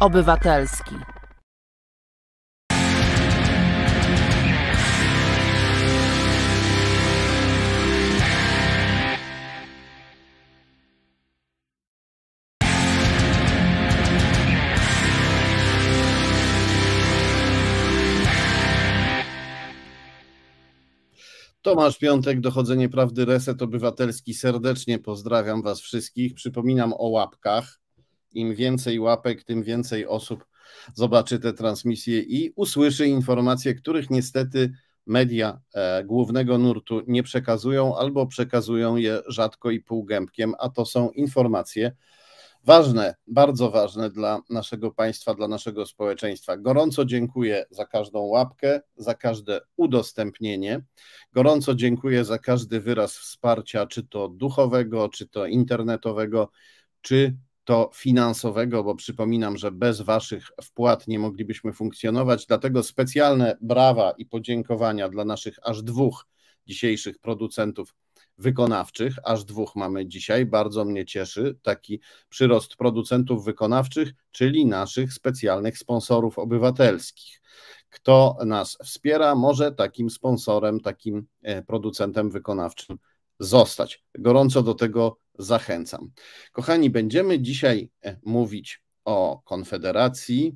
Obywatelski. Tomasz Piątek, Dochodzenie Prawdy, Reset Obywatelski. Serdecznie pozdrawiam Was wszystkich. Przypominam o łapkach im więcej łapek, tym więcej osób zobaczy te transmisje i usłyszy informacje, których niestety media e, głównego nurtu nie przekazują albo przekazują je rzadko i półgębkiem, a to są informacje ważne, bardzo ważne dla naszego państwa, dla naszego społeczeństwa. Gorąco dziękuję za każdą łapkę, za każde udostępnienie. Gorąco dziękuję za każdy wyraz wsparcia, czy to duchowego, czy to internetowego, czy to finansowego, bo przypominam, że bez Waszych wpłat nie moglibyśmy funkcjonować. Dlatego specjalne brawa i podziękowania dla naszych aż dwóch dzisiejszych producentów wykonawczych. Aż dwóch mamy dzisiaj. Bardzo mnie cieszy taki przyrost producentów wykonawczych, czyli naszych specjalnych sponsorów obywatelskich. Kto nas wspiera, może takim sponsorem, takim e, producentem wykonawczym zostać. Gorąco do tego zachęcam. Kochani, będziemy dzisiaj e, mówić o Konfederacji,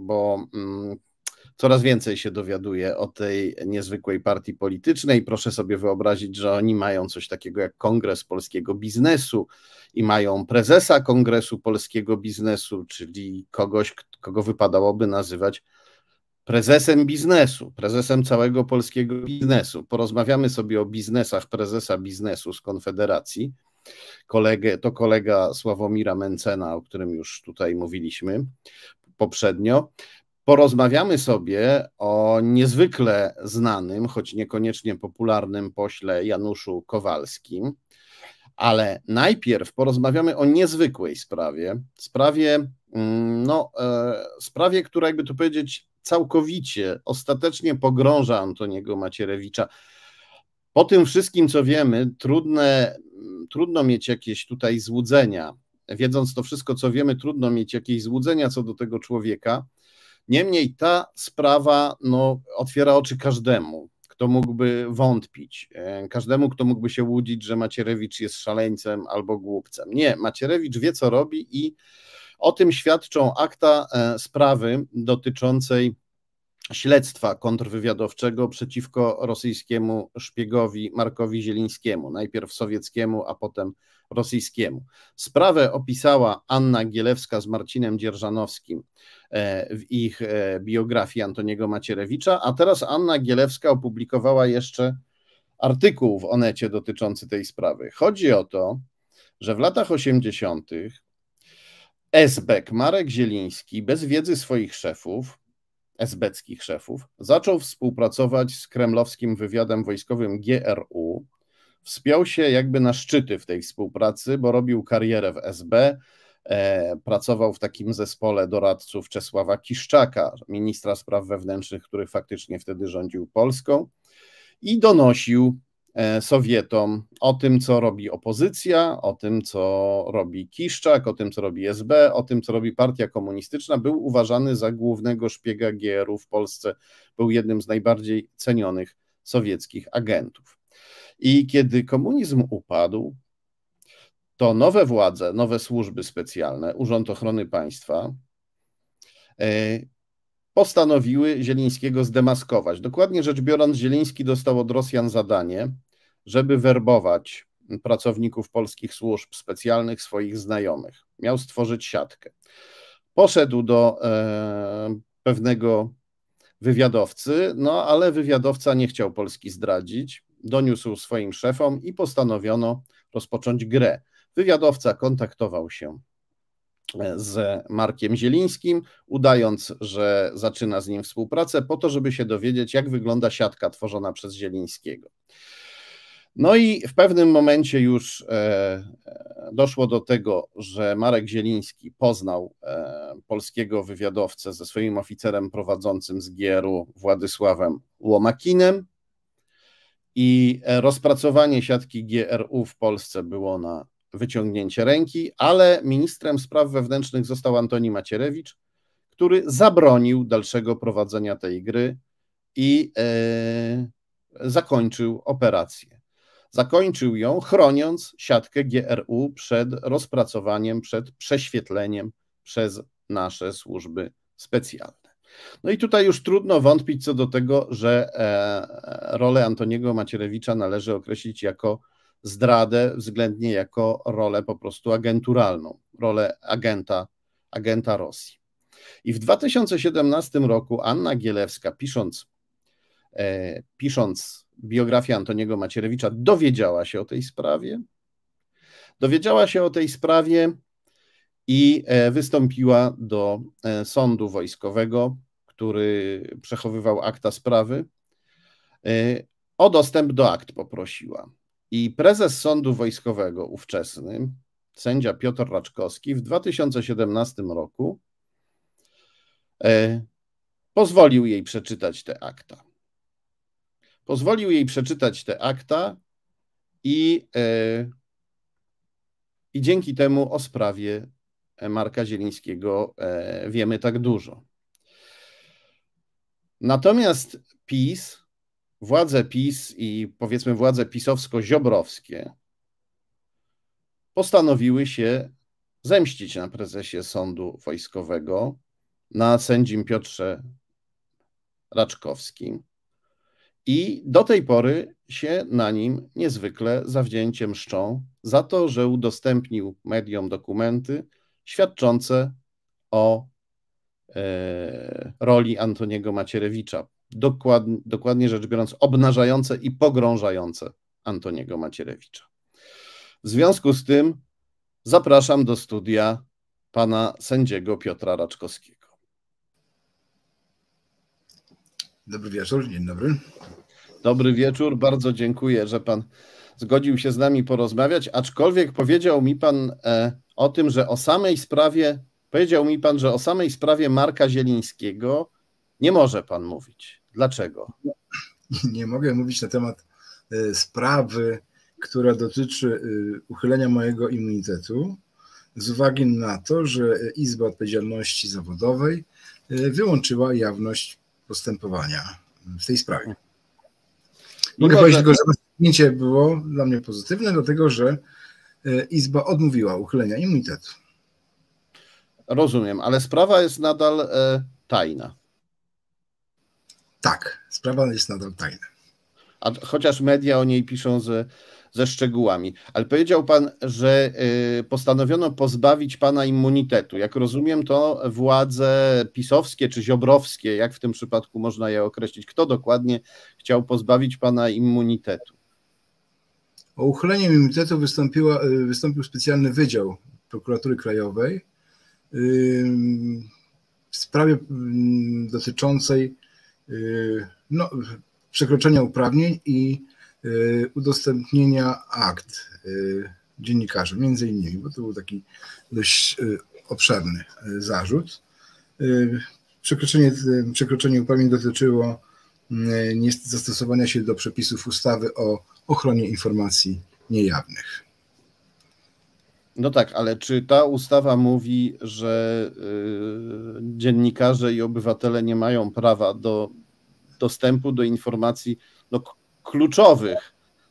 bo mm, coraz więcej się dowiaduję o tej niezwykłej partii politycznej. Proszę sobie wyobrazić, że oni mają coś takiego jak Kongres Polskiego Biznesu i mają prezesa Kongresu Polskiego Biznesu, czyli kogoś, kogo wypadałoby nazywać prezesem biznesu, prezesem całego polskiego biznesu. Porozmawiamy sobie o biznesach prezesa biznesu z Konfederacji. Kolegę, to kolega Sławomira Mencena, o którym już tutaj mówiliśmy poprzednio. Porozmawiamy sobie o niezwykle znanym, choć niekoniecznie popularnym pośle Januszu Kowalskim, ale najpierw porozmawiamy o niezwykłej sprawie, sprawie Mm, no, e, sprawie, która jakby tu powiedzieć całkowicie, ostatecznie pogrąża Antoniego Macierewicza. Po tym wszystkim, co wiemy, trudne, mm, trudno mieć jakieś tutaj złudzenia. Wiedząc to wszystko, co wiemy, trudno mieć jakieś złudzenia co do tego człowieka. Niemniej ta sprawa no, otwiera oczy każdemu, kto mógłby wątpić, e, każdemu, kto mógłby się łudzić, że Macierewicz jest szaleńcem albo głupcem. Nie, Macierewicz wie, co robi i o tym świadczą akta e, sprawy dotyczącej śledztwa kontrwywiadowczego przeciwko rosyjskiemu szpiegowi Markowi Zielińskiemu, najpierw sowieckiemu, a potem rosyjskiemu. Sprawę opisała Anna Gielewska z Marcinem Dzierżanowskim e, w ich e, biografii Antoniego Macierewicza, a teraz Anna Gielewska opublikowała jeszcze artykuł w Onecie dotyczący tej sprawy. Chodzi o to, że w latach 80. Esbek Marek Zieliński bez wiedzy swoich szefów, esbeckich szefów, zaczął współpracować z kremlowskim wywiadem wojskowym GRU. Wspiął się jakby na szczyty w tej współpracy, bo robił karierę w SB, e, pracował w takim zespole doradców Czesława Kiszczaka, ministra spraw wewnętrznych, który faktycznie wtedy rządził Polską, i donosił E, Sowietom, o tym, co robi opozycja, o tym, co robi Kiszczak, o tym, co robi SB, o tym, co robi Partia Komunistyczna. Był uważany za głównego szpiega G.R. w Polsce, był jednym z najbardziej cenionych sowieckich agentów. I kiedy komunizm upadł, to nowe władze, nowe służby specjalne, Urząd Ochrony Państwa, e, postanowiły Zielińskiego zdemaskować. Dokładnie rzecz biorąc, Zieliński dostał od Rosjan zadanie, żeby werbować pracowników polskich służb specjalnych, swoich znajomych. Miał stworzyć siatkę. Poszedł do e, pewnego wywiadowcy, no ale wywiadowca nie chciał Polski zdradzić. Doniósł swoim szefom i postanowiono rozpocząć grę. Wywiadowca kontaktował się E, z Markiem Zielińskim, udając, że zaczyna z nim współpracę, po to, żeby się dowiedzieć, jak wygląda siatka tworzona przez Zielińskiego. No i w pewnym momencie już e, e, doszło do tego, że Marek Zieliński poznał polskiego wywiadowcę ze swoim oficerem prowadzącym z GRU Władysławem Łomakinem. I rozpracowanie siatki GRU w Polsce było na wyciągnięcie ręki, ale ministrem spraw wewnętrznych został Antoni Macierewicz, który zabronił dalszego prowadzenia tej gry i e, zakończył operację. Zakończył ją chroniąc siatkę GRU przed rozpracowaniem, przed prześwietleniem przez nasze służby specjalne. No i tutaj już trudno wątpić co do tego, że e, rolę Antoniego Macierewicza należy określić jako zdradę względnie jako rolę po prostu agenturalną, rolę agenta, agenta Rosji. I w 2017 roku Anna Gielewska, pisząc, e, pisząc biografię Antoniego Macierewicza, dowiedziała się o tej sprawie. Dowiedziała się o tej sprawie i e, wystąpiła do e, sądu wojskowego, który przechowywał akta sprawy. E, o dostęp do akt poprosiła. I prezes sądu wojskowego ówczesny, sędzia Piotr Raczkowski, w 2017 roku e, pozwolił jej przeczytać te akta. Pozwolił jej przeczytać te akta i, e, i dzięki temu o sprawie e, Marka Zielińskiego wiemy tak dużo. Natomiast PiS władze PiS i powiedzmy władze pisowsko-ziobrowskie postanowiły się zemścić na prezesie sądu wojskowego, na sędzim Piotrze Raczkowskim. I do tej pory się na nim niezwykle zawdzięciem mszczą za to, że udostępnił mediom dokumenty świadczące o e, roli Antoniego Macierewicza dokładnie rzecz biorąc obnażające i pogrążające Antoniego Macierewicza. W związku z tym zapraszam do studia pana sędziego Piotra Raczkowskiego. Dobry wieczór, dzień dobry. Dobry wieczór, bardzo dziękuję, że pan zgodził się z nami porozmawiać, aczkolwiek powiedział mi pan e, o tym, że o samej sprawie, powiedział mi pan, że o samej sprawie Marka Zielińskiego nie może pan mówić. Dlaczego? Nie mogę mówić na temat e, sprawy, która dotyczy e, uchylenia mojego immunitetu, z uwagi na to, że e, Izba Odpowiedzialności Zawodowej wyłączyła jawność postępowania w tej sprawie. No mogę powiedzieć tylko, że rozstrzygnięcie było dla mnie pozytywne, dlatego że Izba odmówiła uchylenia immunitetu. Rozumiem, ale sprawa jest nadal tajna. Tak, sprawa jest nadal tajna. A chociaż media o niej piszą ze, ze szczegółami. Ale powiedział pan, że y, postanowiono pozbawić pana immunitetu. Jak rozumiem, to władze pisowskie czy ziobrowskie, jak w tym przypadku można je określić, kto dokładnie chciał pozbawić pana immunitetu? O uchylenie immunitetu y, wystąpił specjalny wydział prokuratury krajowej y, w sprawie dotyczącej Y, no, przekroczenia uprawnień i y, udostępnienia akt y, dziennikarzy, między innymi, bo to był taki dość obszerny zarzut. Przekroczenie, przekroczenie uprawnień dotyczyło zastosowania się do przepisów ustawy o ochronie informacji niejawnych. No tak, ale czy ta ustawa mówi, że y, dziennikarze i obywatele nie mają prawa do dostępu do informacji no, kluczowych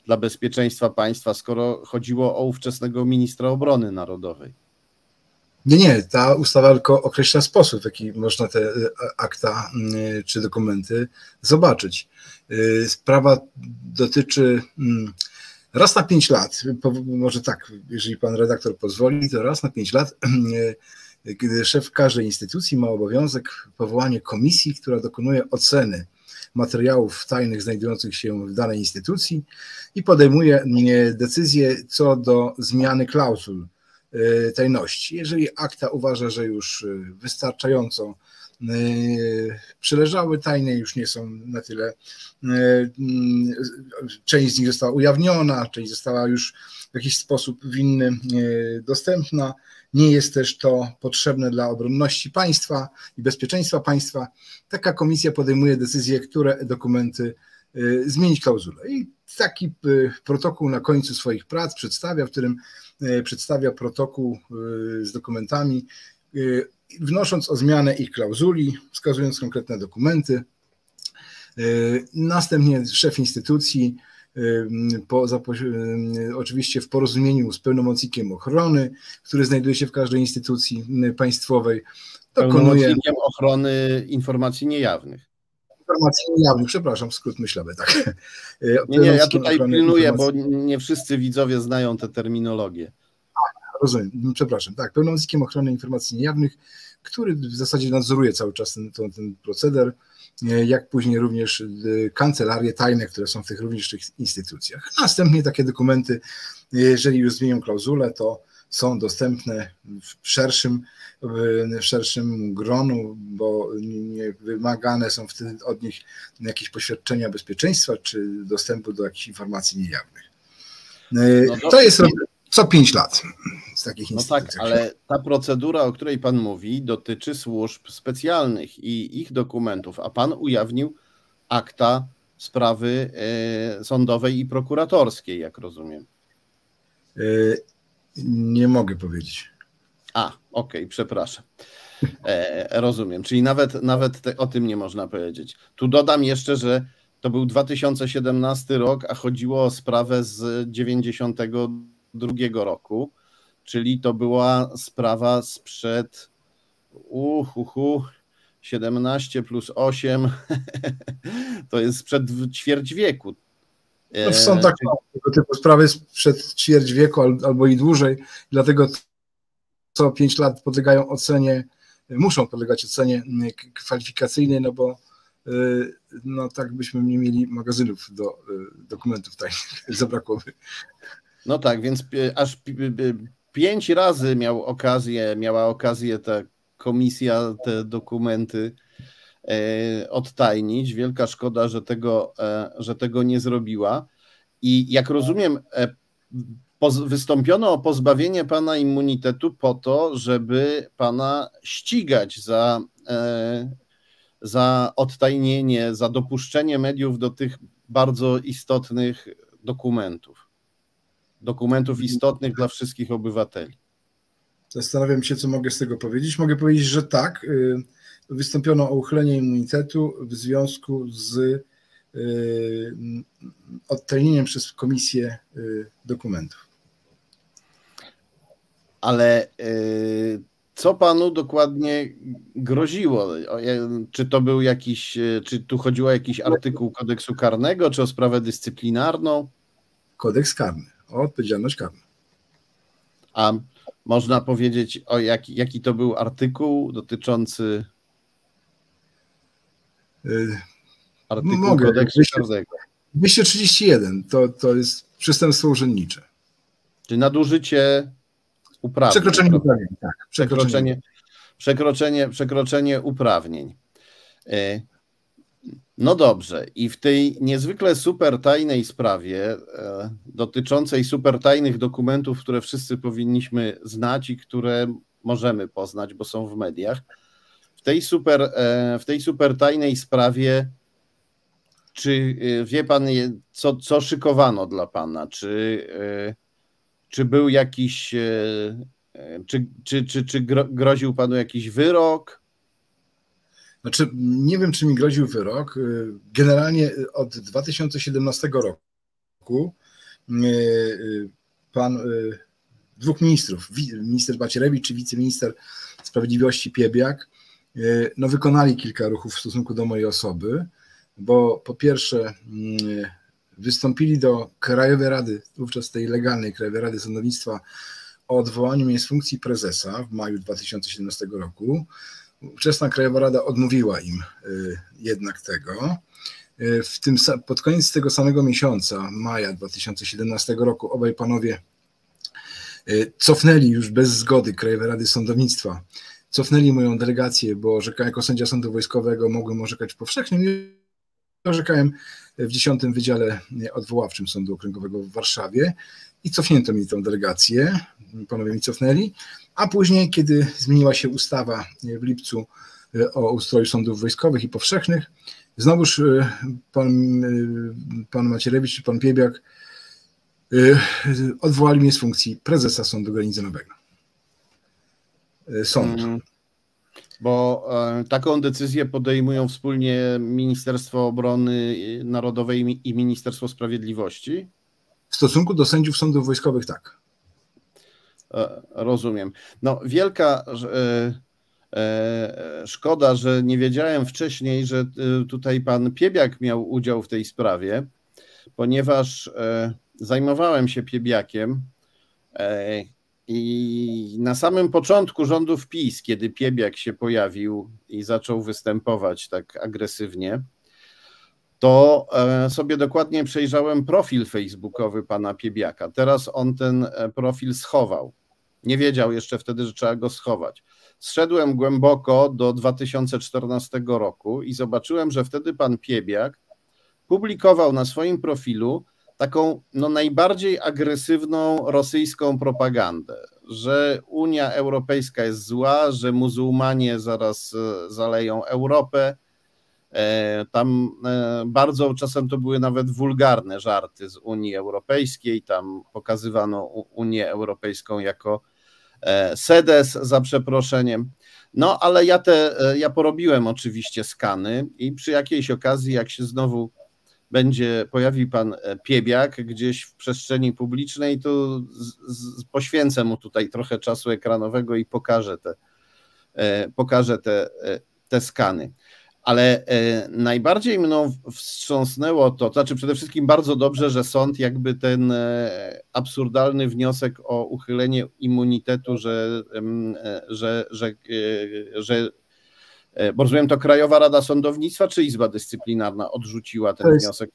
dla bezpieczeństwa państwa, skoro chodziło o ówczesnego ministra obrony narodowej? Nie, nie, ta ustawa tylko określa sposób, w jaki można te y, akta y, czy dokumenty zobaczyć. Sprawa dotyczy mm, raz na pięć lat, może tak, jeżeli pan redaktor pozwoli, to raz na pięć lat gdy szef każdej instytucji ma obowiązek powołania komisji, która dokonuje oceny materiałów tajnych znajdujących się w danej instytucji i podejmuje decyzję co do zmiany klauzul y, tajności. Jeżeli akta uważa, że już y, wystarczająco E, przyleżały tajne, już nie są na tyle. E, mm, część z nich została ujawniona, część została już w jakiś sposób winna e, dostępna. Nie jest też to potrzebne dla obronności państwa i bezpieczeństwa państwa. Taka komisja podejmuje decyzję, które dokumenty zmienić klauzulę. I taki protokół na końcu swoich prac przedstawia, w którym przedstawia protokół z dokumentami wnosząc o zmianę ich klauzuli, wskazując konkretne dokumenty. Yy, następnie szef instytucji, yy, po, yy, oczywiście w porozumieniu z pełnomocnikiem ochrony, który znajduje się w każdej instytucji państwowej, dokonuje. Pełnomocnikiem ochrony informacji niejawnych. Informacji niejawnych, przepraszam, skrót myślowy, tak. Nie, nie, ja tutaj pilnuję, informacji... bo nie wszyscy widzowie znają tę terminologię rozumiem, przepraszam, tak, pełnomocnikiem ochrony informacji niejawnych, który w zasadzie nadzoruje cały czas ten, ten, ten proceder, e, jak później również e, kancelarie tajne, które są w tych również tych instytucjach. Następnie takie dokumenty, jeżeli już zmienią klauzulę, to są dostępne w szerszym, w szerszym gronu, bo nie wymagane są wtedy od nich jakieś poświadczenia bezpieczeństwa czy dostępu do jakichś informacji niejawnych. E, no to jest co 5 lat z takich No tak, ale ta procedura, o której pan mówi, dotyczy służb specjalnych i ich dokumentów, a pan ujawnił akta sprawy e, sądowej i prokuratorskiej, jak rozumiem. E, nie mogę powiedzieć. A, okej, okay, przepraszam. E, rozumiem, czyli nawet, nawet te, o tym nie można powiedzieć. Tu dodam jeszcze, że to był 2017 rok, a chodziło o sprawę z 90 drugiego roku, czyli to była sprawa sprzed uhuhu, uh, 17 plus 8 to jest sprzed ćwierć wieku. No, są e, takie tego typu sprawy sprzed ćwierć wieku albo i dłużej, dlatego co 5 lat podlegają ocenie, muszą podlegać ocenie mm, kwalifikacyjnej, no bo y, no tak byśmy nie mieli magazynów do y, dokumentów tajnych, zabrakłoby. No tak, więc aż pięć razy miał okazję, miała okazję ta komisja te dokumenty e, odtajnić. Wielka szkoda, że tego, e, że tego nie zrobiła. I jak rozumiem, e, wystąpiono o pozbawienie pana immunitetu po to, żeby pana ścigać za, za odtajnienie, za dopuszczenie mediów do tych bardzo istotnych dokumentów dokumentów istotnych dla wszystkich obywateli. Zastanawiam się, co mogę z tego powiedzieć. Mogę powiedzieć, że tak. Y, wystąpiono o uchylenie immunitetu w związku z y, mm, odtajnieniem przez komisję y, dokumentów. Ale co panu dokładnie groziło? Czy to był jakiś, czy tu chodziło o jakiś artykuł kodeksu karnego, czy o sprawę dyscyplinarną? Kodeks karny o odpowiedzialność karną. A można powiedzieć, o jaki, jaki to był artykuł dotyczący. Y, artykuł Mogę. kodeksu karnego. 231 to, to jest przestępstwo urzędnicze. Czy nadużycie uprawnień? Przekroczenie uprawnień, tak. Przekroczenie, przekroczenie, przekroczenie uprawnień. Y, no dobrze, i w tej niezwykle super tajnej sprawie e, dotyczącej super tajnych dokumentów, które wszyscy powinniśmy znać i które możemy poznać, bo są w mediach, w tej super, e, w tej super tajnej sprawie, czy e, wie pan, co, co szykowano dla pana? Czy, e, czy był jakiś, e, e, czy, czy, czy, czy groził panu jakiś wyrok? Znaczy, nie wiem, czy mi groził wyrok. Y, generalnie y, od 2017 roku y, pan dwóch ministrów, minister Bacierewicz czy wiceminister sprawiedliwości Piebiak, no wykonali kilka ruchów w stosunku do mojej osoby, bo po pierwsze wystąpili do Krajowej Rady, wówczas tej legalnej Krajowej Rady Sądownictwa o odwołaniu mnie z funkcji prezesa w maju 2017 roku ówczesna Krajowa Rada odmówiła im y, jednak tego. Y, w tym, pod koniec tego samego miesiąca, maja 2017 roku, obaj panowie y, cofnęli już bez zgody Krajowej Rady Sądownictwa. Cofnęli moją delegację, bo rzeka, jako sędzia sądu wojskowego mogłem orzekać powszechnie. Orzekałem w 10 Wydziale Odwoławczym Sądu Okręgowego w Warszawie i cofnięto mi tę delegację. Panowie mi cofnęli a później, kiedy zmieniła się ustawa e, w lipcu e, o ustroju sądów wojskowych i powszechnych, znowuż e, pan, pan Macierewicz i pan Piebiak odwołali mnie z funkcji prezesa Sądu granicznego Sąd. Mm. bo taką decyzję podejmują wspólnie Ministerstwo Obrony Narodowej i Ministerstwo Sprawiedliwości? W stosunku do sędziów sądów wojskowych tak. E, rozumiem. No, wielka e, e, szkoda, że nie wiedziałem wcześniej, że tutaj pan Piebiak miał udział w tej sprawie, ponieważ zajmowałem się Piebiakiem i na samym początku rządów PiS, kiedy Piebiak się pojawił i zaczął występować tak agresywnie, to sobie dokładnie przejrzałem profil facebookowy pana Piebiaka. Teraz on ten profil schował. Nie wiedział jeszcze wtedy, że trzeba go schować. Zszedłem głęboko do 2014 roku i zobaczyłem, że wtedy pan Piebiak publikował na swoim profilu taką no, najbardziej agresywną rosyjską propagandę, że Unia Europejska jest zła, że muzułmanie zaraz e, zaleją Europę. E, tam e, bardzo czasem to były nawet wulgarne żarty z Unii Europejskiej. Tam pokazywano Unię Europejską jako E, sedes za przeproszeniem. No, ale ja te, e, ja porobiłem oczywiście skany i przy jakiejś okazji, jak się znowu będzie, pojawił pan e, Piebiak gdzieś w przestrzeni publicznej, to z, z, poświęcę mu tutaj trochę czasu ekranowego i pokażę te, pokażę te, te skany ale e, najbardziej mną wstrząsnęło to, to znaczy przede wszystkim bardzo dobrze, że sąd jakby ten e, absurdalny wniosek o uchylenie immunitetu, że, e, że, że, że bo rozumiem, to Krajowa Rada Sądownictwa czy Izba Dyscyplinarna odrzuciła ten wniosek?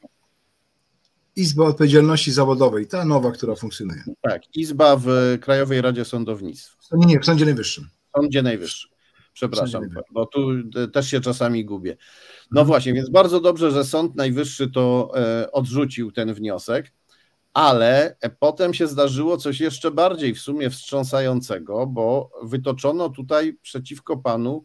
Izba Odpowiedzialności Zawodowej, ta nowa, która funkcjonuje. Tak, Izba w Krajowej Radzie Sądownictwa. Nie, nie, w Sądzie Najwyższym. Sądzie Najwyższym. Przepraszam, bo tu e, też się czasami gubię. No mhm. właśnie, więc bardzo dobrze, że Sąd Najwyższy to e, odrzucił ten wniosek, ale e, potem się zdarzyło coś jeszcze bardziej w sumie wstrząsającego, bo wytoczono tutaj przeciwko panu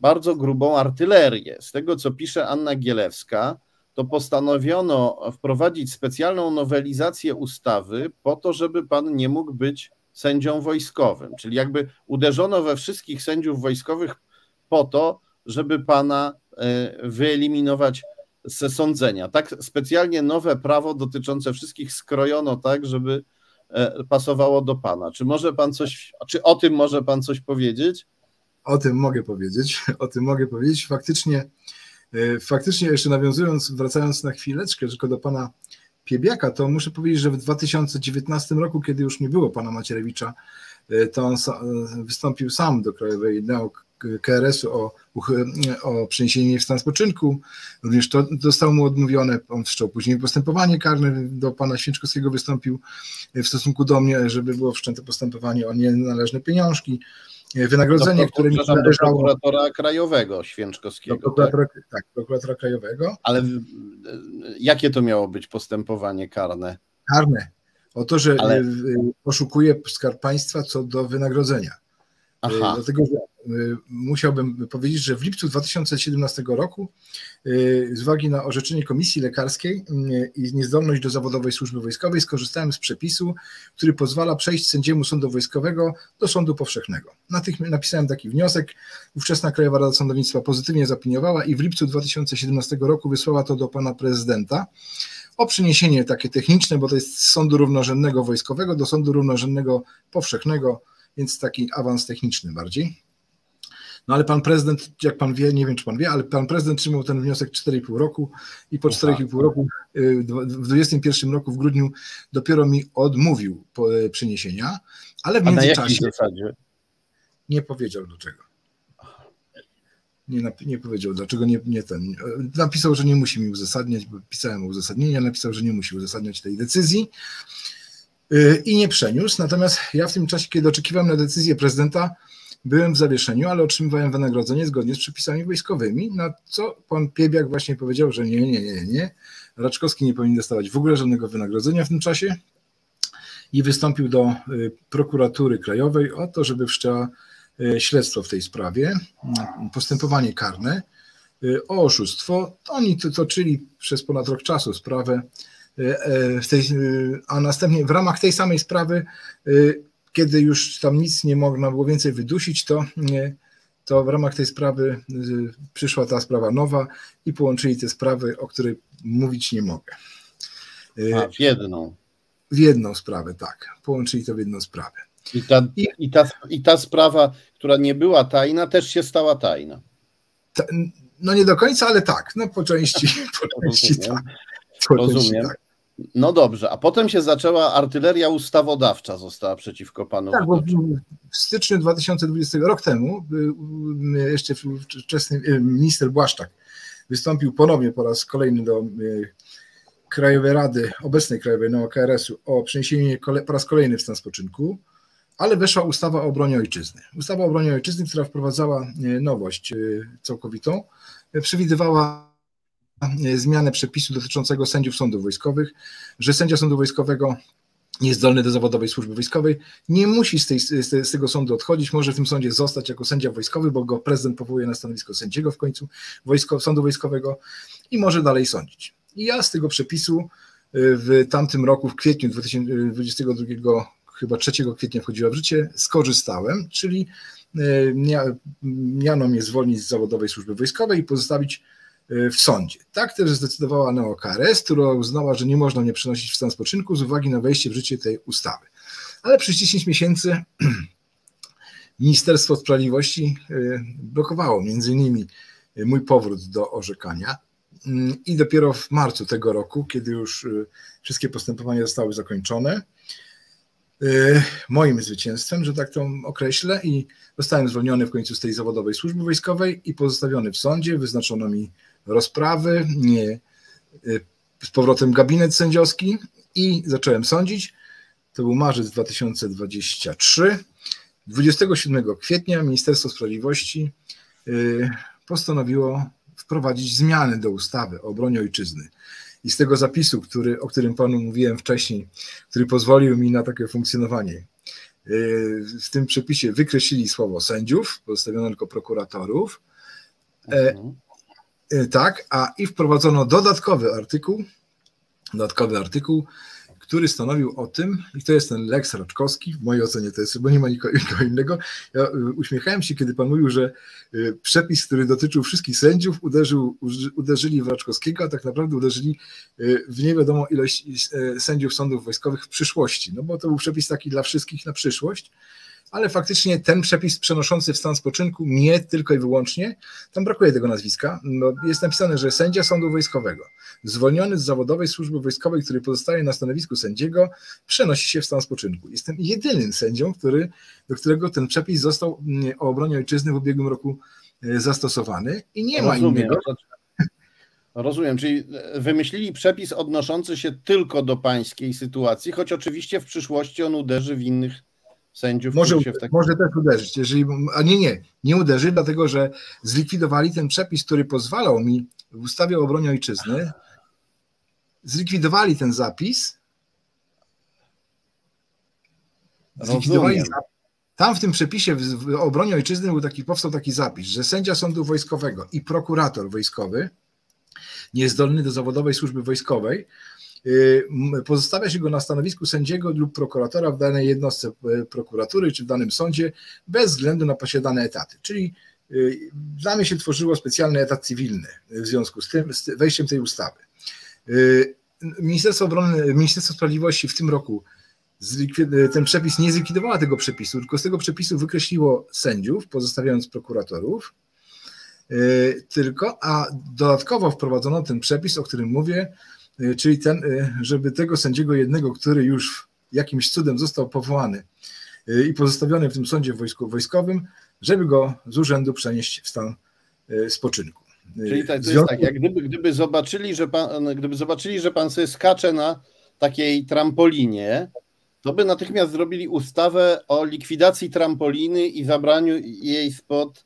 bardzo grubą artylerię. Z tego, co pisze Anna Gielewska, to postanowiono wprowadzić specjalną nowelizację ustawy po to, żeby pan nie mógł być sędzią wojskowym. Czyli jakby uderzono we wszystkich sędziów wojskowych po to, żeby pana e, wyeliminować ze sądzenia. Tak specjalnie nowe prawo dotyczące wszystkich skrojono tak, żeby e, pasowało do pana. Czy może pan coś, czy o tym może pan coś powiedzieć? O tym mogę powiedzieć, o tym mogę powiedzieć. Faktycznie, e, faktycznie jeszcze nawiązując, wracając na chwileczkę tylko do pana Piebiaka, to muszę powiedzieć, że w 2019 roku, kiedy już nie było pana Macierewicza, y, to on y, wystąpił sam do Krajowej Nauk KRS-u o, o przeniesienie w stan spoczynku. Również to zostało mu odmówione. On wszczął później postępowanie karne. Do pana Święczkowskiego wystąpił y, w stosunku do mnie, żeby było wszczęte postępowanie o nienależne pieniążki wynagrodzenie, do no, które mi należało... Do prokuratora krajowego Święczkowskiego. Tak. Prokuratora, tak? tak, prokuratora krajowego. Ale jakie to miało być postępowanie karne? Karne. O to, że Ale... Y, oszukuje skarb państwa co do wynagrodzenia. E, Aha. Dlatego, że e, musiałbym powiedzieć, że w lipcu 2017 roku e, z uwagi na orzeczenie Komisji Lekarskiej i niezdolność do zawodowej służby wojskowej skorzystałem z przepisu, który pozwala przejść sędziemu sądu wojskowego do sądu powszechnego. tych napisałem taki wniosek. Ówczesna Krajowa Rada Sądownictwa pozytywnie zaopiniowała i w lipcu 2017 roku wysłała to do pana prezydenta o przeniesienie takie techniczne, bo to jest z sądu równorzędnego wojskowego do sądu równorzędnego powszechnego więc taki awans techniczny bardziej. No ale pan prezydent, jak pan wie, nie wiem czy pan wie, ale pan prezydent trzymał ten wniosek 4,5 roku i po 4,5 no tak, tak. roku, y, w 21 roku w grudniu dopiero mi odmówił y, przyniesienia, ale w międzyczasie... Nie powiedział do czego. Nie, nie, powiedział, dlaczego nie, nie, ten. Y, napisał, że nie musi mi uzasadniać, bo pisałem uzasadnienia, napisał, że nie musi uzasadniać tej decyzji. Y, i nie przeniósł. Natomiast ja w tym czasie, kiedy oczekiwałem na decyzję prezydenta, byłem w zawieszeniu, ale otrzymywałem wynagrodzenie zgodnie z przepisami wojskowymi, na co pan Piebiak właśnie powiedział, że nie, nie, nie, nie, Raczkowski nie powinien dostawać w ogóle żadnego wynagrodzenia w tym czasie i wystąpił do y, prokuratury krajowej o to, żeby wszczęła y, śledztwo w tej sprawie, mm, postępowanie karne o oszustwo. Oni toczyli przez ponad rok czasu sprawę E, e, tej, e, a następnie w ramach tej samej sprawy, kiedy już tam nic nie można było więcej wydusić, to, to w ramach tej sprawy przyszła ta sprawa nowa i połączyli te sprawy, o której mówić nie mogę. A, w jedną. W jedną sprawę, tak. Połączyli to w jedną sprawę. I ta, I, i, ta, I ta sprawa, która nie była tajna, też się stała tajna. Ta, no nie do końca, ale tak, no po części, po części tak. Po części, Rozumiem. tak. No dobrze, a potem się zaczęła artyleria ustawodawcza została przeciwko panu. Tak, bo w styczniu 2020 rok temu y, y, y, jeszcze wczesny minister Błaszczak wystąpił ponownie po raz kolejny do Krajowej Rady, obecnej Krajowej no, KRS-u o przeniesieniu po raz kolejny w stan spoczynku, ale weszła ustawa o obronie ojczyzny. Ustawa o obronie ojczyzny, która wprowadzała nowość całkowitą, przewidywała zmianę przepisu dotyczącego sędziów sądów wojskowych, że sędzia sądu wojskowego niezdolny do zawodowej służby wojskowej, nie musi z, tej, z, tego sądu odchodzić, może w tym sądzie zostać jako sędzia wojskowy, bo go prezydent powołuje na stanowisko sędziego w końcu wojsko, sądu wojskowego i może dalej sądzić. I ja z tego przepisu y, w tamtym roku, w kwietniu 2022, chyba 3 kwietnia wchodziła w życie, skorzystałem, czyli y, miano mnie zwolnić z zawodowej służby wojskowej i pozostawić Y, w sądzie. Tak też zdecydowała Neokares, która uznała, że nie można mnie przenosić w stan spoczynku z uwagi na wejście w życie tej ustawy. Ale przez 10 miesięcy Ministerstwo Sprawiedliwości y, blokowało między innymi y, mój powrót do orzekania mm, i dopiero w marcu tego roku, kiedy już wszystkie postępowania zostały zakończone, moim zwycięstwem, że tak to określę, i zostałem zwolniony w końcu z tej zawodowej służby wojskowej i pozostawiony w sądzie. Wyznaczono mi rozprawy, nie, y, z powrotem gabinet sędziowski i zacząłem sądzić. To był marzec 2023. 27 kwietnia Ministerstwo Sprawiedliwości y, postanowiło wprowadzić zmiany do ustawy o obronie ojczyzny. I z tego zapisu, który, o którym panu mówiłem wcześniej, który pozwolił mi na takie funkcjonowanie, y, w tym przepisie wykreślili słowo sędziów, pozostawiono tylko prokuratorów, e, mhm. Y, tak, a i wprowadzono dodatkowy artykuł, dodatkowy artykuł, który stanowił o tym, i to jest ten Lex Raczkowski, w mojej ocenie to jest, bo nie ma nikogo, innego. Ja y, uśmiechałem się, kiedy pan mówił, że y, przepis, który dotyczył wszystkich sędziów, uderzył, uderzyli w Raczkowskiego, a tak naprawdę uderzyli w nie wiadomo ilość sędziów sądów wojskowych w przyszłości, no bo to był przepis taki dla wszystkich na przyszłość ale faktycznie ten przepis przenoszący w stan spoczynku nie tylko i wyłącznie, tam brakuje tego nazwiska, no jest napisane, że sędzia sądu wojskowego, zwolniony z zawodowej służby wojskowej, który pozostaje na stanowisku sędziego, przenosi się w stan spoczynku. Jestem jedynym sędzią, który, do którego ten przepis został mm, o obronie ojczyzny w ubiegłym roku e, zastosowany i nie ma Rozumiem. innego. Rozumiem, czyli e, wymyślili przepis odnoszący się tylko do pańskiej sytuacji, choć oczywiście w przyszłości on uderzy w innych sędziów. Może, tak- może też uderzyć, jeżeli, a nie, nie, nie uderzy, dlatego że zlikwidowali ten przepis, który pozwalał mi w ustawie o obronie ojczyzny, zlikwidowali ten zapis, zlikwidowali zapis. Tam w tym przepisie w obronie ojczyzny był taki, powstał taki zapis, że sędzia sądu wojskowego i prokurator wojskowy, niezdolny do zawodowej służby wojskowej, Y, pozostawia się go na stanowisku sędziego lub prokuratora w danej jednostce y, prokuratury czy w danym sądzie bez względu na posiadane etaty. Czyli y, dla mnie się tworzyło specjalny etat cywilny w związku z tym, z wejściem tej ustawy. Ministerstwo, Obrony, Ministerstwo Sprawiedliwości w tym roku ten przepis nie zlikwidowała tego przepisu, tylko z tego przepisu wykreśliło sędziów, pozostawiając prokuratorów. Tylko, a dodatkowo wprowadzono ten przepis, o którym mówię, Y, czyli ten, y, żeby tego sędziego jednego, który już jakimś cudem został powołany y, i pozostawiony w tym sądzie wojsku, wojskowym, żeby go z urzędu przenieść w stan spoczynku. Czyli tak, to jest tak, jak gdyby, gdyby, zobaczyli, że pan, gdyby zobaczyli, że pan sobie skacze na takiej trampolinie, to by natychmiast zrobili ustawę o likwidacji trampoliny i zabraniu jej spod.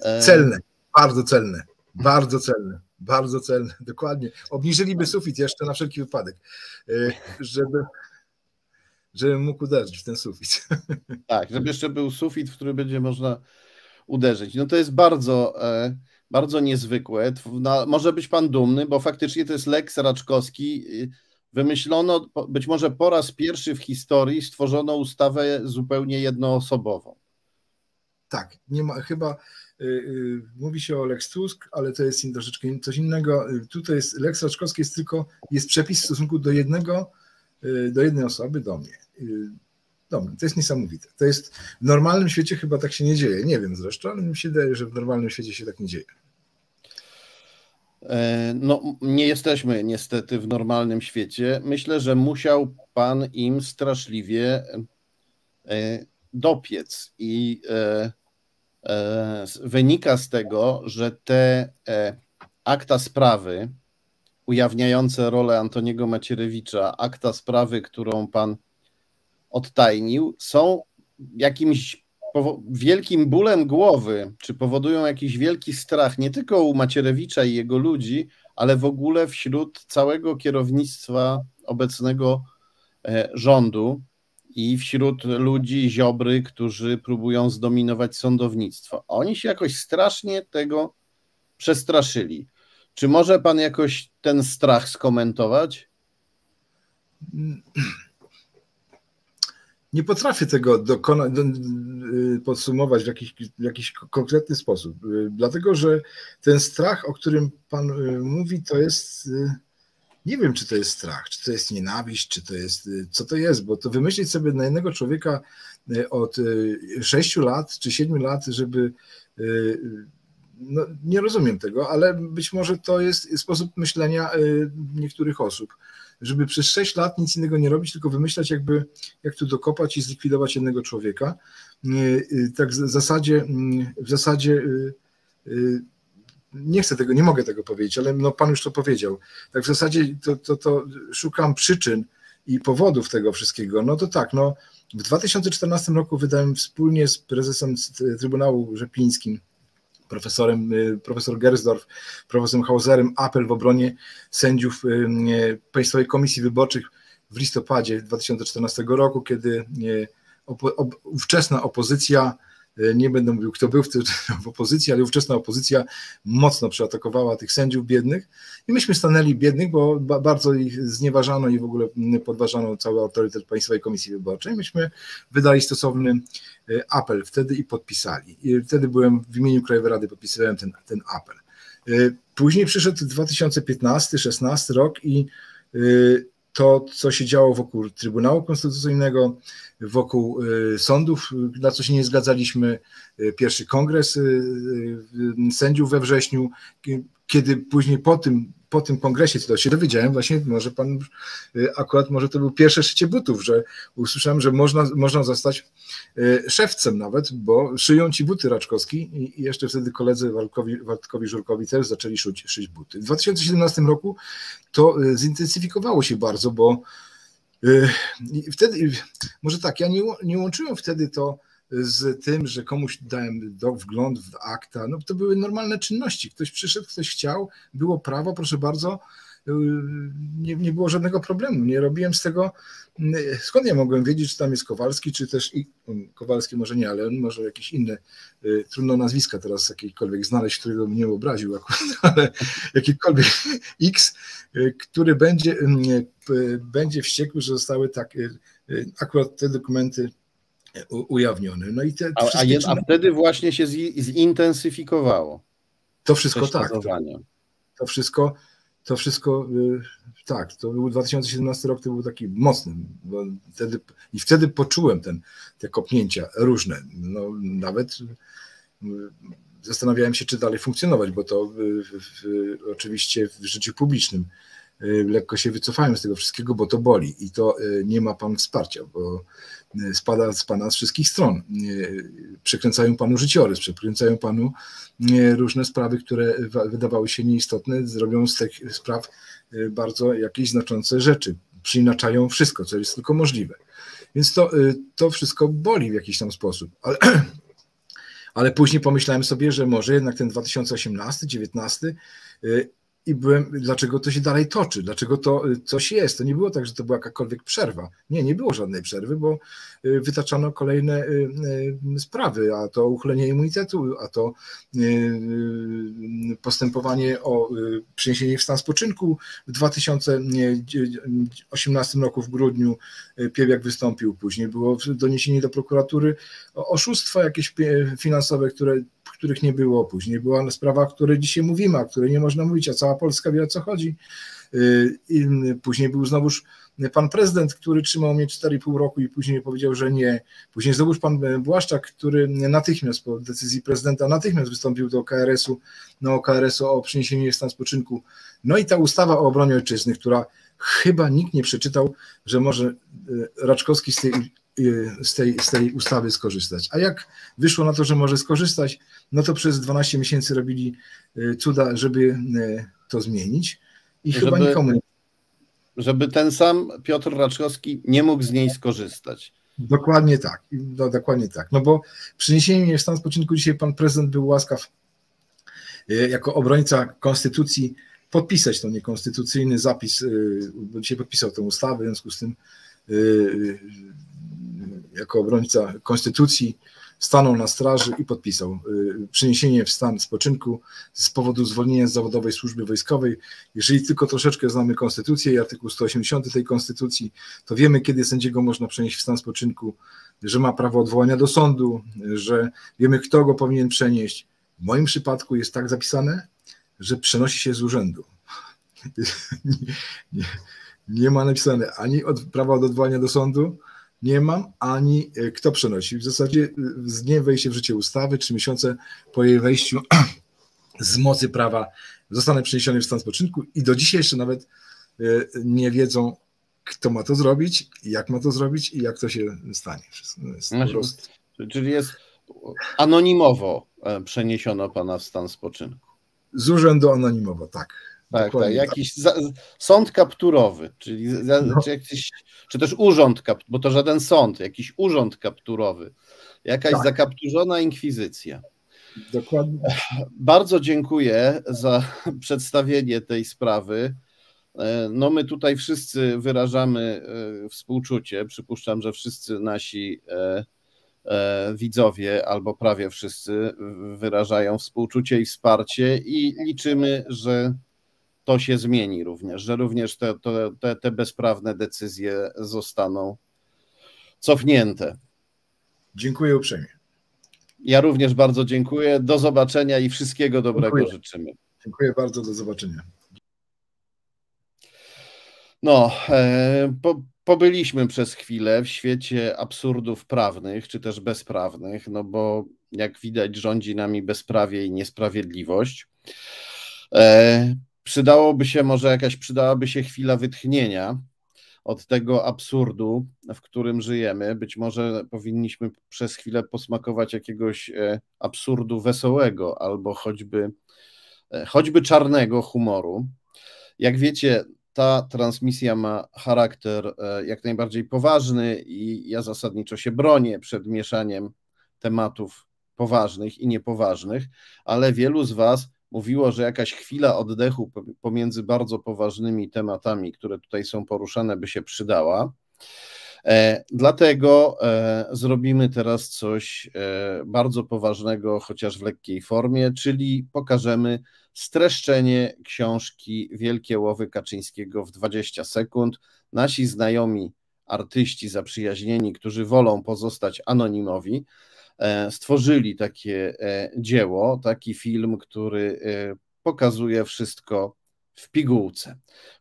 E... Celne, bardzo celne, bardzo celne. Bardzo celne, dokładnie. Obniżyliby sufit jeszcze na wszelki wypadek, e, żeby, żeby mógł uderzyć w ten sufit. Tak, żeby jeszcze był sufit, w który będzie można uderzyć. No to jest bardzo, e, bardzo niezwykłe. No, może być pan dumny, bo faktycznie to jest Lex Raczkowski. E, wymyślono, być może po raz pierwszy w historii, stworzono ustawę zupełnie jednoosobową. Tak, nie ma, chyba Y, y, mówi się o Lex Tusk, ale to jest troszeczkę coś innego. Y, tutaj jest, Lex Raczkowski jest tylko, jest przepis w stosunku do jednego, do jednej osoby, do mnie. Do mnie. To jest niesamowite. To jest, w normalnym świecie chyba tak się nie dzieje. Nie wiem zresztą, ale mi się wydaje, że w normalnym świecie się tak nie dzieje. E, no, nie jesteśmy niestety w normalnym świecie. Myślę, że musiał pan im straszliwie e, dopiec i e, E, wynika z tego, że te e, akta sprawy ujawniające rolę Antoniego Macierewicza, akta sprawy, którą pan odtajnił, są jakimś wielkim bólem głowy, czy powodują jakiś wielki strach nie tylko u Macierewicza i jego ludzi, ale w ogóle wśród całego kierownictwa obecnego e, rządu i wśród ludzi ziobry, którzy próbują zdominować sądownictwo. Oni się jakoś strasznie tego przestraszyli. Czy może pan jakoś ten strach skomentować? Nie potrafię tego dokona- podsumować w jakiś, w jakiś konkretny sposób, dlatego że ten strach, o którym pan y, mówi, to jest y, nie wiem, czy to jest strach, czy to jest nienawiść, czy to jest, y, co to jest, bo to wymyślić sobie na jednego człowieka y, od 6 y, lat czy 7 lat, żeby. No, nie rozumiem tego, ale być może to jest sposób myślenia niektórych osób, żeby przez 6 lat nic innego nie robić, tylko wymyślać, jakby jak tu dokopać i zlikwidować jednego człowieka. Tak w zasadzie, mm, w zasadzie nie chcę tego, nie mogę tego powiedzieć, ale no pan już to powiedział. Tak w zasadzie to, to, to szukam przyczyn i powodów tego wszystkiego. No to tak, no w 2014 roku wydałem wspólnie z prezesem e, Trybunału Rzepińskim, profesorem, e, profesor Gersdorf, profesorem Hauserem apel w obronie sędziów e, Państwowej Komisji Wyborczych w listopadzie 2014 roku, kiedy ówczesna opozycja E, nie będę mówił kto był w w opozycji, ale ówczesna opozycja mocno przeatakowała tych sędziów biednych i myśmy stanęli biednych, bo bardzo ich znieważano i w ogóle mm, podważano cały autorytet Państwowej Komisji Wyborczej. Myśmy wydali stosowny e, apel wtedy i podpisali. I wtedy byłem w imieniu Krajowej Rady, podpisywałem ten, ten apel. E, później przyszedł 2015-16 rok i to, co się działo wokół Trybunału Konstytucyjnego, wokół y, sądów, na co się nie zgadzaliśmy. Y, pierwszy kongres y, sędziów we wrześniu, kiedy później po tym, po tym kongresie, to się dowiedziałem, właśnie może pan, akurat może to był pierwsze szycie butów, że usłyszałem, że można, można zostać szewcem nawet, bo szyją ci buty Raczkowski i jeszcze wtedy koledzy Wartkowi, Wartkowi Żurkowi też zaczęli szyć, szyć buty. W 2017 roku to zintensyfikowało się bardzo, bo Y, I wtedy, może tak, ja nie, nie łączyłem wtedy to z tym, że komuś dałem do, wgląd w akta. No to były normalne czynności. Ktoś przyszedł, ktoś chciał, było prawo, proszę bardzo, nie, nie było żadnego problemu. Nie robiłem z tego. Skąd ja mogłem wiedzieć, czy tam jest Kowalski, czy też. I, Kowalski może nie, ale on może jakiś inne y, Trudno nazwiska teraz jakiejkolwiek znaleźć, którego mnie obraził akurat, ale jakikolwiek X, y, który będzie, y, będzie wściekły, że zostały tak. Akurat te dokumenty ujawnione. No i te, a, a, jed, a, wtedy właśnie się zintensyfikowało. To wszystko tak. To, to wszystko to wszystko, y, tak, to był 2017 rok, to był taki mocny, bo wtedy, i wtedy poczułem ten, te kopnięcia różne. No, nawet y, zastanawiałem się, czy dalej funkcjonować, bo to y, w, w, oczywiście w życiu publicznym lekko się wycofałem z tego wszystkiego, bo to boli i to nie ma pan wsparcia, bo spada z Pana z wszystkich stron. Przekręcają Panu życiorys, przekręcają Panu różne sprawy, które wydawały się nieistotne, zrobią z tych spraw y, bardzo jakieś znaczące rzeczy. Przyinaczają wszystko, co jest tylko możliwe. Więc to, y, to wszystko boli w jakiś tam sposób. Ale, ale później pomyślałem sobie, że może jednak ten 2018, 2019 i byłem, dlaczego to się dalej toczy, dlaczego to y, coś jest. To nie było tak, że to była jakakolwiek przerwa. Nie, nie było żadnej przerwy, bo y, wytaczano kolejne y, sprawy, a to uchylenie immunitetu, a to postępowanie o przeniesienie w stan spoczynku w 2018 roku w grudniu Piebiak wystąpił, później było doniesienie do prokuratury oszustwa jakieś finansowe, które których nie było, później była sprawa, o której dzisiaj mówimy, o której nie można mówić, a cała Polska wie o co chodzi. Y, y, później był znowuż pan prezydent, który trzymał mnie 4,5 roku i później powiedział, że nie. Później znowuż pan Błaszczak, który natychmiast po decyzji prezydenta natychmiast wystąpił do KRS-u, no krs o przeniesieniu stan spoczynku. No i ta ustawa o obronie ojczyzny, która chyba nikt nie przeczytał, że może y, Raczkowski z tej Y, z tej, z tej ustawy skorzystać. A jak wyszło na to, że może skorzystać, no to przez 12 miesięcy robili y, cuda, żeby y, to zmienić i żeby, chyba nikomu. Żeby ten sam Piotr Raczkowski nie mógł z niej skorzystać. Dokładnie tak, no, dokładnie tak. No bo przyniesienie mnie w stan spoczynku dzisiaj pan prezydent był łaskaw jako obrońca konstytucji podpisać ten niekonstytucyjny zapis, bo dzisiaj podpisał tę ustawę, w związku z tym jako obrońca konstytucji stanął na straży i podpisał y, przeniesienie w stan spoczynku z powodu zwolnienia z zawodowej służby wojskowej. Jeżeli tylko troszeczkę znamy konstytucję i artykuł 180 tej konstytucji, to wiemy, kiedy sędziego można przenieść w stan spoczynku, że ma prawo odwołania do sądu, że wiemy, kto go powinien przenieść. W moim przypadku jest tak zapisane, że przenosi się z urzędu. nie, nie, nie ma napisane ani od, prawa od odwołania do sądu, nie mam, ani e, kto przenosi. W zasadzie e, z dniem wejścia w życie ustawy, trzy miesiące po jej wejściu z mocy prawa zostanę przeniesiony w stan spoczynku i do dzisiaj jeszcze nawet e, nie wiedzą, kto ma to zrobić, jak ma to zrobić i jak to się stanie. Jest znaczy, Czyli jest anonimowo przeniesiono pana w stan spoczynku. Z urzędu anonimowo, tak. Tak, tak. Jakiś za, sąd kapturowy, czyli za, no. czy, jakiś, czy też urząd, kapt, bo to żaden sąd, jakiś urząd kapturowy, jakaś tak. zakapturzona inkwizycja. Dokładnie. Bardzo dziękuję za przedstawienie tej sprawy. E, no my tutaj wszyscy wyrażamy e, współczucie. Przypuszczam, że wszyscy nasi e, widzowie, albo prawie wszyscy, wyrażają współczucie i wsparcie i liczymy, że to się zmieni również, że również te, te, te bezprawne decyzje zostaną cofnięte. Dziękuję uprzejmie. Ja również bardzo dziękuję. Do zobaczenia i wszystkiego dobrego dziękuję. życzymy. Dziękuję bardzo, do zobaczenia. No, e, po, pobyliśmy przez chwilę w świecie absurdów prawnych, czy też bezprawnych, no bo jak widać rządzi nami bezprawie i niesprawiedliwość. E, Przydałoby się może jakaś, przydałaby się chwila wytchnienia od tego absurdu, w którym żyjemy. Być może powinniśmy przez chwilę posmakować jakiegoś e, absurdu wesołego albo choćby, e, choćby czarnego humoru. Jak wiecie, ta transmisja ma charakter e, jak najbardziej poważny i ja zasadniczo się bronię przed mieszaniem tematów poważnych i niepoważnych, ale wielu z Was mówiło, że jakaś chwila oddechu pomiędzy bardzo poważnymi tematami, które tutaj są poruszane, by się przydała. E, dlatego e, zrobimy teraz coś e, bardzo poważnego, chociaż w lekkiej formie, czyli pokażemy streszczenie książki Wielkie Łowy Kaczyńskiego w 20 sekund. Nasi znajomi artyści zaprzyjaźnieni, którzy wolą pozostać anonimowi, E, stworzyli takie e, dzieło, taki film, który e, pokazuje wszystko w pigułce.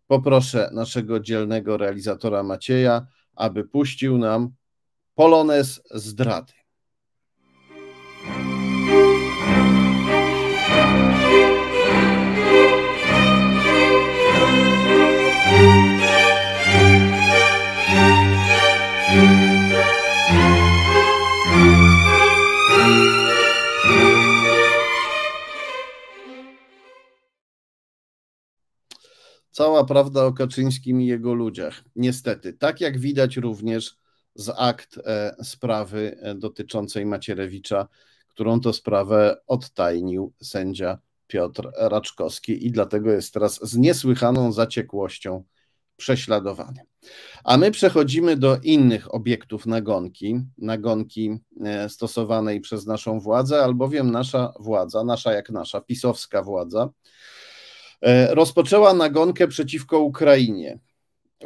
Poproszę naszego dzielnego realizatora Macieja, aby puścił nam Polonez zdrady. Cała prawda o Kaczyńskim i jego ludziach. Niestety, tak jak widać również z akt e, sprawy e, dotyczącej Macierewicza, którą to sprawę odtajnił sędzia Piotr Raczkowski i dlatego jest teraz z niesłychaną zaciekłością prześladowany. A my przechodzimy do innych obiektów nagonki, nagonki e, stosowanej przez naszą władzę, albowiem nasza władza, nasza jak nasza, pisowska władza, E, rozpoczęła nagonkę przeciwko Ukrainie.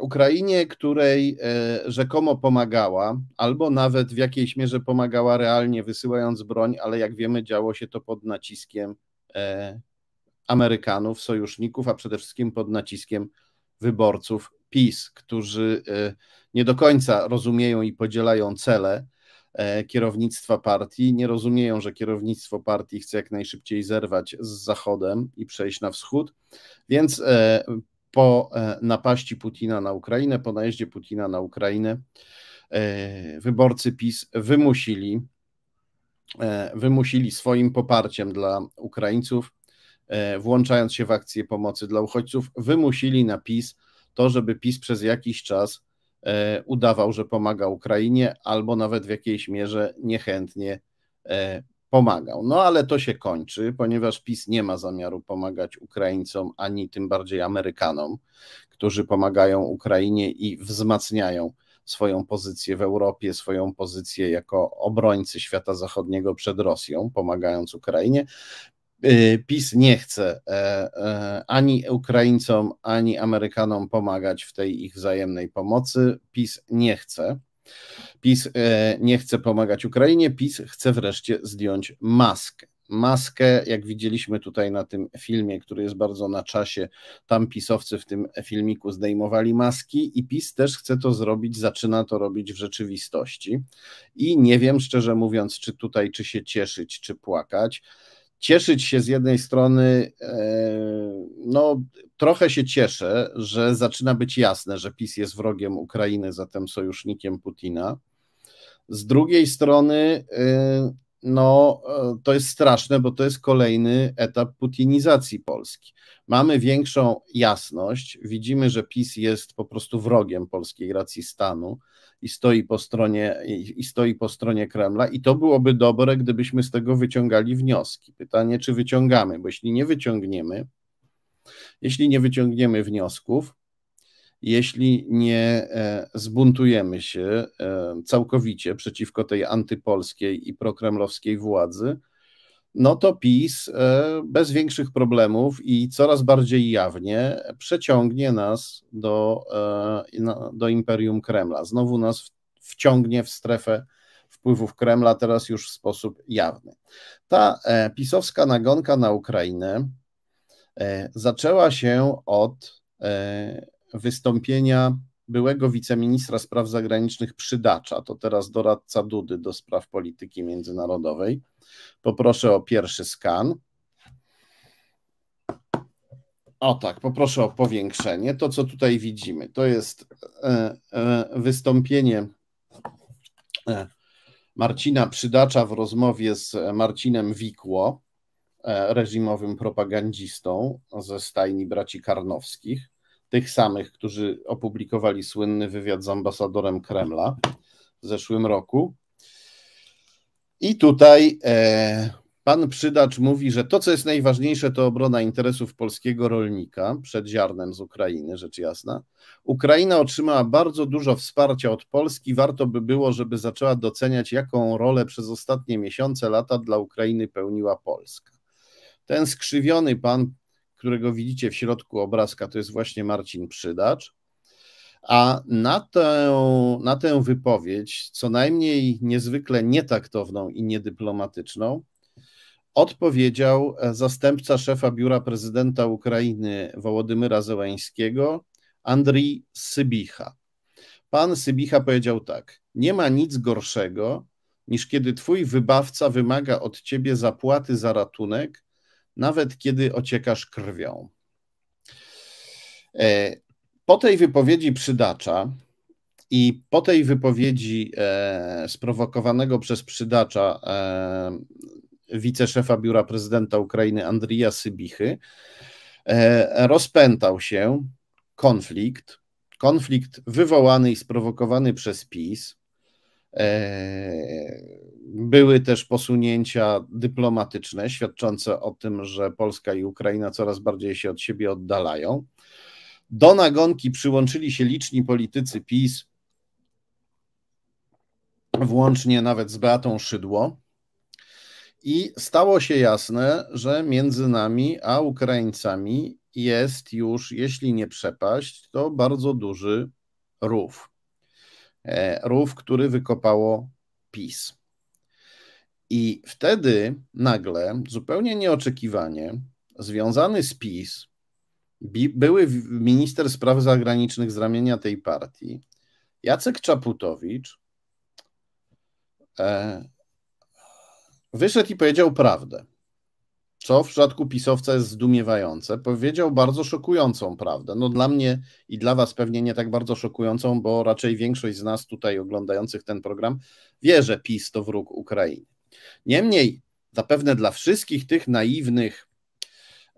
Ukrainie, której e, rzekomo pomagała, albo nawet w jakiejś mierze pomagała realnie, wysyłając broń, ale jak wiemy, działo się to pod naciskiem e, Amerykanów, sojuszników, a przede wszystkim pod naciskiem wyborców PiS, którzy nie do końca rozumieją i podzielają cele E, kierownictwa partii. Nie rozumieją, że kierownictwo partii chce jak najszybciej zerwać z Zachodem i przejść na wschód. Więc e, po e, napaści Putina na Ukrainę, po najeździe Putina na Ukrainę, wyborcy PiS wymusili, wymusili swoim poparciem dla Ukraińców, włączając się w akcję pomocy dla uchodźców, wymusili na PiS to, żeby PiS przez jakiś czas E, udawał, że pomaga Ukrainie, albo nawet w jakiejś mierze niechętnie e, pomagał. No ale to się kończy, ponieważ PiS nie ma zamiaru pomagać Ukraińcom, ani tym bardziej Amerykanom, którzy pomagają Ukrainie i wzmacniają swoją pozycję w Europie, swoją pozycję jako obrońcy świata zachodniego przed Rosją, pomagając Ukrainie. Y, PiS nie chce e, e, ani Ukraińcom, ani Amerykanom pomagać w tej ich wzajemnej pomocy. PiS nie chce. PiS e, nie chce pomagać Ukrainie, PiS chce wreszcie zdjąć maskę. Maskę, jak widzieliśmy tutaj na tym filmie, który jest bardzo na czasie, tam pisowcy w tym filmiku zdejmowali maski i PiS też chce to zrobić, zaczyna to robić w rzeczywistości. I nie wiem, szczerze mówiąc, czy tutaj, czy się cieszyć, czy płakać cieszyć się z jednej strony, e, no trochę się cieszę, że zaczyna być jasne, że PiS jest wrogiem Ukrainy, zatem sojusznikiem Putina. Z drugiej strony, e, no e, to jest straszne, bo to jest kolejny etap putinizacji Polski. Mamy większą jasność, widzimy, że PiS jest po prostu wrogiem polskiej racji stanu, i stoi po stronie, i stoi po stronie Kremla i to byłoby dobre, gdybyśmy z tego wyciągali wnioski. Pytanie, czy wyciągamy, bo jeśli nie wyciągniemy, jeśli nie wyciągniemy wniosków, jeśli nie e, zbuntujemy się e, całkowicie przeciwko tej antypolskiej i prokremlowskiej władzy, no to PiS e, bez większych problemów i coraz bardziej jawnie przeciągnie nas do, e, do imperium Kremla. Znowu nas wciągnie w strefę wpływów Kremla, teraz już w sposób jawny. Ta e, pisowska nagonka na Ukrainę zaczęła się od wystąpienia byłego wiceministra spraw zagranicznych Przydacza, to teraz doradca Dudy do spraw polityki międzynarodowej. Poproszę o pierwszy skan. O tak, poproszę o powiększenie. To, co tutaj widzimy, to jest e, e, wystąpienie e, Marcina Przydacza w rozmowie z Marcinem Wikło, reżimowym propagandzistą ze stajni braci Karnowskich tych samych, którzy opublikowali słynny wywiad z ambasadorem Kremla w zeszłym roku. I tutaj e, pan przydacz mówi, że to, co jest najważniejsze, to obrona interesów polskiego rolnika przed ziarnem z Ukrainy, rzecz jasna. Ukraina otrzymała bardzo dużo wsparcia od Polski. Warto by było, żeby zaczęła doceniać, jaką rolę przez ostatnie miesiące, lata dla Ukrainy pełniła Polska. Ten skrzywiony pan którego widzicie w środku obrazka, to jest właśnie Marcin Przydacz. A na tę, na tę wypowiedź, co najmniej niezwykle nietaktowną i niedyplomatyczną, odpowiedział e, zastępca szefa biura prezydenta Ukrainy Wołodymyra Zełańskiego, Andrii Sybicha. Pan Sybicha powiedział tak: Nie ma nic gorszego, niż kiedy twój wybawca wymaga od ciebie zapłaty za ratunek, nawet kiedy ociekasz krwią. E, po tej wypowiedzi przydacza i po tej wypowiedzi e, sprowokowanego przez przydacza e, wiceszefa biura prezydenta Ukrainy Andrija Sybichy, rozpętał się konflikt, konflikt wywołany i sprowokowany przez PiS. E, były też posunięcia dyplomatyczne świadczące o tym, że Polska i Ukraina coraz bardziej się od siebie oddalają. Do nagonki przyłączyli się liczni politycy PiS, włącznie nawet z Beatą Szydło. I stało się jasne, że między nami a Ukraińcami jest już, jeśli nie przepaść, to bardzo duży rów. E, rów, który wykopało PiS. I wtedy nagle, zupełnie nieoczekiwanie, związany z PiS, były minister spraw zagranicznych z ramienia tej partii, Jacek Czaputowicz, e, wyszedł i powiedział prawdę co w przypadku pisowca jest zdumiewające, powiedział bardzo szokującą prawdę. No dla mnie i dla Was pewnie nie tak bardzo szokującą, bo raczej większość z nas tutaj oglądających ten program wie, że PiS to wróg Ukrainy. Niemniej, zapewne dla wszystkich tych naiwnych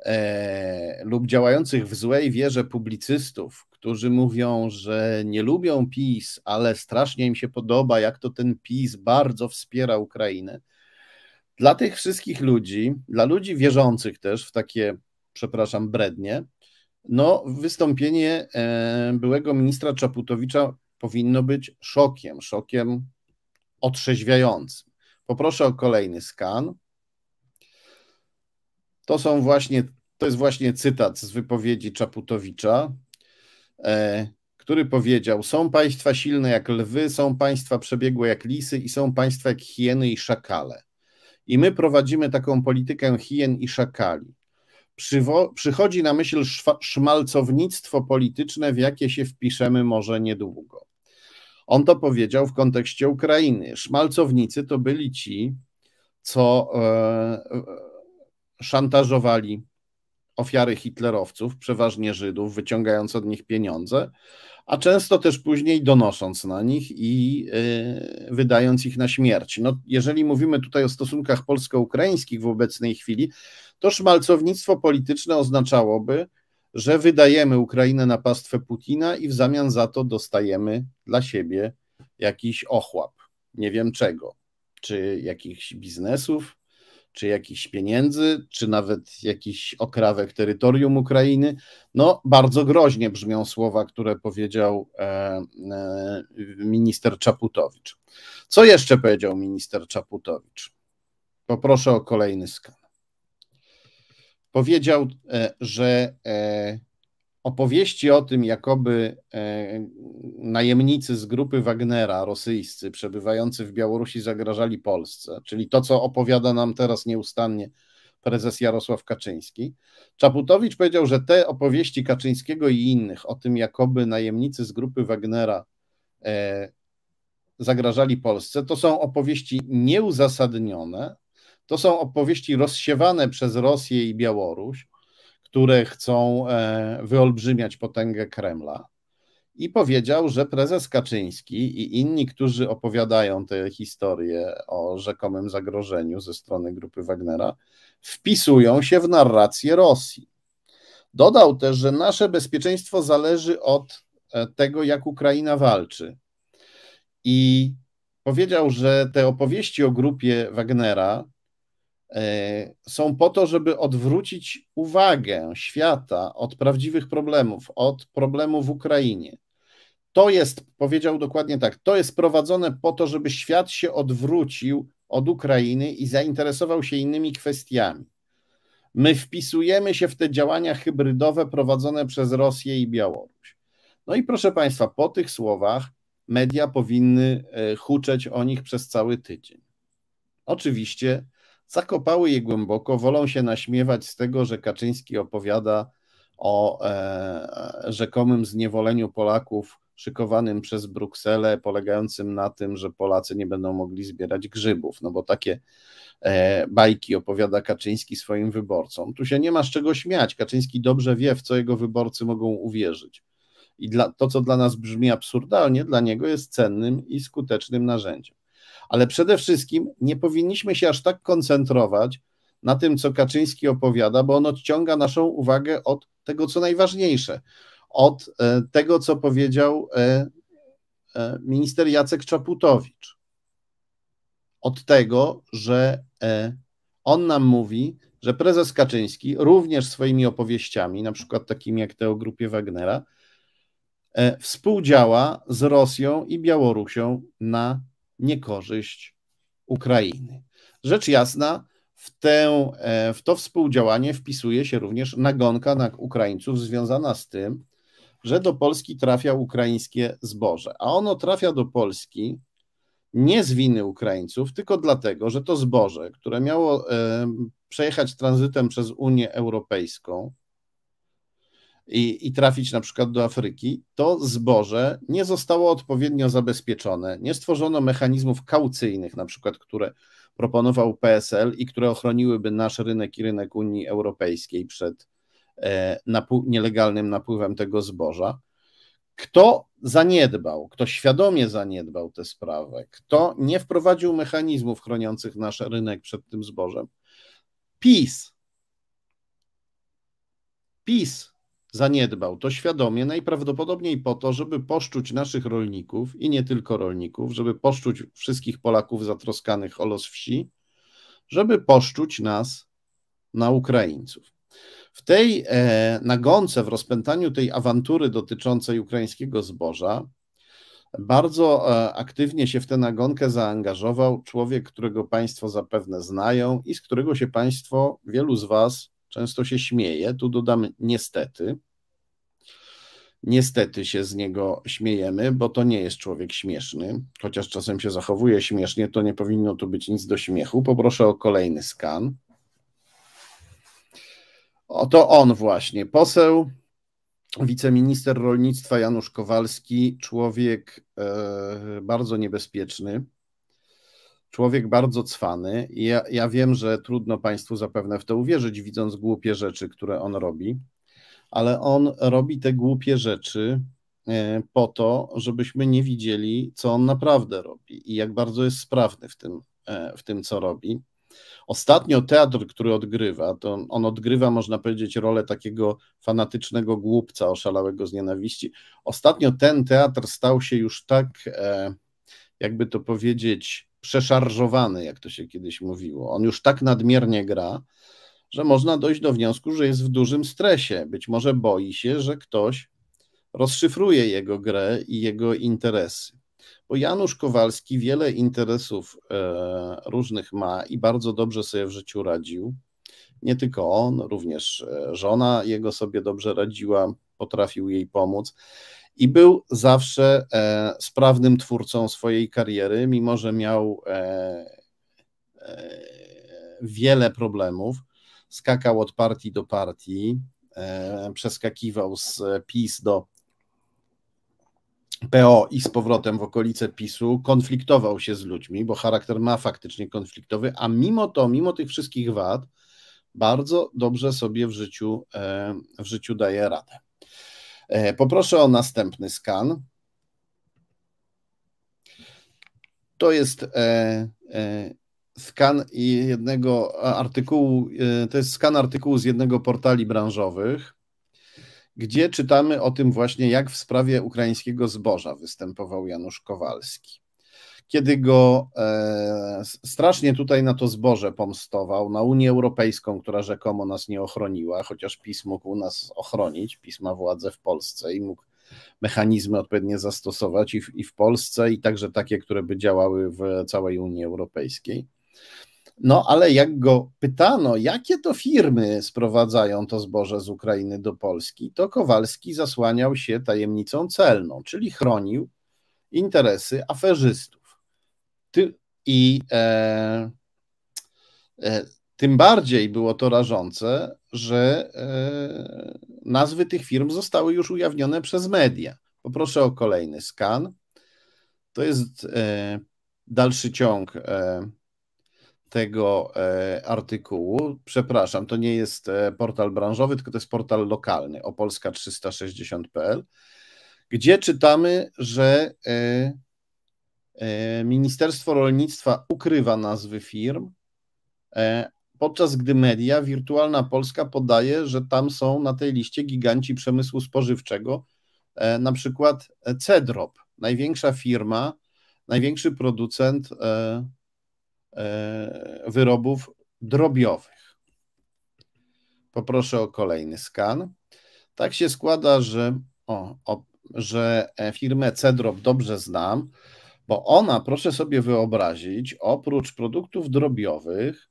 e, lub działających w złej wierze publicystów, którzy mówią, że nie lubią PiS, ale strasznie im się podoba, jak to ten PiS bardzo wspiera Ukrainę, dla tych wszystkich ludzi, dla ludzi wierzących też w takie, przepraszam, brednie, no wystąpienie e, byłego ministra Czaputowicza powinno być szokiem, szokiem otrzeźwiającym. Poproszę o kolejny skan. To są właśnie, to jest właśnie cytat z wypowiedzi Czaputowicza, e, który powiedział: Są państwa silne jak lwy, są państwa przebiegłe jak lisy i są państwa jak hieny i szakale. I my prowadzimy taką politykę hien i szakali. Przywo- przychodzi na myśl szwa- szmalcownictwo polityczne, w jakie się wpiszemy może niedługo. On to powiedział w kontekście Ukrainy. Szmalcownicy to byli ci, co e, e szantażowali ofiary hitlerowców, przeważnie Żydów, wyciągając od nich pieniądze, a często też później donosząc na nich i e, wydając ich na śmierć. No, jeżeli mówimy tutaj o stosunkach polsko-ukraińskich w obecnej chwili, to szmalcownictwo polityczne oznaczałoby, że wydajemy Ukrainę na pastwę Putina i w zamian za to dostajemy dla siebie jakiś ochłap, nie wiem czego, czy jakichś biznesów, czy jakichś pieniędzy, czy nawet jakiś okrawek terytorium Ukrainy. No, bardzo groźnie brzmią słowa, które powiedział e, e, minister Czaputowicz. Co jeszcze powiedział minister Czaputowicz? Poproszę o kolejny skan. Powiedział, e, że opowieści o tym, jakoby e, najemnicy z grupy Wagnera rosyjscy przebywający w Białorusi zagrażali Polsce, czyli to, co opowiada nam teraz nieustannie prezes Jarosław Kaczyński. Czaputowicz powiedział, że te opowieści Kaczyńskiego i innych o tym, jakoby najemnicy z grupy Wagnera e, zagrażali Polsce, to są opowieści nieuzasadnione, to są opowieści rozsiewane przez Rosję i Białoruś, które chcą e, wyolbrzymiać potęgę Kremla. I powiedział, że prezes Kaczyński i inni, którzy opowiadają te historie o rzekomym zagrożeniu ze strony grupy Wagnera, wpisują się w narrację Rosji. Dodał też, że nasze bezpieczeństwo zależy od e, tego, jak Ukraina walczy. I powiedział, że te opowieści o grupie Wagnera E, są po to, żeby odwrócić uwagę świata od prawdziwych problemów, od problemów w Ukrainie. To jest, powiedział dokładnie tak, to jest prowadzone po to, żeby świat się odwrócił od Ukrainy i zainteresował się innymi kwestiami. My wpisujemy się w te działania hybrydowe prowadzone przez Rosję i Białoruś. No i proszę Państwa, po tych słowach media powinny e, huczeć o nich przez cały tydzień. Oczywiście zakopały je głęboko, wolą się naśmiewać z tego, że Kaczyński opowiada o e, rzekomym zniewoleniu Polaków szykowanym przez Brukselę, polegającym na tym, że Polacy nie będą mogli zbierać grzybów, no bo takie e, bajki opowiada Kaczyński swoim wyborcom. Tu się nie ma z czego śmiać. Kaczyński dobrze wie, w co jego wyborcy mogą uwierzyć. I dla, to, co dla nas brzmi absurdalnie, dla niego jest cennym i skutecznym narzędziem. Ale przede wszystkim nie powinniśmy się aż tak koncentrować na tym, co Kaczyński opowiada, bo on odciąga naszą uwagę od tego, co najważniejsze, od e, tego, co powiedział e, e, minister Jacek Czaputowicz. Od tego, że on nam mówi, że prezes Kaczyński również swoimi opowieściami, na przykład takimi jak te o grupie Wagnera, współdziała z Rosją i Białorusią na niekorzyść Ukrainy. Rzecz jasna, w, tę, e, w to współdziałanie wpisuje się również nagonka na Ukraińców związana z tym, że do Polski trafia ukraińskie zboże, a ono trafia do Polski nie z winy Ukraińców, tylko dlatego, że to zboże, które miało e, przejechać tranzytem przez Unię Europejską, i, i trafić na przykład do Afryki, to zboże nie zostało odpowiednio zabezpieczone, nie stworzono mechanizmów kaucyjnych, na przykład, które proponował PSL i które ochroniłyby nasz rynek i rynek Unii Europejskiej przed e, napł nielegalnym napływem tego zboża. Kto zaniedbał, kto świadomie zaniedbał tę sprawę, kto nie wprowadził mechanizmów chroniących nasz rynek przed tym zbożem? PiS. PiS zaniedbał to świadomie, najprawdopodobniej po to, żeby poszczuć naszych rolników i nie tylko rolników, żeby poszczuć wszystkich Polaków zatroskanych o los wsi, żeby poszczuć nas na Ukraińców. W tej e, nagonce, w rozpętaniu tej awantury dotyczącej ukraińskiego zboża, bardzo e, aktywnie się w tę nagonkę zaangażował człowiek, którego Państwo zapewne znają i z którego się Państwo, wielu z Was, Często się śmieje, tu dodam niestety. Niestety się z niego śmiejemy, bo to nie jest człowiek śmieszny. Chociaż czasem się zachowuje śmiesznie, to nie powinno tu być nic do śmiechu. Poproszę o kolejny skan. Oto on właśnie, poseł, wiceminister rolnictwa Janusz Kowalski, człowiek e, bardzo niebezpieczny człowiek bardzo cwany i ja, ja wiem, że trudno Państwu zapewne w to uwierzyć, widząc głupie rzeczy, które on robi, ale on robi te głupie rzeczy e, po to, żebyśmy nie widzieli, co on naprawdę robi i jak bardzo jest sprawny w tym, e, w tym co robi. Ostatnio teatr, który odgrywa, to on, on odgrywa, można powiedzieć, rolę takiego fanatycznego głupca oszalałego z nienawiści. Ostatnio ten teatr stał się już tak, e, jakby to powiedzieć, przeszarżowany, jak to się kiedyś mówiło. On już tak nadmiernie gra, że można dojść do wniosku, że jest w dużym stresie. Być może boi się, że ktoś rozszyfruje jego grę i jego interesy. Bo Janusz Kowalski wiele interesów e, różnych ma i bardzo dobrze sobie w życiu radził. Nie tylko on, również e, żona jego sobie dobrze radziła, potrafił jej pomóc i był zawsze e, sprawnym twórcą swojej kariery, mimo że miał e, e, wiele problemów. Skakał od partii do partii, e, przeskakiwał z PiS do PO i z powrotem w okolice PiSu, konfliktował się z ludźmi, bo charakter ma faktycznie konfliktowy, a mimo to, mimo tych wszystkich wad, bardzo dobrze sobie w życiu, e, w życiu daje radę. E, poproszę o następny skan. To jest e, e, skan jednego artykułu, to jest skan artykułu z jednego portali branżowych, gdzie czytamy o tym właśnie, jak w sprawie ukraińskiego zboża występował Janusz Kowalski kiedy go e, strasznie tutaj na to zboże pomstował, na Unię Europejską, która rzekomo nas nie ochroniła, chociaż PiS mógł nas ochronić, PiS ma władzę w Polsce i mógł mechanizmy odpowiednie zastosować i w, i w Polsce, i także takie, które by działały w całej Unii Europejskiej. No, ale jak go pytano, jakie to firmy sprowadzają to zboże z Ukrainy do Polski, to Kowalski zasłaniał się tajemnicą celną, czyli chronił interesy aferzystów. Ty, I e, e, tym bardziej było to rażące, że e, nazwy tych firm zostały już ujawnione przez media. Poproszę o kolejny skan. To jest e, dalszy ciąg e, tego e, artykułu. Przepraszam, to nie jest portal branżowy, tylko to jest portal lokalny opolska360.pl, gdzie czytamy, że E, Ministerstwo Rolnictwa ukrywa nazwy firm, e, podczas gdy media Wirtualna Polska podaje, że tam są na tej liście giganci przemysłu spożywczego, e, na przykład Cedrop, największa firma, największy producent wyrobów drobiowych. Poproszę o kolejny skan. Tak się składa, że, o, o, że firmę Cedrop dobrze znam. Bo ona, proszę sobie wyobrazić, oprócz produktów drobiowych,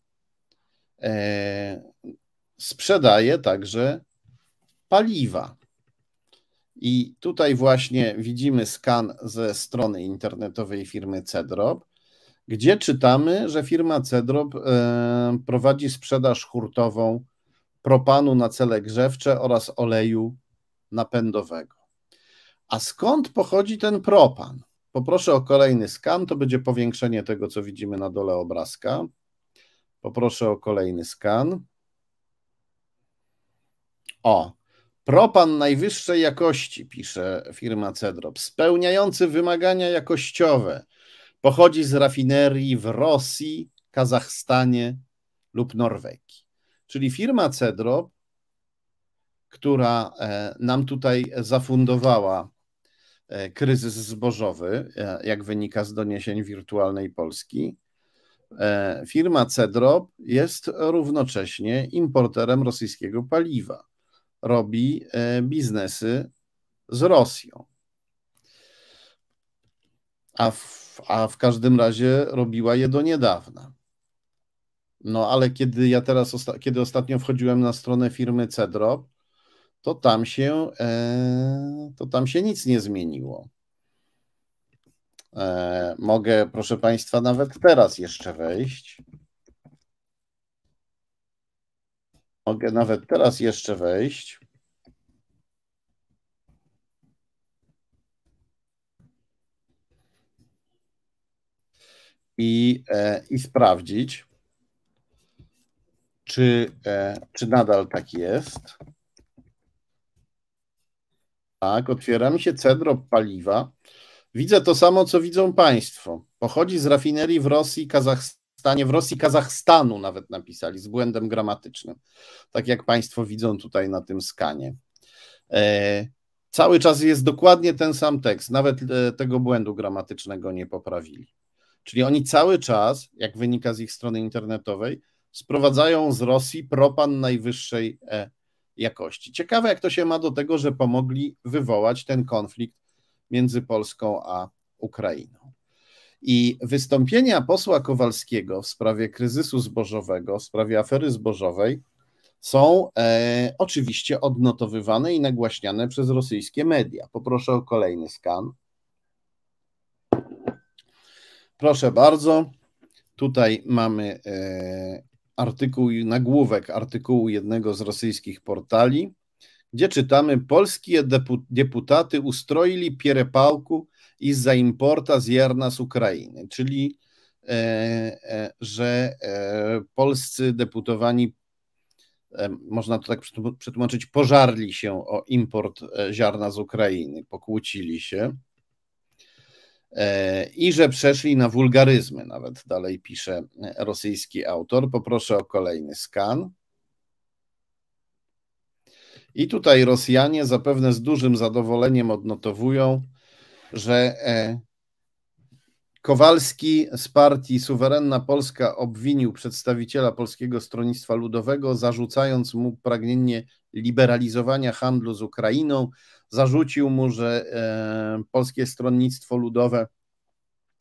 e, sprzedaje także paliwa. I tutaj właśnie widzimy skan ze strony internetowej firmy Cedrop, gdzie czytamy, że firma Cedrop e, prowadzi sprzedaż hurtową propanu na cele grzewcze oraz oleju napędowego. A skąd pochodzi ten propan? Poproszę o kolejny skan, to będzie powiększenie tego, co widzimy na dole obrazka. Poproszę o kolejny skan. O, propan najwyższej jakości, pisze firma Cedrop, spełniający wymagania jakościowe. Pochodzi z rafinerii w Rosji, Kazachstanie lub Norwegii. Czyli firma Cedrop, która e, nam tutaj zafundowała E, kryzys zbożowy, e, jak wynika z doniesień wirtualnej Polski. E, firma Cedrop jest równocześnie importerem rosyjskiego paliwa. Robi biznesy z Rosją. A w, a w każdym razie robiła je do niedawna. No ale kiedy ja teraz, osta kiedy ostatnio wchodziłem na stronę firmy Cedrop, to tam się, e, to tam się nic nie zmieniło. E, mogę, proszę Państwa, nawet teraz jeszcze wejść. Mogę nawet teraz jeszcze wejść. I, e, i sprawdzić, czy, czy nadal tak jest. Tak, otwiera mi się cedro paliwa. Widzę to samo, co widzą Państwo. Pochodzi z rafinerii w Rosji, Kazachstanie, w Rosji, Kazachstanu nawet napisali, z błędem gramatycznym. Tak jak Państwo widzą tutaj na tym skanie. E, cały czas jest dokładnie ten sam tekst, nawet e, tego błędu gramatycznego nie poprawili. Czyli oni cały czas, jak wynika z ich strony internetowej, sprowadzają z Rosji propan najwyższej e jakości. Ciekawe, jak to się ma do tego, że pomogli wywołać ten konflikt między Polską a Ukrainą. I wystąpienia posła Kowalskiego w sprawie kryzysu zbożowego, w sprawie afery zbożowej są e, oczywiście odnotowywane i nagłaśniane przez rosyjskie media. Poproszę o kolejny skan. Proszę bardzo. Tutaj mamy e, artykuł, nagłówek artykułu jednego z rosyjskich portali, gdzie czytamy: Polskie deputaty ustroili pierepałku i za importa zierna z Ukrainy, czyli e, e, że e, polscy deputowani, można to tak przetłumaczyć, pożarli się o import ziarna z Ukrainy, pokłócili się. E, i że przeszli na wulgaryzmy, nawet dalej pisze rosyjski autor. Poproszę o kolejny skan. I tutaj Rosjanie zapewne z dużym zadowoleniem odnotowują, że e, Kowalski z partii Suwerenna Polska obwinił przedstawiciela Polskiego Stronnictwa Ludowego, zarzucając mu pragnienie liberalizowania handlu z Ukrainą, zarzucił mu, że e, Polskie Stronnictwo Ludowe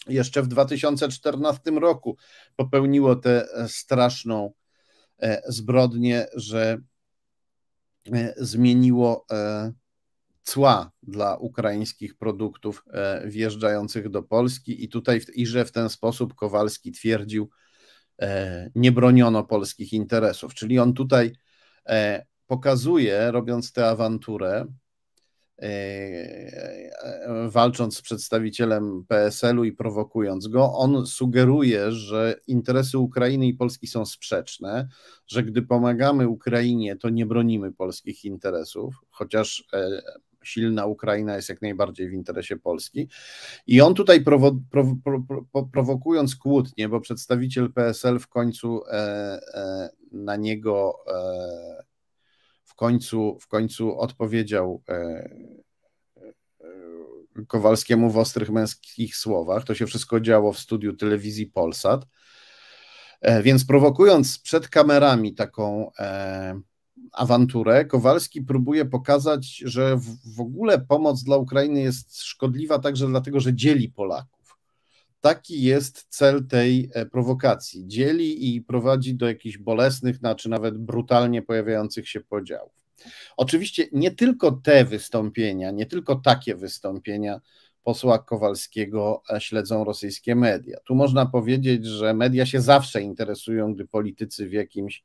jeszcze w 2014 roku popełniło tę e, straszną e, zbrodnię, że zmieniło cła dla ukraińskich produktów wjeżdżających do Polski i tutaj i że w ten sposób Kowalski twierdził, nie broniono polskich interesów. Czyli on tutaj pokazuje, robiąc tę awanturę, E, e, walcząc z przedstawicielem PSL-u i prowokując go, on sugeruje, że interesy Ukrainy i Polski są sprzeczne, że gdy pomagamy Ukrainie, to nie bronimy polskich interesów, chociaż e, silna Ukraina jest jak najbardziej w interesie Polski. I on tutaj prowo, pro, prowokując kłótnie, bo przedstawiciel PSL w końcu e, e, na niego e, końcu, w końcu odpowiedział e, e, Kowalskiemu w ostrych męskich słowach. To się wszystko działo w studiu telewizji Polsat. E, więc prowokując przed kamerami taką awanturę, Kowalski próbuje pokazać, że w ogóle pomoc dla Ukrainy jest szkodliwa także dlatego, że dzieli Polaków Taki jest cel tej e, prowokacji. Dzieli i prowadzi do jakichś bolesnych, na, czy nawet brutalnie pojawiających się podziałów. Oczywiście nie tylko te wystąpienia, nie tylko takie wystąpienia posła Kowalskiego e, śledzą rosyjskie media. Tu można powiedzieć, że media się zawsze interesują, gdy politycy w jakimś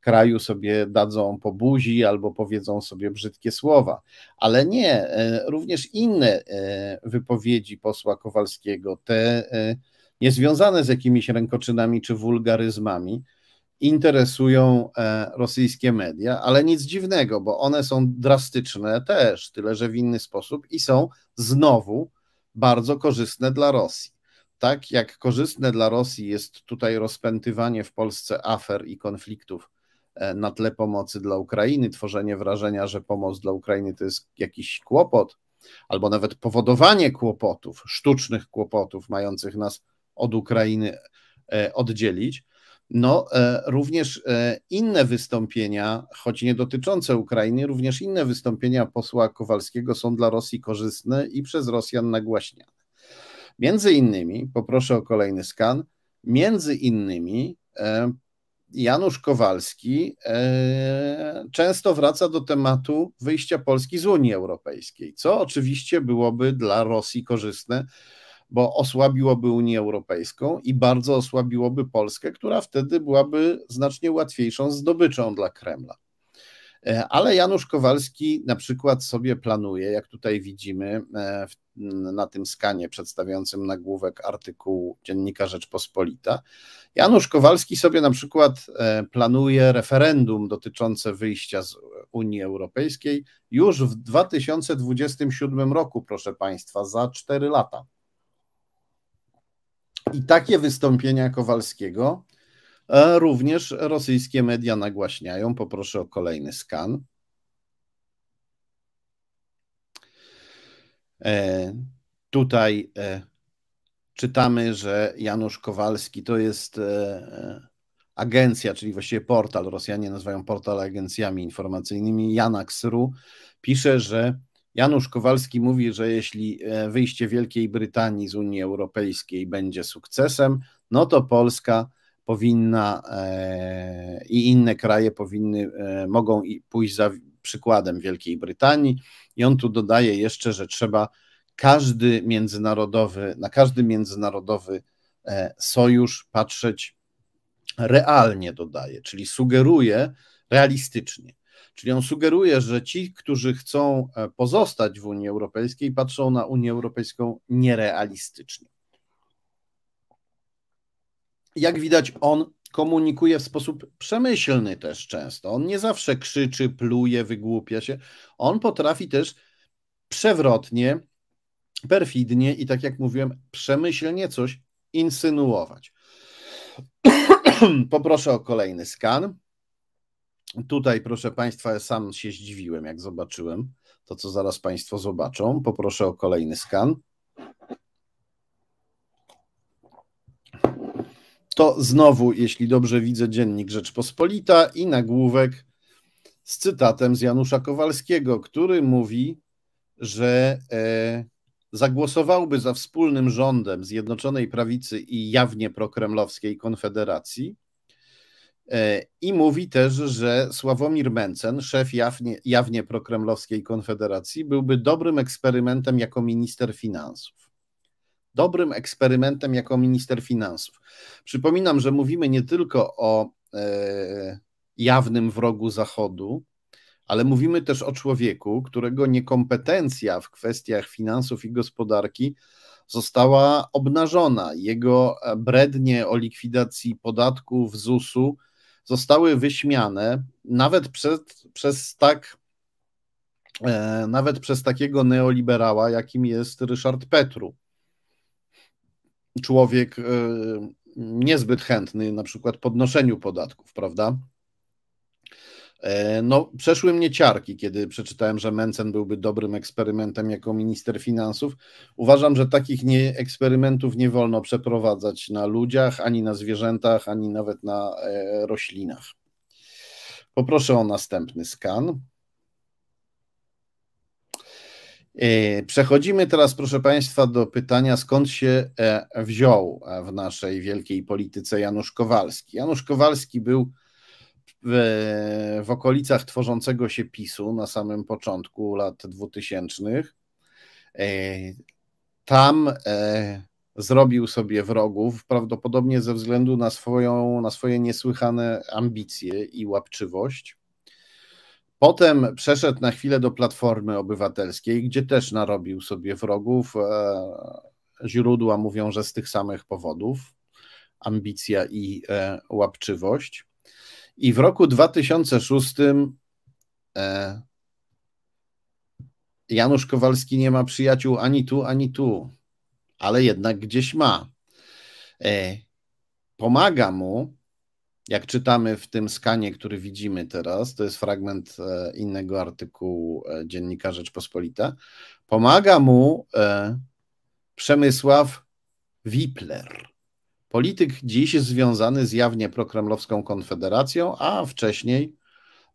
kraju sobie dadzą po buzi albo powiedzą sobie brzydkie słowa. Ale nie, e, również inne e, wypowiedzi posła Kowalskiego, te e, niezwiązane z jakimiś rękoczynami czy wulgaryzmami, interesują rosyjskie media, ale nic dziwnego, bo one są drastyczne też, tyle że w inny sposób i są znowu bardzo korzystne dla Rosji. Tak jak korzystne dla Rosji jest tutaj rozpętywanie w Polsce afer i konfliktów E, na tle pomocy dla Ukrainy, tworzenie wrażenia, że pomoc dla Ukrainy to jest jakiś kłopot, albo nawet powodowanie kłopotów, sztucznych kłopotów mających nas od Ukrainy e, oddzielić. No, e, również inne wystąpienia, choć nie dotyczące Ukrainy, również inne wystąpienia posła Kowalskiego są dla Rosji korzystne i przez Rosjan nagłaśniane. Między innymi, poproszę o kolejny skan, między innymi Janusz Kowalski e, często wraca do tematu wyjścia Polski z Unii Europejskiej, co oczywiście byłoby dla Rosji korzystne, bo osłabiłoby Unię Europejską i bardzo osłabiłoby Polskę, która wtedy byłaby znacznie łatwiejszą zdobyczą dla Kremla. E, ale Janusz Kowalski na przykład sobie planuje, jak tutaj widzimy e, na tym skanie przedstawiającym nagłówek artykułu Dziennika Rzeczpospolita, Janusz Kowalski sobie na przykład e, planuje referendum dotyczące wyjścia z Unii Europejskiej już w 2027 roku, proszę Państwa, za 4 lata. I takie wystąpienia Kowalskiego E, również rosyjskie media nagłaśniają. Poproszę o kolejny skan. E, tutaj e, czytamy, że Janusz Kowalski to jest agencja, czyli właściwie portal, Rosjanie nazywają portal agencjami informacyjnymi, Janax.ru pisze, że Janusz Kowalski mówi, że jeśli wyjście Wielkiej Brytanii z Unii Europejskiej będzie sukcesem, no to Polska powinna e, i inne kraje powinny, e, mogą pójść za przykładem Wielkiej Brytanii. I on tu dodaje jeszcze, że trzeba każdy międzynarodowy, na każdy międzynarodowy e, sojusz patrzeć realnie, dodaje, czyli sugeruje realistycznie. Czyli on sugeruje, że ci, którzy chcą pozostać w Unii Europejskiej, patrzą na Unię Europejską nierealistycznie jak widać, on komunikuje w sposób przemyślny też często. On nie zawsze krzyczy, pluje, wygłupia się. On potrafi też przewrotnie, perfidnie i tak jak mówiłem, przemyślnie coś insynuować. Poproszę o kolejny skan. Tutaj, proszę Państwa, sam się zdziwiłem, jak zobaczyłem to, co zaraz Państwo zobaczą. Poproszę o kolejny skan. To znowu, jeśli dobrze widzę, dziennik Rzeczpospolita i nagłówek z cytatem z Janusza Kowalskiego, który mówi, że e, zagłosowałby za wspólnym rządem Zjednoczonej Prawicy i jawnie prokremlowskiej Konfederacji. E, I mówi też, że Sławomir Mencen, szef jawnie, jawnie prokremlowskiej Konfederacji, byłby dobrym eksperymentem jako minister finansów dobrym eksperymentem jako minister finansów. Przypominam, że mówimy nie tylko o e, jawnym wrogu Zachodu, ale mówimy też o człowieku, którego niekompetencja w kwestiach finansów i gospodarki została obnażona. Jego e, brednie o likwidacji podatków, ZUS-u zostały wyśmiane nawet przez tak e, nawet przez takiego neoliberała, jakim jest Ryszard Petru człowiek y, niezbyt chętny na przykład podnoszeniu podatków, prawda? E, no, przeszły mnie ciarki, kiedy przeczytałem, że Mencen byłby dobrym eksperymentem jako minister finansów. Uważam, że takich nie, eksperymentów nie wolno przeprowadzać na ludziach, ani na zwierzętach, ani nawet na e, roślinach. Poproszę o następny skan. E, przechodzimy teraz, proszę Państwa, do pytania, skąd się e, wziął e, w naszej wielkiej polityce Janusz Kowalski. Janusz Kowalski był w, w okolicach tworzącego się PiSu na samym początku lat 2000. Tam zrobił sobie wrogów, prawdopodobnie ze względu na, swoją, na swoje niesłychane ambicje i łapczywość. Potem przeszedł na chwilę do Platformy Obywatelskiej, gdzie też narobił sobie wrogów. E, źródła mówią, że z tych samych powodów ambicja i e, łapczywość. I w roku 2006 e, Janusz Kowalski nie ma przyjaciół ani tu, ani tu, ale jednak gdzieś ma. Pomaga mu jak czytamy w tym skanie, który widzimy teraz, to jest fragment e, innego artykułu e, dziennika Rzeczpospolita, pomaga mu e, Przemysław Wipler. Polityk dziś związany z jawnie prokremlowską konfederacją, a wcześniej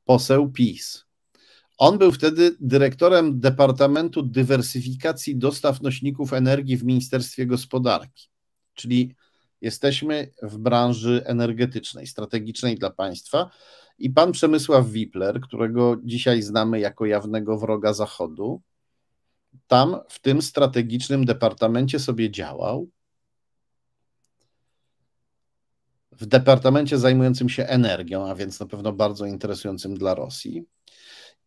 poseł PiS. On był wtedy dyrektorem Departamentu Dywersyfikacji Dostaw Nośników Energii w Ministerstwie Gospodarki, czyli Jesteśmy w branży energetycznej, strategicznej dla państwa. I pan Przemysław Wipler, którego dzisiaj znamy jako jawnego wroga Zachodu, tam w tym strategicznym departamencie sobie działał. W departamencie zajmującym się energią, a więc na pewno bardzo interesującym dla Rosji.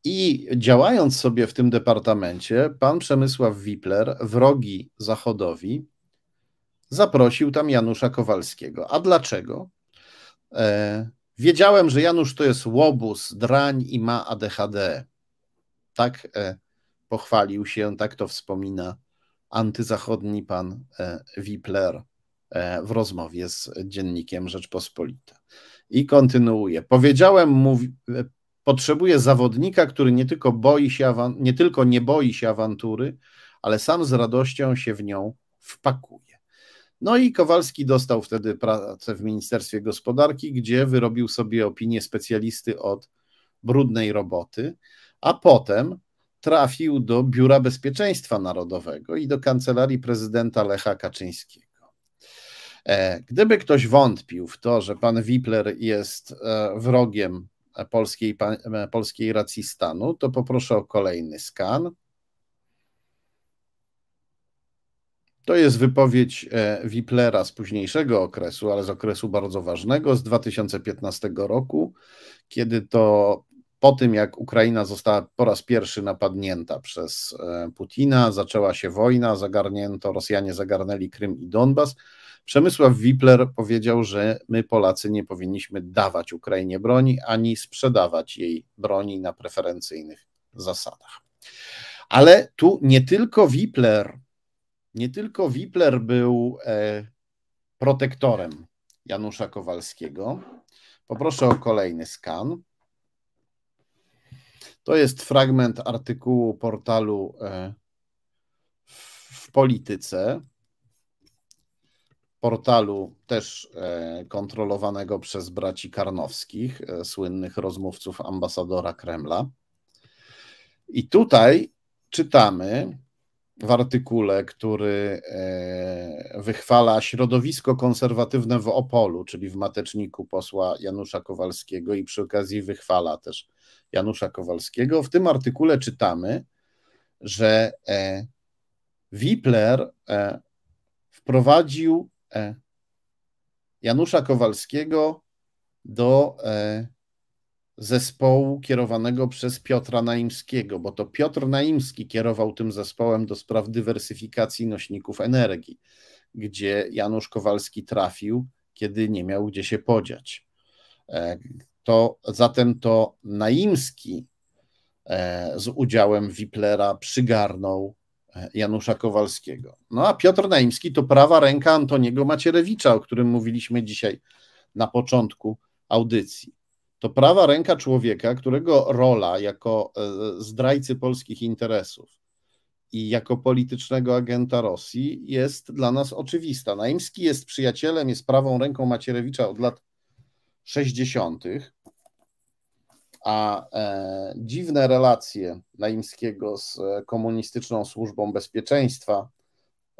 I działając sobie w tym departamencie, pan Przemysław Wipler, wrogi Zachodowi, zaprosił tam Janusza Kowalskiego. A dlaczego? E, wiedziałem, że Janusz to jest łobuz, drań i ma ADHD. Tak e, pochwalił się, tak to wspomina antyzachodni pan e, Wipler w rozmowie z dziennikiem Rzeczpospolita. I kontynuuje. Powiedziałem mu, potrzebuje zawodnika, który nie tylko, boi się nie tylko nie boi się awantury, ale sam z radością się w nią wpakuje. No i Kowalski dostał wtedy pracę w Ministerstwie Gospodarki, gdzie wyrobił sobie opinię specjalisty od brudnej roboty, a potem trafił do Biura Bezpieczeństwa Narodowego i do kancelarii prezydenta Lecha Kaczyńskiego. E, gdyby ktoś wątpił w to, że pan Wipler jest e, wrogiem polskiej, e, polskiej racji stanu, to poproszę o kolejny skan. To jest wypowiedź e, Wiplera z późniejszego okresu, ale z okresu bardzo ważnego, z 2015 roku, kiedy to po tym, jak Ukraina została po raz pierwszy napadnięta przez e, Putina, zaczęła się wojna, zagarnięto, Rosjanie zagarnęli Krym i Donbas. Przemysław Wipler powiedział, że my Polacy nie powinniśmy dawać Ukrainie broni ani sprzedawać jej broni na preferencyjnych zasadach. Ale tu nie tylko Wipler nie tylko Wipler był e, protektorem Janusza Kowalskiego. Poproszę o kolejny skan. To jest fragment artykułu portalu e, w polityce. Portalu też e, kontrolowanego przez braci Karnowskich, słynnych rozmówców ambasadora Kremla. I tutaj czytamy, w artykule, który e, wychwala środowisko konserwatywne w Opolu, czyli w mateczniku posła Janusza Kowalskiego i przy okazji wychwala też Janusza Kowalskiego. W tym artykule czytamy, że e, Wipler e, wprowadził Janusza Kowalskiego do zespołu kierowanego przez Piotra Naimskiego, bo to Piotr Naimski kierował tym zespołem do spraw dywersyfikacji nośników energii, gdzie Janusz Kowalski trafił, kiedy nie miał gdzie się podziać. E, to, zatem to Naimski e, z udziałem Wiplera przygarnął e, Janusza Kowalskiego. No a Piotr Naimski to prawa ręka Antoniego Macierewicza, o którym mówiliśmy dzisiaj na początku audycji to prawa ręka człowieka, którego rola jako e, zdrajcy polskich interesów i jako politycznego agenta Rosji jest dla nas oczywista. Naimski jest przyjacielem, jest prawą ręką Macierewicza od lat 60., a e, dziwne relacje Naimskiego z e, komunistyczną służbą bezpieczeństwa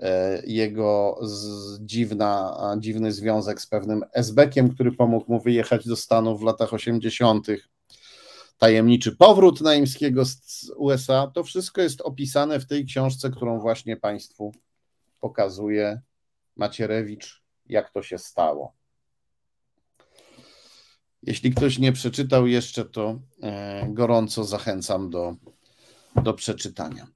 E, jego z, dziwna, dziwny związek z pewnym Esbekiem, który pomógł mu wyjechać do Stanów w latach 80., tajemniczy powrót Naimskiego z USA. To wszystko jest opisane w tej książce, którą właśnie Państwu pokazuje Macierewicz, jak to się stało. Jeśli ktoś nie przeczytał jeszcze, to e, gorąco zachęcam do, do przeczytania.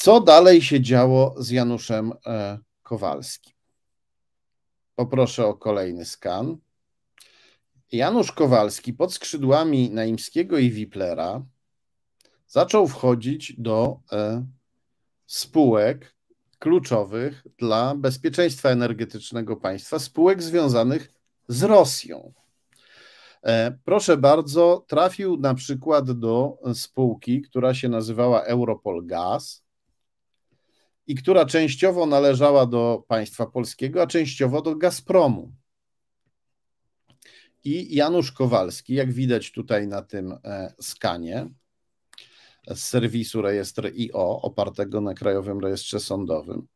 Co dalej się działo z Januszem e, Kowalskim? Poproszę o kolejny skan. Janusz Kowalski pod skrzydłami Naimskiego i Wiplera zaczął wchodzić do e, spółek kluczowych dla bezpieczeństwa energetycznego państwa, spółek związanych z Rosją. E, proszę bardzo, trafił na przykład do spółki, która się nazywała Europol Gaz, i która częściowo należała do państwa polskiego, a częściowo do Gazpromu. I Janusz Kowalski, jak widać tutaj na tym e, skanie z serwisu rejestr IO, opartego na Krajowym Rejestrze Sądowym,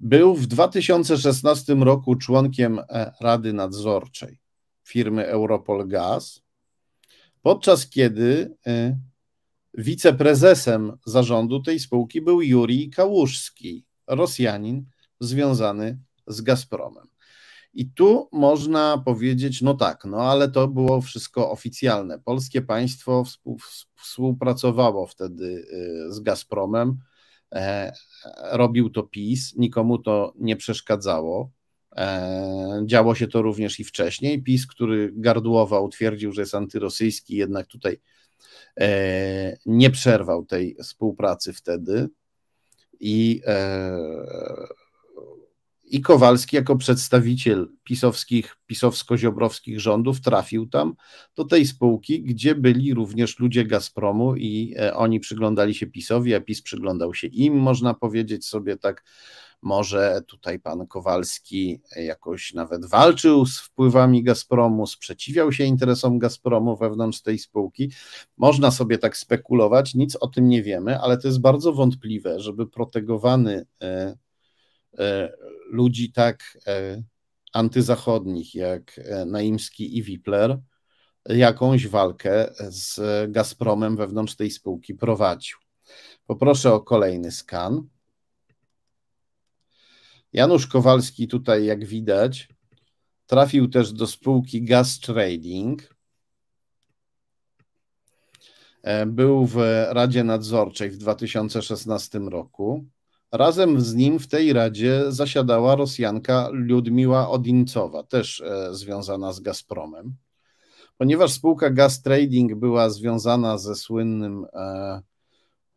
był w 2016 roku członkiem e, Rady Nadzorczej firmy Europol Gaz, podczas kiedy e, Wiceprezesem zarządu tej spółki był Jurij Kałuszski, Rosjanin związany z Gazpromem. I tu można powiedzieć, no tak, no ale to było wszystko oficjalne. Polskie państwo współpracowało wtedy y, z Gazpromem, e, robił to PiS, nikomu to nie przeszkadzało. E, działo się to również i wcześniej. PiS, który gardłował, twierdził, że jest antyrosyjski, jednak tutaj E, nie przerwał tej współpracy wtedy i, e, i Kowalski jako przedstawiciel pisowskich, pisowsko-ziobrowskich rządów trafił tam do tej spółki, gdzie byli również ludzie Gazpromu i e, oni przyglądali się PiSowi, a PiS przyglądał się im, można powiedzieć sobie tak może tutaj pan Kowalski jakoś nawet walczył z wpływami Gazpromu, sprzeciwiał się interesom Gazpromu wewnątrz tej spółki. Można sobie tak spekulować, nic o tym nie wiemy, ale to jest bardzo wątpliwe, żeby protegowany e, e, ludzi tak e, antyzachodnich jak Naimski i Wipler jakąś walkę z Gazpromem wewnątrz tej spółki prowadził. Poproszę o kolejny skan. Janusz Kowalski tutaj, jak widać, trafił też do spółki Gas Trading. E, był w Radzie Nadzorczej w 2016 roku. Razem z nim w tej radzie zasiadała Rosjanka Ludmiła Odincowa, też e, związana z Gazpromem. Ponieważ spółka Gas Trading była związana ze słynnym e,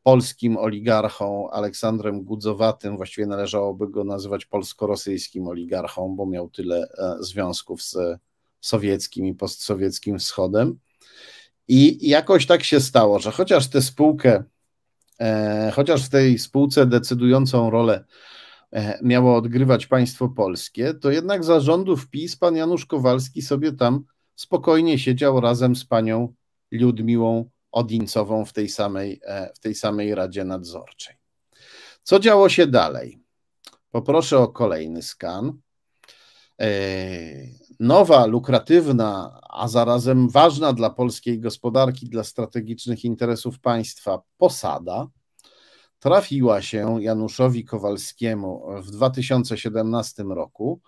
polskim oligarchą Aleksandrem Gudzowatym, właściwie należałoby go nazywać polsko-rosyjskim oligarchą, bo miał tyle e, związków z sowieckim i postsowieckim wschodem. I jakoś tak się stało, że chociaż tę spółkę, e, chociaż w tej spółce decydującą rolę e, miało odgrywać państwo polskie, to jednak zarządów PiS pan Janusz Kowalski sobie tam spokojnie siedział razem z panią Ludmiłą Odincową w tej samej, e, w tej samej Radzie Nadzorczej. Co działo się dalej? Poproszę o kolejny skan. E, nowa, lukratywna, a zarazem ważna dla polskiej gospodarki, dla strategicznych interesów państwa posada trafiła się Januszowi Kowalskiemu w 2017 roku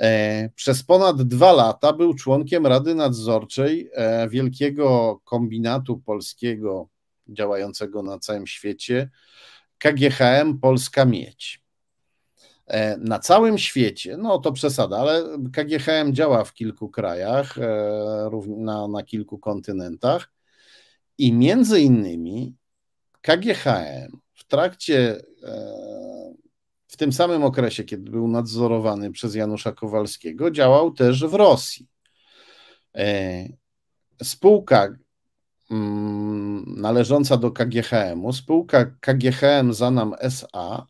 E, przez ponad dwa lata był członkiem Rady Nadzorczej e, wielkiego kombinatu polskiego działającego na całym świecie KGHM Polska Miedź. E, na całym świecie, no to przesada, ale KGHM działa w kilku krajach, na, na kilku kontynentach i między innymi KGHM w trakcie w tym samym okresie, kiedy był nadzorowany przez Janusza Kowalskiego, działał też w Rosji. E, spółka mm, należąca do KGHM-u, spółka KGHM Zanam SA,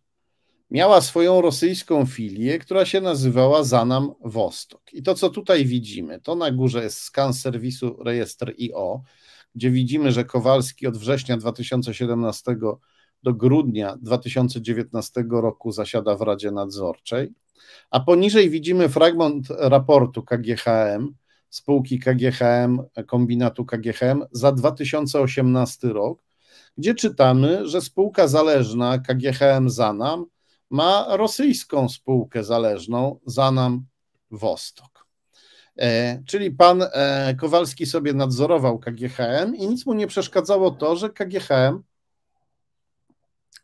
miała swoją rosyjską filię, która się nazywała Zanam Wostok. I to, co tutaj widzimy, to na górze jest skan serwisu rejestr IO, gdzie widzimy, że Kowalski od września 2017 do grudnia 2019 roku zasiada w Radzie Nadzorczej, a poniżej widzimy fragment raportu KGHM, spółki KGHM, kombinatu KGHM za 2018 rok, gdzie czytamy, że spółka zależna KGHM Zanam ma rosyjską spółkę zależną Zanam Wostok. E, czyli pan e, Kowalski sobie nadzorował KGHM i nic mu nie przeszkadzało to, że KGHM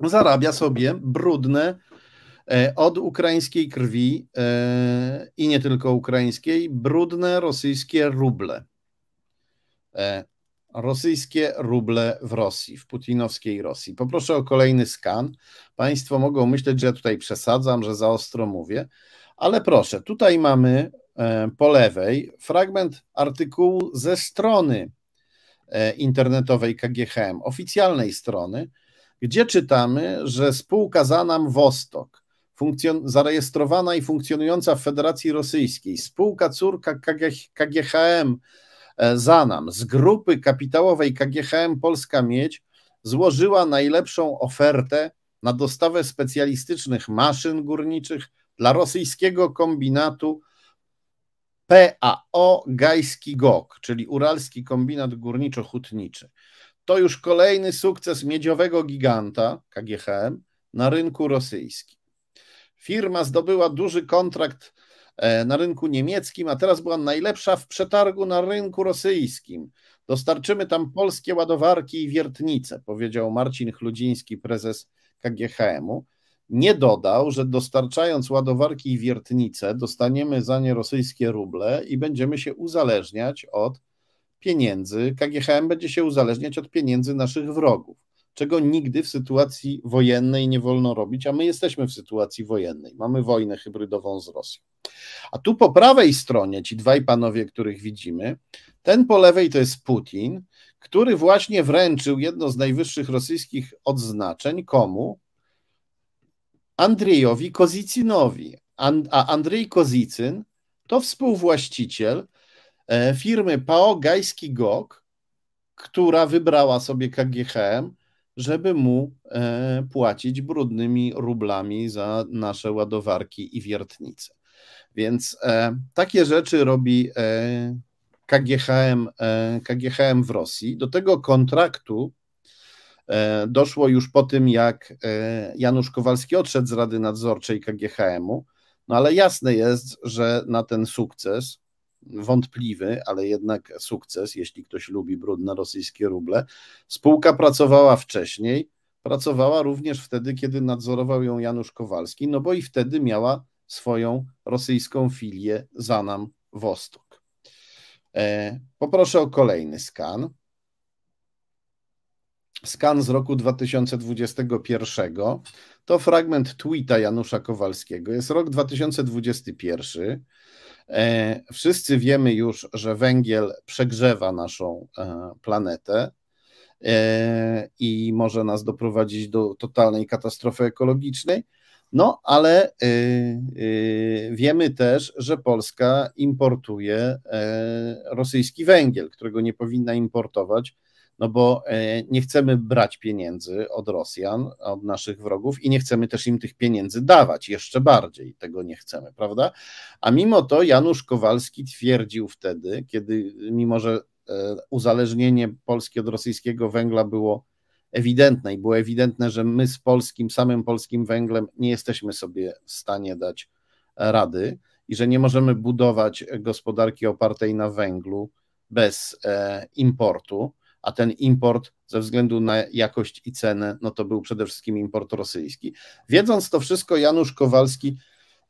zarabia sobie brudne e, od ukraińskiej krwi e, i nie tylko ukraińskiej, brudne rosyjskie ruble. E, rosyjskie ruble w Rosji, w putinowskiej Rosji. Poproszę o kolejny skan. Państwo mogą myśleć, że ja tutaj przesadzam, że za ostro mówię, ale proszę, tutaj mamy po lewej fragment artykułu ze strony internetowej KGHM, oficjalnej strony, gdzie czytamy, że spółka Zanam Wostok, zarejestrowana i funkcjonująca w Federacji Rosyjskiej, spółka córka KG KGHM e, Zanam z grupy kapitałowej KGHM Polska Miedź złożyła najlepszą ofertę na dostawę specjalistycznych maszyn górniczych dla rosyjskiego kombinatu PAO Gajski GOK, czyli Uralski Kombinat Górniczo-Hutniczy. To już kolejny sukces miedziowego giganta KGHM na rynku rosyjskim. Firma zdobyła duży kontrakt e, na rynku niemieckim, a teraz była najlepsza w przetargu na rynku rosyjskim. Dostarczymy tam polskie ładowarki i wiertnice, powiedział Marcin Chludziński, prezes KGHM-u. Nie dodał, że dostarczając ładowarki i wiertnice, dostaniemy za nie rosyjskie ruble i będziemy się uzależniać od pieniędzy. KGHM będzie się uzależniać od pieniędzy naszych wrogów, czego nigdy w sytuacji wojennej nie wolno robić, a my jesteśmy w sytuacji wojennej. Mamy wojnę hybrydową z Rosją. A tu po prawej stronie, ci dwaj panowie, których widzimy, ten po lewej to jest Putin, który właśnie wręczył jedno z najwyższych rosyjskich odznaczeń komu? Andrzejowi Kozicynowi. And, a Andrzej Kozicyn to współwłaściciel E, firmy PAO Gajski GOG, która wybrała sobie KGHM, żeby mu e, płacić brudnymi rublami za nasze ładowarki i wiertnice. Więc e, takie rzeczy robi KGHM, KGHM w Rosji. Do tego kontraktu doszło już po tym, jak Janusz Kowalski odszedł z Rady Nadzorczej KGHM-u. No ale jasne jest, że na ten sukces wątpliwy, ale jednak sukces, jeśli ktoś lubi brudne rosyjskie ruble. Spółka pracowała wcześniej, pracowała również wtedy, kiedy nadzorował ją Janusz Kowalski, no bo i wtedy miała swoją rosyjską filię Zanam Wostok. E, poproszę o kolejny skan. Skan z roku 2021 to fragment tweeta Janusza Kowalskiego. Jest rok 2021. E, wszyscy wiemy już, że węgiel przegrzewa naszą e, planetę e, i może nas doprowadzić do totalnej katastrofy ekologicznej. No, ale wiemy też, że Polska importuje rosyjski węgiel, którego nie powinna importować no bo e, nie chcemy brać pieniędzy od Rosjan, od naszych wrogów i nie chcemy też im tych pieniędzy dawać, jeszcze bardziej tego nie chcemy, prawda? A mimo to Janusz Kowalski twierdził wtedy, kiedy mimo że e, uzależnienie Polski od rosyjskiego węgla było ewidentne i było ewidentne, że my z polskim, samym polskim węglem nie jesteśmy sobie w stanie dać e, rady i że nie możemy budować gospodarki opartej na węglu bez importu a ten import ze względu na jakość i cenę, no to był przede wszystkim import rosyjski. Wiedząc to wszystko, Janusz Kowalski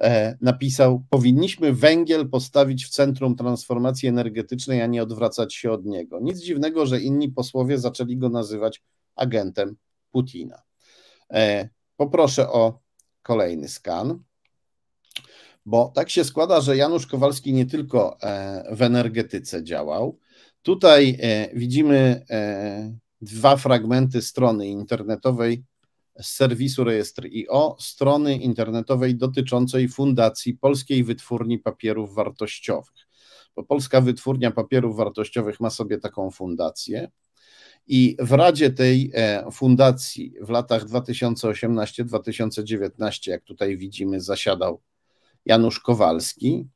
e, napisał: Powinniśmy węgiel postawić w centrum transformacji energetycznej, a nie odwracać się od niego. Nic dziwnego, że inni posłowie zaczęli go nazywać agentem Putina. E, poproszę o kolejny skan. Bo tak się składa, że Janusz Kowalski nie tylko e, w energetyce działał, Tutaj e, widzimy e, dwa fragmenty strony internetowej z serwisu rejestr.io, strony internetowej dotyczącej Fundacji Polskiej Wytwórni Papierów Wartościowych. Bo Polska Wytwórnia Papierów Wartościowych ma sobie taką fundację. I w Radzie tej e, fundacji w latach 2018-2019, jak tutaj widzimy, zasiadał Janusz Kowalski,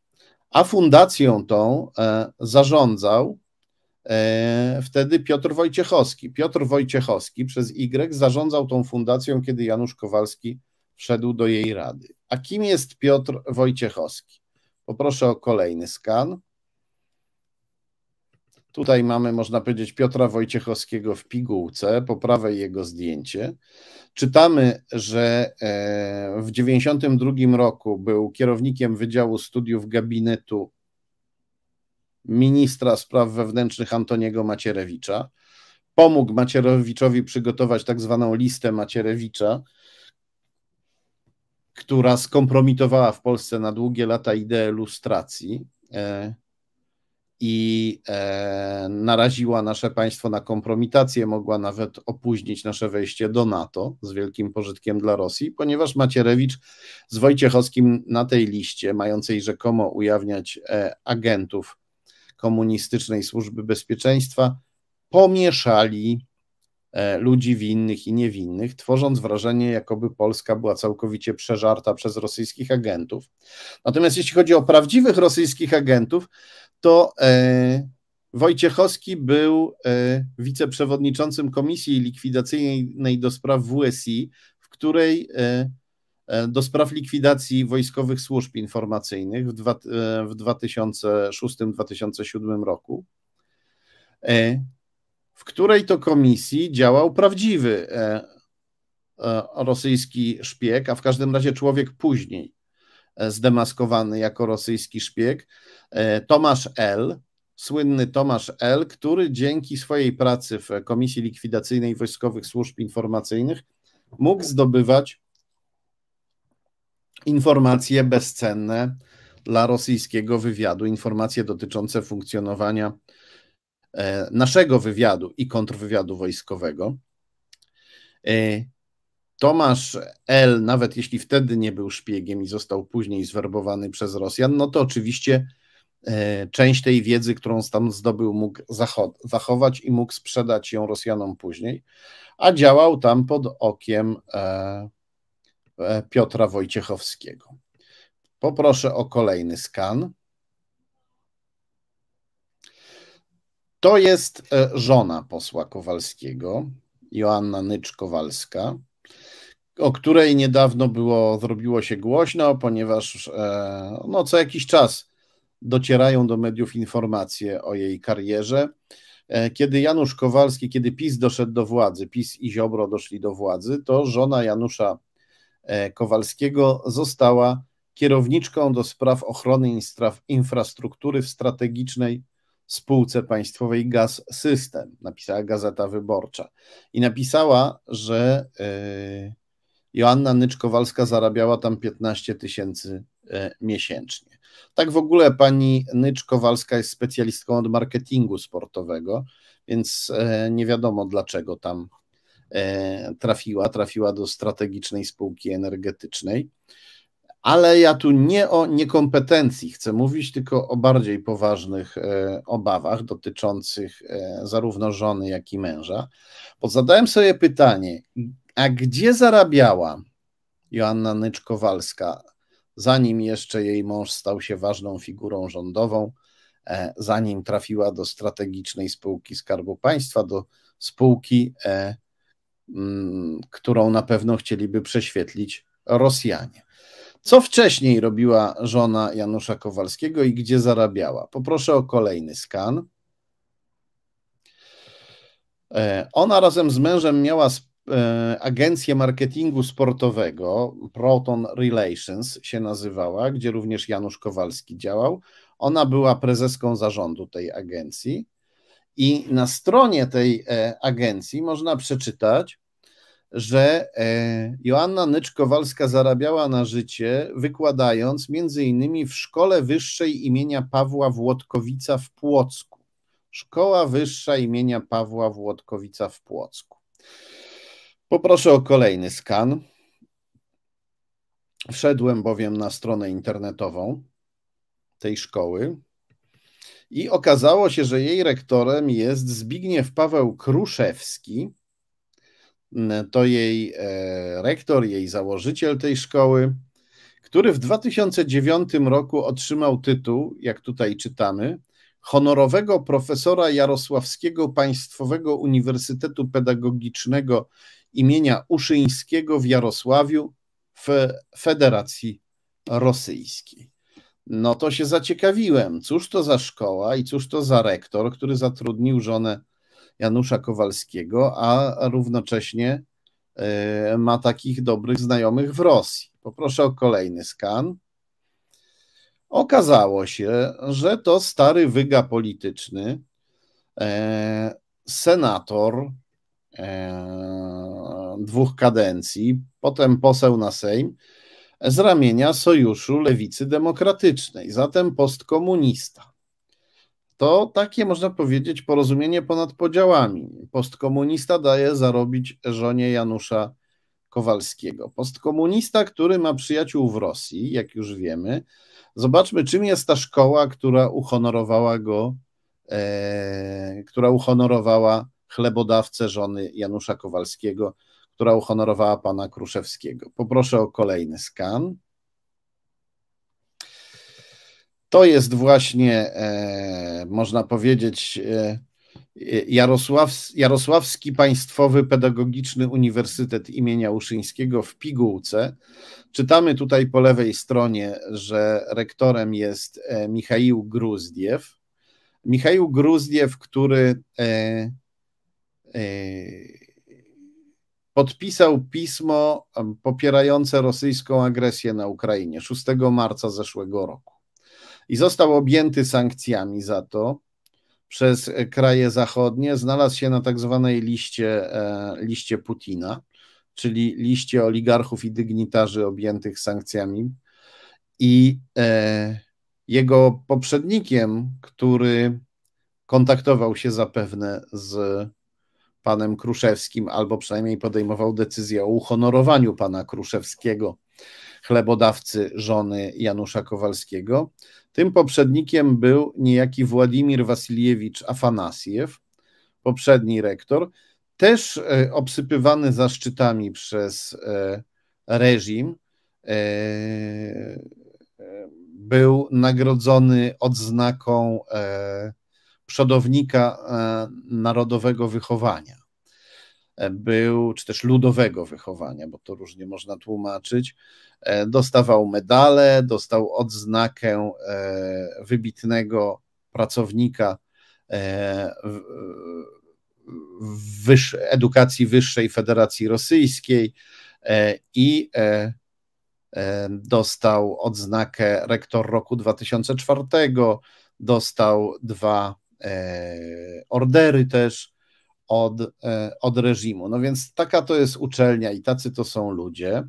a fundacją tą zarządzał E, wtedy Piotr Wojciechowski. Piotr Wojciechowski przez Y zarządzał tą fundacją, kiedy Janusz Kowalski wszedł do jej rady. A kim jest Piotr Wojciechowski? Poproszę o kolejny skan. Tutaj mamy, można powiedzieć, Piotra Wojciechowskiego w pigułce, po prawej jego zdjęcie. Czytamy, że e, w 1992 roku był kierownikiem Wydziału Studiów Gabinetu ministra spraw wewnętrznych Antoniego Macierewicza. Pomógł Macierewiczowi przygotować tak zwaną listę Macierewicza, która skompromitowała w Polsce na długie lata ideę lustracji e, i e, naraziła nasze państwo na kompromitację, mogła nawet opóźnić nasze wejście do NATO z wielkim pożytkiem dla Rosji, ponieważ Macierewicz z Wojciechowskim na tej liście, mającej rzekomo ujawniać e, agentów komunistycznej służby bezpieczeństwa pomieszali e, ludzi winnych i niewinnych, tworząc wrażenie, jakoby Polska była całkowicie przeżarta przez rosyjskich agentów. Natomiast jeśli chodzi o prawdziwych rosyjskich agentów, to e, Wojciechowski był e, wiceprzewodniczącym Komisji Likwidacyjnej do spraw WSI, w której E, do spraw likwidacji wojskowych służb informacyjnych w, e, w 2006-2007 roku, e, w której to komisji działał prawdziwy rosyjski szpieg, a w każdym razie człowiek później zdemaskowany jako rosyjski szpieg, Tomasz L., słynny Tomasz L., który dzięki swojej pracy w Komisji Likwidacyjnej Wojskowych Służb Informacyjnych mógł zdobywać informacje bezcenne dla rosyjskiego wywiadu, informacje dotyczące funkcjonowania e, naszego wywiadu i kontrwywiadu wojskowego. E, Tomasz L., nawet jeśli wtedy nie był szpiegiem i został później zwerbowany przez Rosjan, no to oczywiście e, część tej wiedzy, którą tam zdobył, mógł zachować i mógł sprzedać ją Rosjanom później, a działał tam pod okiem E, Piotra Wojciechowskiego. Poproszę o kolejny skan. To jest e, żona posła Kowalskiego, Joanna Nycz-Kowalska, o której niedawno było, zrobiło się głośno, ponieważ e, no, co jakiś czas docierają do mediów informacje o jej karierze. Kiedy Janusz Kowalski, kiedy PiS doszedł do władzy, PiS i Ziobro doszli do władzy, to żona Janusza E, Kowalskiego została kierowniczką do spraw ochrony infrastruktury w strategicznej spółce państwowej Gaz System, napisała Gazeta Wyborcza. I napisała, że e, Joanna Nyczkowalska zarabiała tam 15 tysięcy e, miesięcznie. Tak w ogóle pani Nyczkowalska jest specjalistką od marketingu sportowego, więc nie wiadomo dlaczego tam E, trafiła, trafiła do strategicznej spółki energetycznej. Ale ja tu nie o niekompetencji chcę mówić, tylko o bardziej poważnych e, obawach dotyczących e, zarówno żony, jak i męża. Bo zadałem sobie pytanie, a gdzie zarabiała Joanna Nyczkowalska, zanim jeszcze jej mąż stał się ważną figurą rządową, zanim trafiła do strategicznej spółki Skarbu Państwa, do spółki Mm, którą na pewno chcieliby prześwietlić Rosjanie. Co wcześniej robiła żona Janusza Kowalskiego i gdzie zarabiała? Poproszę o kolejny skan. E, ona razem z mężem miała e, agencję marketingu sportowego, Proton Relations się nazywała, gdzie również Janusz Kowalski działał. Ona była prezeską zarządu tej agencji. I na stronie tej e, agencji można przeczytać, że e, Joanna Nyczkowalska zarabiała na życie, wykładając między innymi w Szkole Wyższej imienia Pawła Włodkowica w Płocku. Szkoła Wyższa imienia Pawła Włodkowica w Płocku. Poproszę o kolejny skan. Wszedłem bowiem na stronę internetową tej szkoły i okazało się, że jej rektorem jest Zbigniew Paweł Kruszewski, to jej e, rektor, jej założyciel tej szkoły, który w 2009 roku otrzymał tytuł, jak tutaj czytamy, honorowego profesora Jarosławskiego Państwowego Uniwersytetu Pedagogicznego imienia Uszyńskiego w Jarosławiu w Federacji Rosyjskiej. No to się zaciekawiłem, cóż to za szkoła i cóż to za rektor, który zatrudnił żonę Janusza Kowalskiego, a równocześnie e, ma takich dobrych znajomych w Rosji. Poproszę o kolejny skan. Okazało się, że to stary wyga polityczny, e, senator e, dwóch kadencji, potem poseł na Sejm, z ramienia Sojuszu Lewicy Demokratycznej, zatem postkomunista to takie można powiedzieć porozumienie ponad podziałami. Postkomunista daje zarobić żonie Janusza Kowalskiego. Postkomunista, który ma przyjaciół w Rosji, jak już wiemy. Zobaczmy, czym jest ta szkoła, która uhonorowała go, e, która uhonorowała chlebodawcę żony Janusza Kowalskiego, która uhonorowała pana Kruszewskiego. Poproszę o kolejny skan. To jest właśnie, e, można powiedzieć, e, Jarosławski Państwowy Pedagogiczny Uniwersytet imienia Uszyńskiego w Pigułce. Czytamy tutaj po lewej stronie, że rektorem jest e, Michał Gruzdiew. Michał Gruzdiew, który podpisał pismo popierające rosyjską agresję na Ukrainie 6 marca zeszłego roku i został objęty sankcjami za to przez kraje zachodnie, znalazł się na tak zwanej liście, e, liście Putina, czyli liście oligarchów i dygnitarzy objętych sankcjami. I e, jego poprzednikiem, który kontaktował się zapewne z panem Kruszewskim, albo przynajmniej podejmował decyzję o uhonorowaniu pana Kruszewskiego, chlebodawcy żony Janusza Kowalskiego, tym poprzednikiem był niejaki Władimir Wasiliewicz Afanasiew, poprzedni rektor, też e, obsypywany zaszczytami przez e, reżim. E, był nagrodzony odznaką przodownika narodowego wychowania. E, był, czy też ludowego wychowania, bo to różnie można tłumaczyć, e, dostawał medale, dostał odznakę e, wybitnego pracownika edukacji wyższej Federacji Rosyjskiej i dostał odznakę rektor roku 2004, dostał dwa ordery też od, e, od reżimu. No więc taka to jest uczelnia i tacy to są ludzie.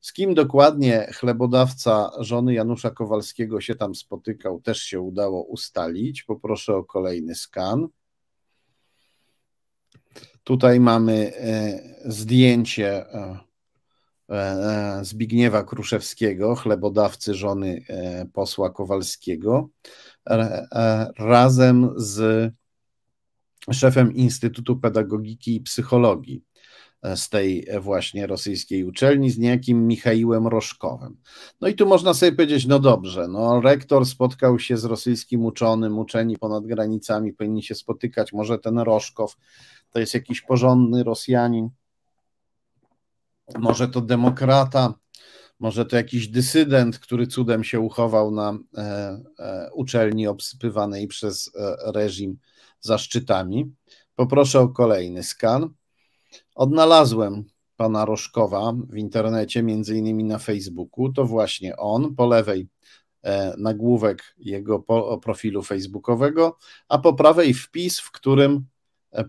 Z kim dokładnie chlebodawca żony Janusza Kowalskiego się tam spotykał, też się udało ustalić. Poproszę o kolejny skan. Tutaj mamy e, zdjęcie e, Zbigniewa Kruszewskiego, chlebodawcy żony posła Kowalskiego, razem z szefem Instytutu Pedagogiki i Psychologii e, z tej e, właśnie rosyjskiej uczelni, z niejakim Michaiłem Roszkowem. No i tu można sobie powiedzieć, no dobrze, no rektor spotkał się z rosyjskim uczonym, uczeni ponad granicami powinni się spotykać, może ten Roszkow to jest jakiś porządny Rosjanin, może to demokrata, może to jakiś dysydent, który cudem się uchował na e, e, uczelni obsypywanej przez e, reżim za szczytami. Poproszę o kolejny skan. Odnalazłem pana Roszkowa w internecie, między innymi na Facebooku. To właśnie on, po lewej e, nagłówek jego profilu facebookowego, a po prawej wpis, w którym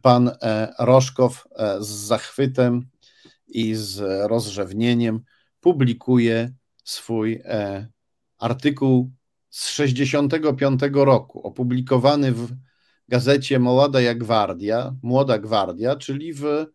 pan e, Roszkow e, z zachwytem i z rozrzewnieniem publikuje swój artykuł z 65 roku, opublikowany w gazecie Młoda Gwardia, Młoda Gwardia, czyli w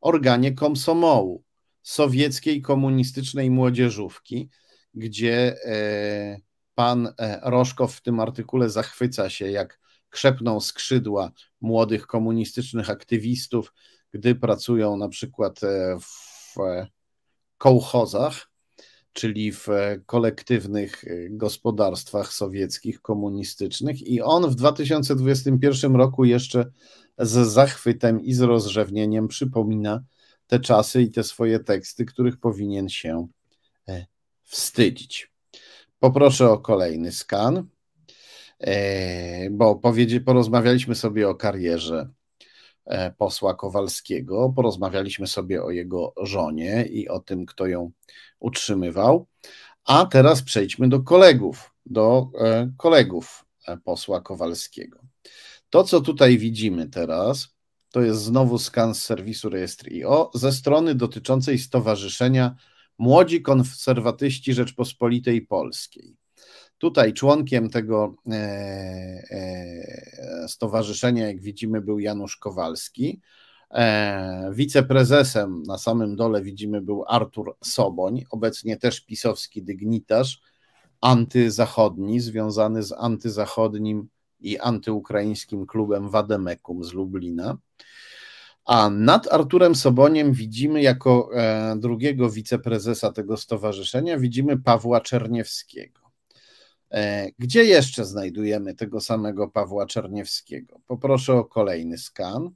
organie komsomołu sowieckiej komunistycznej młodzieżówki, gdzie e, pan e, Roszkow w tym artykule zachwyca się, jak krzepną skrzydła młodych komunistycznych aktywistów, gdy pracują na przykład e, w kołchozach, czyli w e, kolektywnych e, gospodarstwach sowieckich, komunistycznych. I on w 2021 roku jeszcze z zachwytem i z rozrzewnieniem przypomina te czasy i te swoje teksty, których powinien się e, wstydzić. Poproszę o kolejny skan, bo porozmawialiśmy sobie o karierze E, posła Kowalskiego. Porozmawialiśmy sobie o jego żonie i o tym, kto ją utrzymywał. A teraz przejdźmy do kolegów, do e, kolegów e, posła Kowalskiego. To, co tutaj widzimy teraz, to jest znowu skan z serwisu O ze strony dotyczącej Stowarzyszenia Młodzi Konserwatyści Rzeczpospolitej Polskiej. Tutaj członkiem tego e, e, stowarzyszenia, jak widzimy, był Janusz Kowalski. E, wiceprezesem na samym dole widzimy był Artur Soboń, obecnie też pisowski dygnitarz antyzachodni, związany z antyzachodnim i antyukraińskim klubem Wademekum z Lublina. A nad Arturem Soboniem widzimy jako drugiego wiceprezesa tego stowarzyszenia, widzimy Pawła Czerniewskiego. E, gdzie jeszcze znajdujemy tego samego Pawła Czerniewskiego? Poproszę o kolejny skan.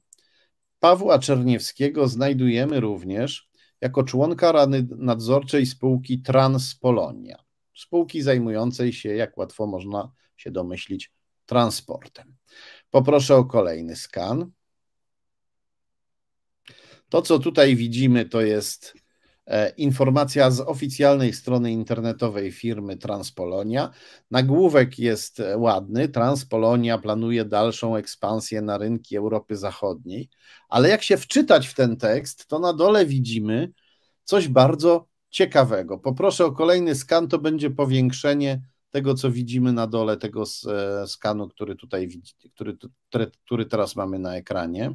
Pawła Czerniewskiego znajdujemy również jako członka Rady Nadzorczej spółki Transpolonia, spółki zajmującej się, jak łatwo można się domyślić, transportem. Poproszę o kolejny skan. To, co tutaj widzimy, to jest E, informacja z oficjalnej strony internetowej firmy Transpolonia. Nagłówek jest e, ładny. Transpolonia planuje dalszą ekspansję na rynki Europy Zachodniej, ale jak się wczytać w ten tekst, to na dole widzimy coś bardzo ciekawego. Poproszę o kolejny skan, to będzie powiększenie tego, co widzimy na dole tego e, skanu, który tutaj który, który teraz mamy na ekranie.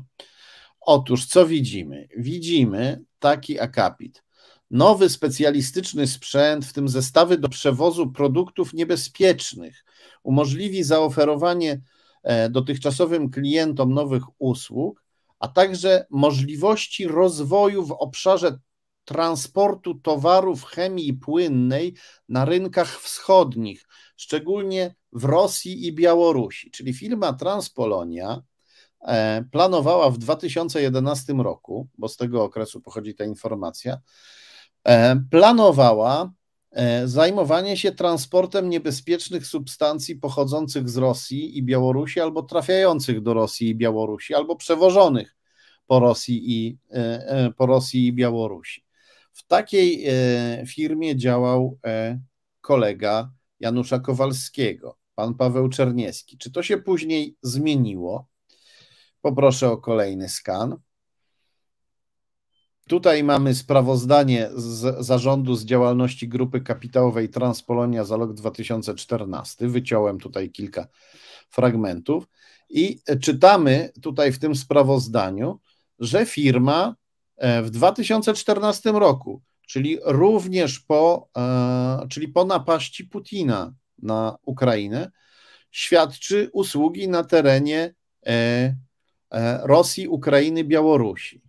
Otóż co widzimy? Widzimy taki akapit nowy specjalistyczny sprzęt, w tym zestawy do przewozu produktów niebezpiecznych, umożliwi zaoferowanie e, dotychczasowym klientom nowych usług, a także możliwości rozwoju w obszarze transportu towarów chemii płynnej na rynkach wschodnich, szczególnie w Rosji i Białorusi. Czyli firma Transpolonia e, planowała w 2011 roku, bo z tego okresu pochodzi ta informacja, E, planowała e, zajmowanie się transportem niebezpiecznych substancji pochodzących z Rosji i Białorusi, albo trafiających do Rosji i Białorusi, albo przewożonych po Rosji i, e, po Rosji i Białorusi. W takiej firmie działał kolega Janusza Kowalskiego, pan Paweł Czerniecki. Czy to się później zmieniło? Poproszę o kolejny skan. Tutaj mamy sprawozdanie z zarządu z działalności grupy kapitałowej Transpolonia za rok 2014. Wyciąłem tutaj kilka fragmentów i e, czytamy tutaj w tym sprawozdaniu, że firma e, w 2014 roku, czyli również po, e, czyli po napaści Putina na Ukrainę, świadczy usługi na terenie Rosji, Ukrainy, Białorusi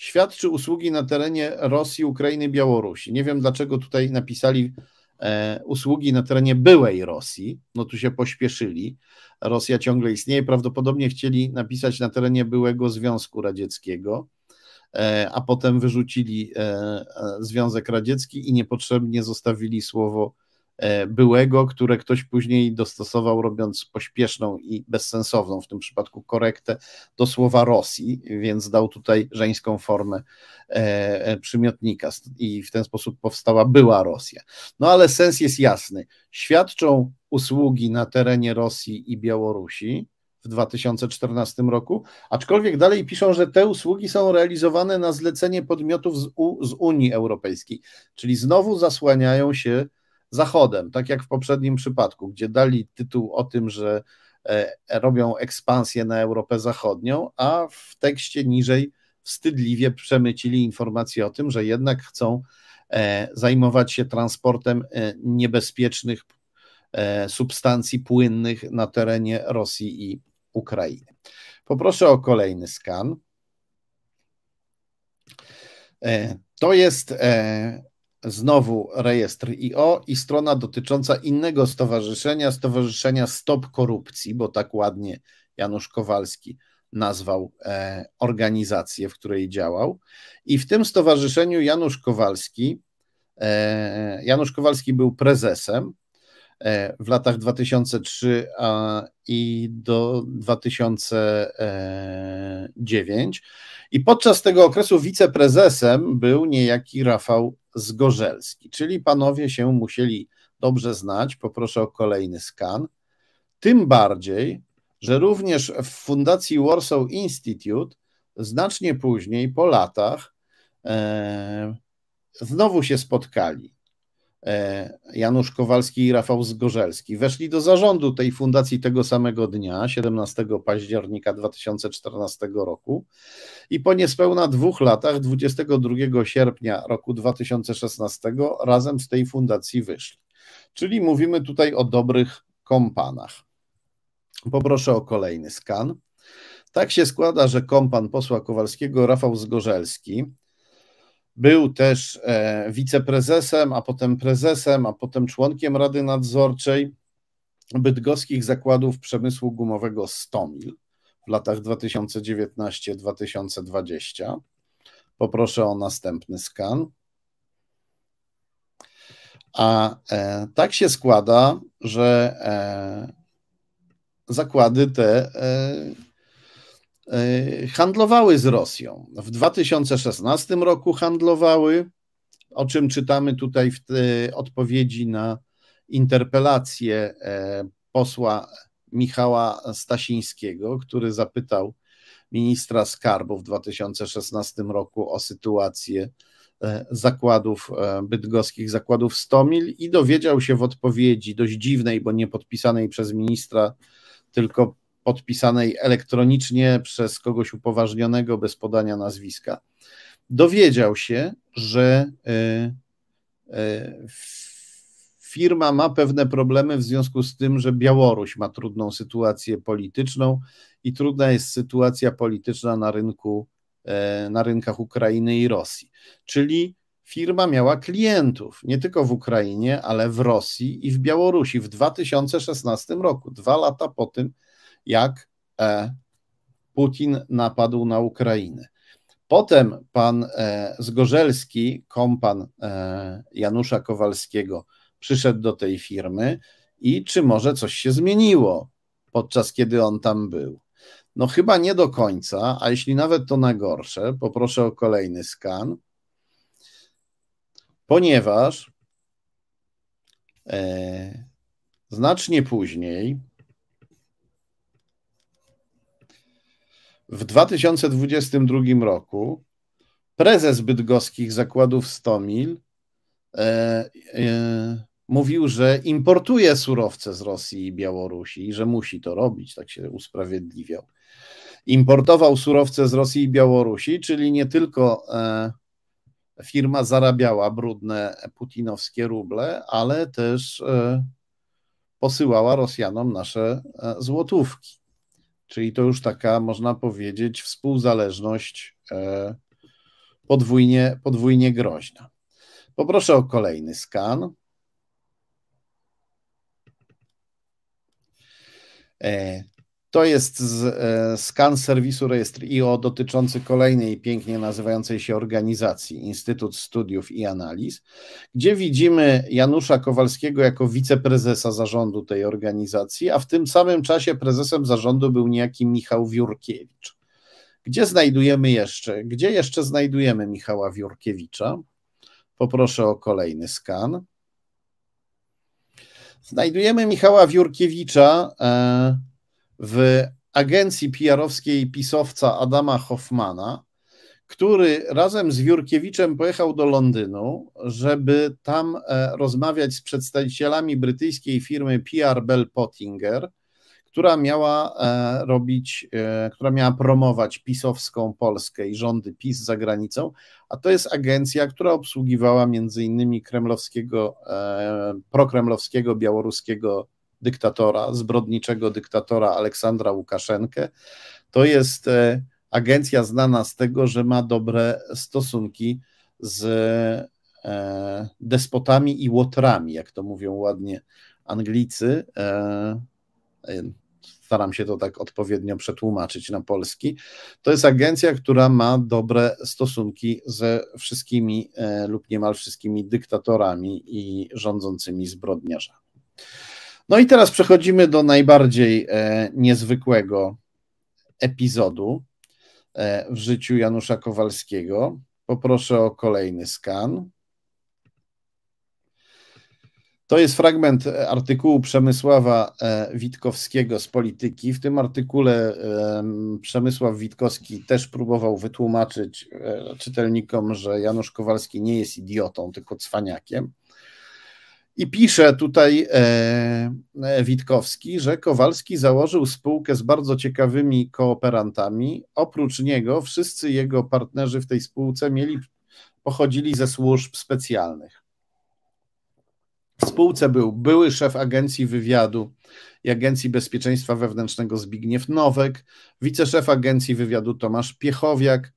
świadczy usługi na terenie Rosji, Ukrainy, Białorusi. Nie wiem, dlaczego tutaj napisali e, usługi na terenie byłej Rosji. No tu się pośpieszyli. Rosja ciągle istnieje. Prawdopodobnie chcieli napisać na terenie byłego Związku Radzieckiego, e, a potem wyrzucili e, e Związek Radziecki i niepotrzebnie zostawili słowo E, byłego, które ktoś później dostosował, robiąc pośpieszną i bezsensowną w tym przypadku korektę do słowa Rosji, więc dał tutaj żeńską formę e, e, przymiotnika i w ten sposób powstała była Rosja. No ale sens jest jasny. Świadczą usługi na terenie Rosji i Białorusi, w 2014 roku, aczkolwiek dalej piszą, że te usługi są realizowane na zlecenie podmiotów z, U, z Unii Europejskiej, czyli znowu zasłaniają się Zachodem, tak jak w poprzednim przypadku, gdzie dali tytuł o tym, że e, robią ekspansję na Europę Zachodnią, a w tekście niżej wstydliwie przemycili informację o tym, że jednak chcą e, zajmować się transportem e, niebezpiecznych substancji płynnych na terenie Rosji i Ukrainy. Poproszę o kolejny skan. To jest znowu rejestr IO i strona dotycząca innego stowarzyszenia, Stowarzyszenia Stop Korupcji, bo tak ładnie Janusz Kowalski nazwał e, organizację, w której działał. I w tym stowarzyszeniu Janusz Kowalski, e, Janusz Kowalski był prezesem e, w latach 2003 a, i do 2009. E, I podczas tego okresu wiceprezesem był niejaki Rafał Zgorzelski, czyli panowie się musieli dobrze znać. Poproszę o kolejny skan. Tym bardziej, że również w Fundacji Warsaw Institute znacznie później, po latach, e, znowu się spotkali. E, Janusz Kowalski i Rafał Zgorzelski weszli do zarządu tej fundacji tego samego dnia, 17 października 2014 roku i po niespełna dwóch latach, 22 sierpnia roku 2016, razem z tej fundacji wyszli. Czyli mówimy tutaj o dobrych kompanach. Poproszę o kolejny skan. Tak się składa, że kompan posła Kowalskiego Rafał Zgorzelski był też e, wiceprezesem, a potem prezesem, a potem członkiem Rady Nadzorczej Bydgoskich Zakładów Przemysłu Gumowego Stomil w latach 2019-2020. Poproszę o następny skan. A e, tak się składa, że e, zakłady te e, Y, handlowały z Rosją. W 2016 roku handlowały, o czym czytamy tutaj w y, odpowiedzi na interpelację e, posła Michała Stasińskiego, który zapytał ministra skarbu w 2016 roku o sytuację e, zakładów e, bydgoskich, zakładów Stomil i dowiedział się w odpowiedzi dość dziwnej, bo nie podpisanej przez ministra, tylko podpisanej elektronicznie przez kogoś upoważnionego bez podania nazwiska, dowiedział się, że e, e, firma ma pewne problemy w związku z tym, że Białoruś ma trudną sytuację polityczną i trudna jest sytuacja polityczna na rynku e, na rynkach Ukrainy i Rosji. Czyli firma miała klientów nie tylko w Ukrainie, ale w Rosji i w Białorusi w 2016 roku, dwa lata po tym, jak e, Putin napadł na Ukrainę. Potem pan e, Zgorzelski, kompan e, Janusza Kowalskiego, przyszedł do tej firmy i czy może coś się zmieniło podczas kiedy on tam był? No chyba nie do końca, a jeśli nawet to na gorsze, poproszę o kolejny skan, ponieważ e, znacznie później W 2022 roku prezes bydgoskich zakładów Stomil e, e, mówił, że importuje surowce z Rosji i Białorusi i że musi to robić, tak się usprawiedliwiał. Importował surowce z Rosji i Białorusi, czyli nie tylko e, firma zarabiała brudne putinowskie ruble, ale też e, posyłała Rosjanom nasze e, złotówki. Czyli to już taka, można powiedzieć, współzależność e, podwójnie, podwójnie groźna. Poproszę o kolejny skan. E, to jest e, skan serwisu rejestr IO dotyczący kolejnej pięknie nazywającej się organizacji Instytut Studiów i Analiz, gdzie widzimy Janusza Kowalskiego jako wiceprezesa zarządu tej organizacji, a w tym samym czasie prezesem zarządu był niejaki Michał Wiórkiewicz. Gdzie znajdujemy jeszcze? Gdzie jeszcze znajdujemy Michała Wiórkiewicza? Poproszę o kolejny skan. Znajdujemy Michała Wiórkiewicza. E w agencji PR-owskiej pisowca Adama Hoffmana, który razem z Jurkiewiczem pojechał do Londynu, żeby tam e, rozmawiać z przedstawicielami brytyjskiej firmy PR Bell Pottinger, która miała e, robić, e, która miała promować pisowską Polskę i rządy PiS za granicą, a to jest agencja, która obsługiwała między innymi kremlowskiego, prokremlowskiego białoruskiego dyktatora, zbrodniczego dyktatora Aleksandra Łukaszenkę. To jest e, agencja znana z tego, że ma dobre stosunki z e, despotami i łotrami, jak to mówią ładnie Anglicy. E, staram się to tak odpowiednio przetłumaczyć na polski. To jest agencja, która ma dobre stosunki ze wszystkimi lub niemal wszystkimi dyktatorami i rządzącymi zbrodniarzami. No i teraz przechodzimy do najbardziej e, niezwykłego epizodu e, w życiu Janusza Kowalskiego. Poproszę o kolejny skan. To jest fragment e, artykułu Przemysława e, Witkowskiego z Polityki. W tym artykule Przemysław Witkowski też próbował wytłumaczyć e, czytelnikom, że Janusz Kowalski nie jest idiotą, tylko cwaniakiem. I pisze tutaj e, e, Witkowski, że Kowalski założył spółkę z bardzo ciekawymi kooperantami. Oprócz niego wszyscy jego partnerzy w tej spółce mieli, pochodzili ze służb specjalnych. W spółce był były szef agencji wywiadu i agencji bezpieczeństwa wewnętrznego Zbigniew Nowek, wiceszef agencji wywiadu Tomasz Piechowiak,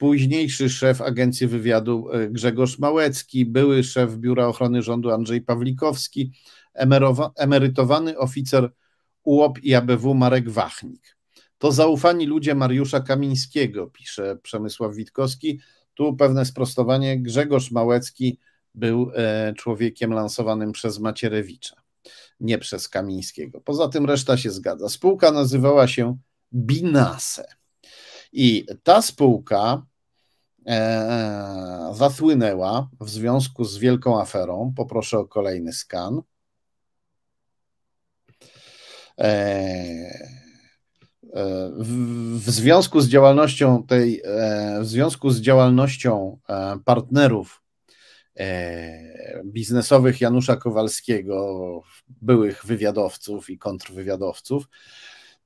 późniejszy szef Agencji Wywiadu e, Grzegorz Małecki, były szef Biura Ochrony Rządu Andrzej Pawlikowski, emerytowany oficer UOP i ABW Marek Wachnik. To zaufani ludzie Mariusza Kamińskiego, pisze Przemysław Witkowski. Tu pewne sprostowanie. Grzegorz Małecki był e, człowiekiem lansowanym przez Macierewicza, nie przez Kamińskiego. Poza tym reszta się zgadza. Spółka nazywała się Binase. I ta spółka E, zasłynęła w związku z wielką aferą. Poproszę o kolejny skan. E, e, w związku z działalnością tej, w związku z działalnością partnerów biznesowych Janusza Kowalskiego, byłych wywiadowców i kontrwywiadowców,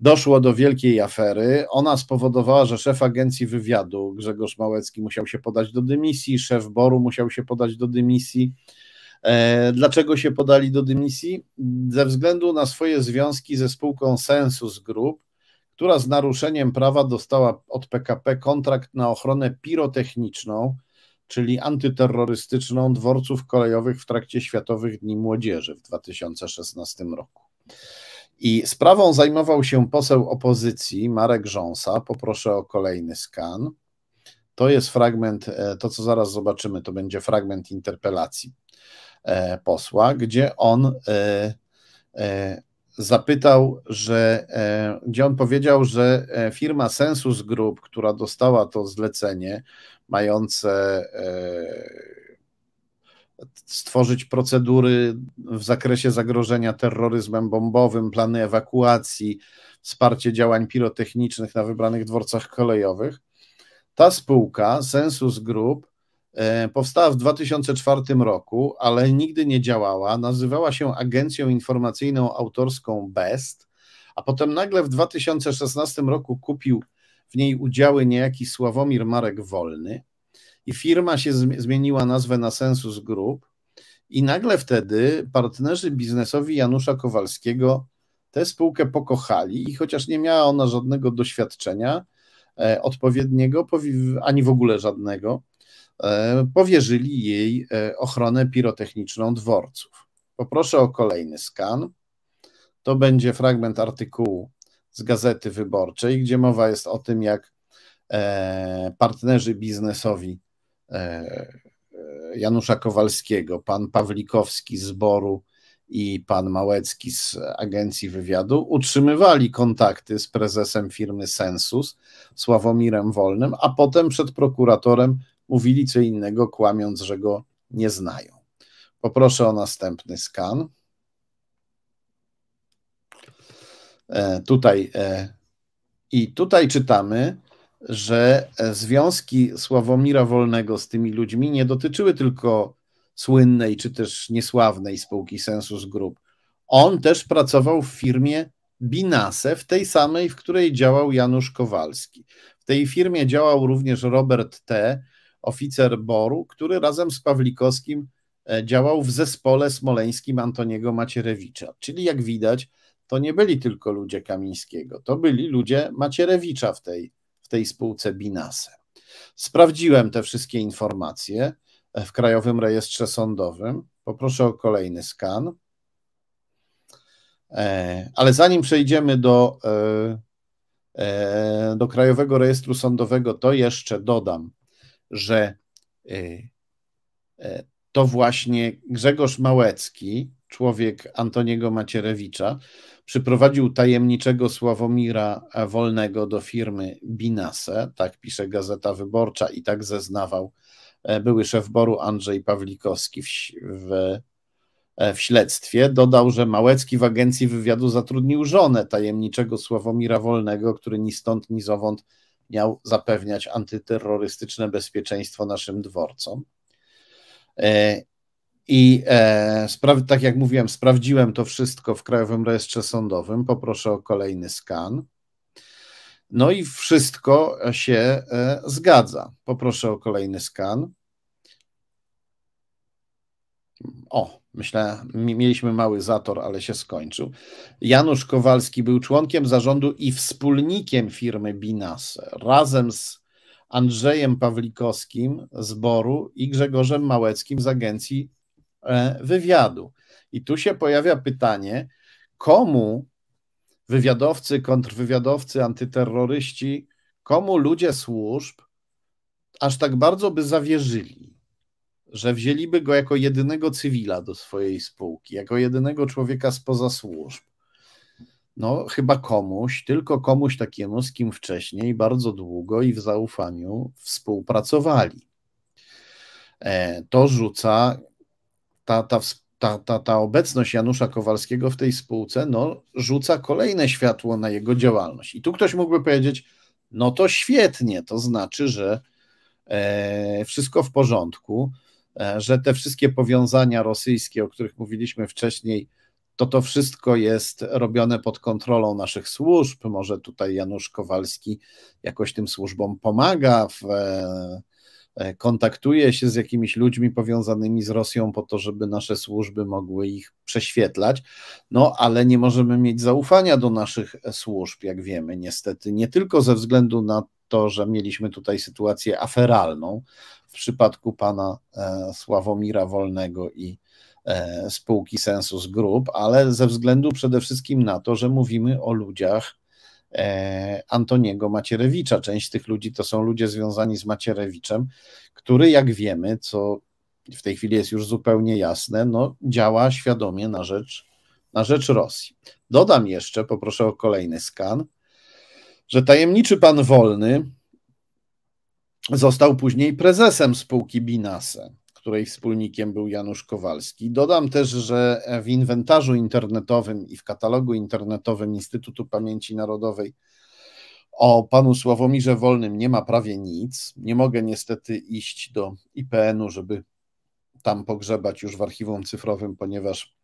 Doszło do wielkiej afery. Ona spowodowała, że szef agencji wywiadu Grzegorz Małecki musiał się podać do dymisji, szef Boru musiał się podać do dymisji. E, dlaczego się podali do dymisji? Ze względu na swoje związki ze spółką Sensus Group, która z naruszeniem prawa dostała od PKP kontrakt na ochronę pirotechniczną, czyli antyterrorystyczną dworców kolejowych w trakcie Światowych Dni Młodzieży w 2016 roku. I sprawą zajmował się poseł opozycji Marek Rząsa. Poproszę o kolejny skan. To jest fragment, e, to co zaraz zobaczymy, to będzie fragment interpelacji e, posła, gdzie on e, zapytał, że, gdzie on powiedział, że firma Sensus Group, która dostała to zlecenie mające stworzyć procedury w zakresie zagrożenia terroryzmem bombowym, plany ewakuacji, wsparcie działań pirotechnicznych na wybranych dworcach kolejowych. Ta spółka, Sensus Group, e, powstała w 2004 roku, ale nigdy nie działała. Nazywała się Agencją Informacyjną Autorską BEST, a potem nagle w 2016 roku kupił w niej udziały niejaki Sławomir Marek Wolny i firma się zmieniła nazwę na Sensus Group i nagle wtedy partnerzy biznesowi Janusza Kowalskiego tę spółkę pokochali i chociaż nie miała ona żadnego doświadczenia e, odpowiedniego, ani w ogóle żadnego, e, powierzyli jej e, ochronę pirotechniczną dworców. Poproszę o kolejny skan. To będzie fragment artykułu z Gazety Wyborczej, gdzie mowa jest o tym, jak partnerzy biznesowi E, Janusza Kowalskiego, pan Pawlikowski z Boru i pan Małecki z Agencji Wywiadu utrzymywali kontakty z prezesem firmy Sensus, Sławomirem Wolnym, a potem przed prokuratorem mówili co innego, kłamiąc, że go nie znają. Poproszę o następny skan. E, tutaj e, i tutaj czytamy, że e, związki Sławomira Wolnego z tymi ludźmi nie dotyczyły tylko słynnej czy też niesławnej spółki Sensus Group. On też pracował w firmie Binase, w tej samej, w której działał Janusz Kowalski. W tej firmie działał również Robert T., oficer Boru, który razem z Pawlikowskim e, działał w zespole smoleńskim Antoniego Macierewicza. Czyli jak widać, to nie byli tylko ludzie Kamińskiego, to byli ludzie Macierewicza w tej w tej spółce Binase. Sprawdziłem te wszystkie informacje e, w Krajowym Rejestrze Sądowym. Poproszę o kolejny skan. E, ale zanim przejdziemy do, e, do Krajowego Rejestru Sądowego, to jeszcze dodam, że to właśnie Grzegorz Małecki, człowiek Antoniego Macierewicza, Przyprowadził tajemniczego Sławomira Wolnego do firmy Binase, tak pisze Gazeta Wyborcza i tak zeznawał e, były szef Boru Andrzej Pawlikowski w, w, e, w śledztwie. Dodał, że Małecki w agencji wywiadu zatrudnił żonę tajemniczego Sławomira Wolnego, który ni stąd, ni zowąd miał zapewniać antyterrorystyczne bezpieczeństwo naszym dworcom. E, i e, tak jak mówiłem, sprawdziłem to wszystko w Krajowym Rejestrze Sądowym. Poproszę o kolejny skan. No i wszystko się e, zgadza. Poproszę o kolejny skan. O, myślę, mieliśmy mały zator, ale się skończył. Janusz Kowalski był członkiem zarządu i wspólnikiem firmy Binas, razem z Andrzejem Pawlikowskim z Boru i Grzegorzem Małeckim z agencji E, wywiadu. I tu się pojawia pytanie, komu wywiadowcy, kontrwywiadowcy, antyterroryści, komu ludzie służb aż tak bardzo by zawierzyli, że wzięliby go jako jedynego cywila do swojej spółki, jako jedynego człowieka spoza służb. No, chyba komuś, tylko komuś takiemu, z kim wcześniej bardzo długo i w zaufaniu współpracowali. E, to rzuca ta, ta, ta, ta, ta obecność Janusza Kowalskiego w tej spółce no, rzuca kolejne światło na jego działalność. I tu ktoś mógłby powiedzieć, no to świetnie, to znaczy, że e, wszystko w porządku, e, że te wszystkie powiązania rosyjskie, o których mówiliśmy wcześniej, to to wszystko jest robione pod kontrolą naszych służb. Może tutaj Janusz Kowalski jakoś tym służbom pomaga w, e, E, kontaktuje się z jakimiś ludźmi powiązanymi z Rosją po to, żeby nasze służby mogły ich prześwietlać. No, ale nie możemy mieć zaufania do naszych służb, jak wiemy, niestety, nie tylko ze względu na to, że mieliśmy tutaj sytuację aferalną w przypadku pana e, Sławomira Wolnego i e, spółki Sensus Group, ale ze względu przede wszystkim na to, że mówimy o ludziach, E, Antoniego Macierewicza. Część tych ludzi to są ludzie związani z Macierewiczem, który, jak wiemy, co w tej chwili jest już zupełnie jasne, no, działa świadomie na rzecz, na rzecz Rosji. Dodam jeszcze, poproszę o kolejny skan, że tajemniczy pan Wolny został później prezesem spółki Binase której wspólnikiem był Janusz Kowalski. Dodam też, że w inwentarzu internetowym i w katalogu internetowym Instytutu Pamięci Narodowej o panu Sławomirze Wolnym nie ma prawie nic. Nie mogę niestety iść do IPN-u, żeby tam pogrzebać już w archiwum cyfrowym, ponieważ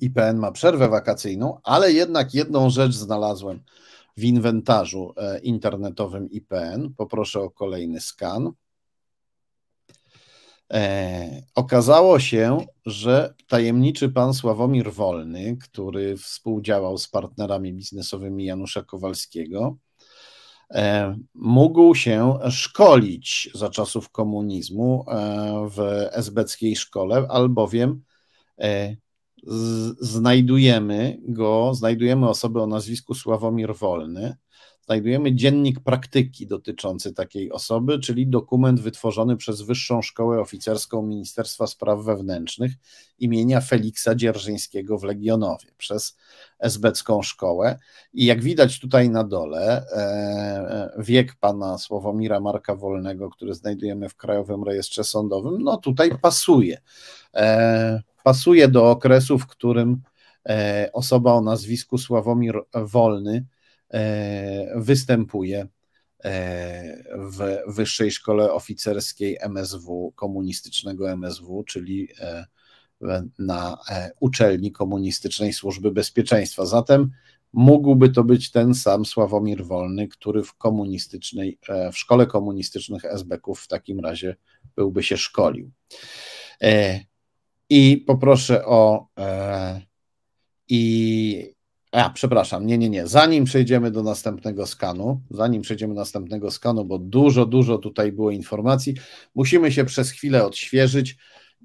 IPN ma przerwę wakacyjną, ale jednak jedną rzecz znalazłem w inwentarzu e, internetowym IPN. Poproszę o kolejny skan. E, okazało się, że tajemniczy pan Sławomir Wolny, który współdziałał z partnerami biznesowymi Janusza Kowalskiego, e, mógł się szkolić za czasów komunizmu e, w esbeckiej szkole, albowiem e, z, znajdujemy go, znajdujemy osobę o nazwisku Sławomir Wolny, znajdujemy dziennik praktyki dotyczący takiej osoby, czyli dokument wytworzony przez Wyższą Szkołę Oficerską Ministerstwa Spraw Wewnętrznych imienia Feliksa Dzierżyńskiego w Legionowie przez Esbecką Szkołę. I jak widać tutaj na dole, e, e, wiek pana Sławomira Marka Wolnego, który znajdujemy w Krajowym Rejestrze Sądowym, no tutaj pasuje. E, pasuje do okresu, w którym osoba o nazwisku Sławomir Wolny E, występuje e, w Wyższej Szkole Oficerskiej MSW, komunistycznego MSW, czyli e, na uczelni Komunistycznej Służby Bezpieczeństwa. Zatem mógłby to być ten sam Sławomir Wolny, który w komunistycznej, w szkole komunistycznych SBK-ów w takim razie byłby się szkolił. I poproszę o i a, przepraszam, nie, nie, nie. Zanim przejdziemy do następnego skanu, zanim przejdziemy do następnego skanu, bo dużo, dużo tutaj było informacji, musimy się przez chwilę odświeżyć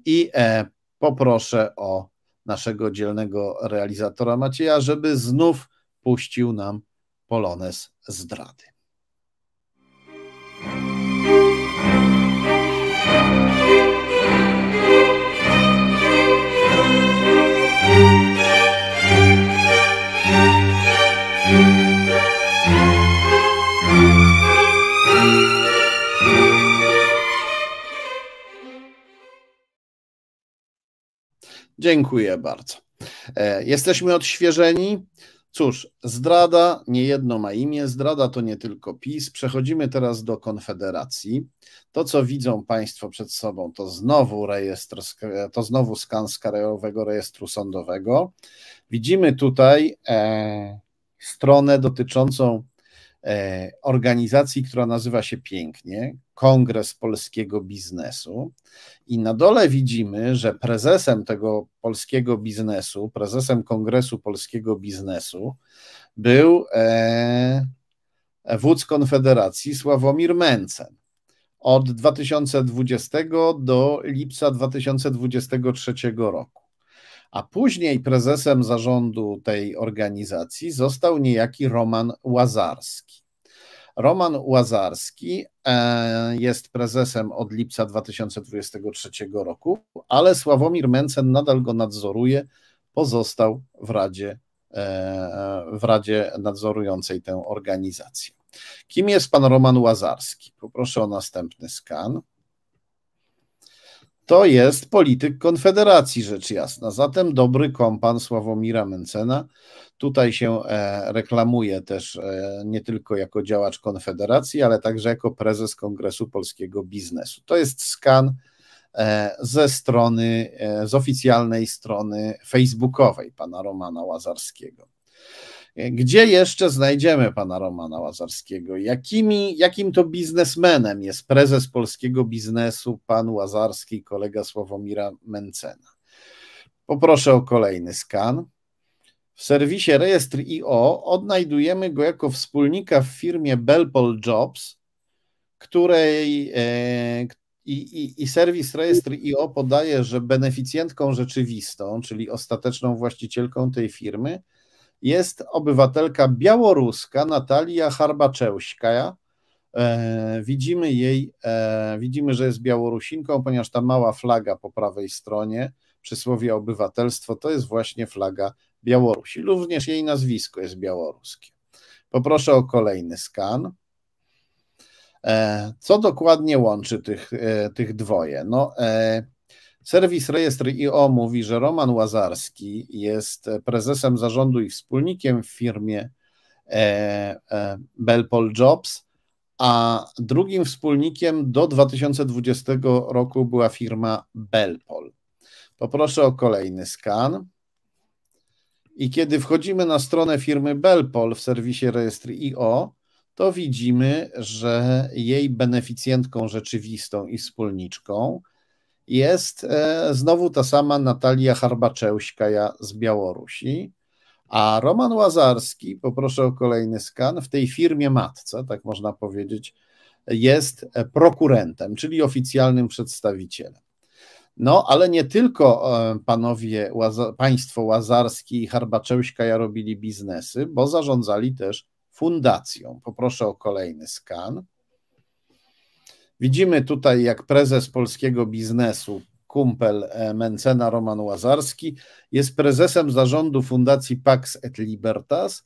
i e, poproszę o naszego dzielnego realizatora Macieja, żeby znów puścił nam polonez zdrady. Dziękuję bardzo. E, jesteśmy odświeżeni. Cóż, zdrada nie jedno ma imię, zdrada to nie tylko PiS. Przechodzimy teraz do Konfederacji. To, co widzą Państwo przed sobą, to znowu rejestr, e, to znowu skan z Krajowego Rejestru Sądowego. Widzimy tutaj e, stronę dotyczącą e, organizacji, która nazywa się Pięknie, Kongres Polskiego Biznesu. I na dole widzimy, że prezesem tego polskiego biznesu, prezesem Kongresu Polskiego Biznesu był e, wódz Konfederacji Sławomir Mencen. Od 2020 do lipca 2023 roku. A później prezesem zarządu tej organizacji został niejaki Roman Łazarski. Roman Łazarski e, jest prezesem od lipca 2023 roku, ale Sławomir Mencen nadal go nadzoruje, pozostał w Radzie, e, w Radzie nadzorującej tę organizację. Kim jest pan Roman Łazarski? Poproszę o następny skan to jest polityk Konfederacji, rzecz jasna. Zatem dobry kompan Sławomira Mencena. Tutaj się e, reklamuje też e, nie tylko jako działacz Konfederacji, ale także jako prezes Kongresu Polskiego Biznesu. To jest skan e, ze strony, z oficjalnej strony facebookowej pana Romana Łazarskiego. Gdzie jeszcze znajdziemy pana Romana Łazarskiego? Jakimi, jakim to biznesmenem jest prezes polskiego biznesu pan Łazarski, kolega Sławomira Mencena? Poproszę o kolejny skan. W serwisie Rejestr IO odnajdujemy go jako wspólnika w firmie Belpol Jobs, której e, i, i, i serwis Rejestr IO podaje, że beneficjentką rzeczywistą, czyli ostateczną właścicielką tej firmy, jest obywatelka białoruska Natalia Harbaczełska. E, widzimy jej, e, widzimy, że jest Białorusinką, ponieważ ta mała flaga po prawej stronie, przysłowie obywatelstwo, to jest właśnie flaga Białorusi. Również jej nazwisko jest białoruskie. Poproszę o kolejny skan. E, co dokładnie łączy tych, tych dwoje? No, Serwis Rejestr IO mówi, że Roman Łazarski jest prezesem zarządu i wspólnikiem w firmie e, e, Belpol Jobs, a drugim wspólnikiem do 2020 roku była firma Belpol. Poproszę o kolejny skan. I kiedy wchodzimy na stronę firmy Belpol w serwisie Rejestr IO, to widzimy, że jej beneficjentką rzeczywistą i wspólniczką – jest e, znowu ta sama Natalia Harbaczełśka z Białorusi, a Roman Łazarski, poproszę o kolejny skan, w tej firmie matce, tak można powiedzieć, jest e, prokurentem, czyli oficjalnym przedstawicielem. No, ale nie tylko e, panowie, państwo Łazarski i ja robili biznesy, bo zarządzali też fundacją. Poproszę o kolejny skan. Widzimy tutaj, jak prezes polskiego biznesu, kumpel e, Mencena Roman Łazarski, jest prezesem zarządu Fundacji Pax et Libertas,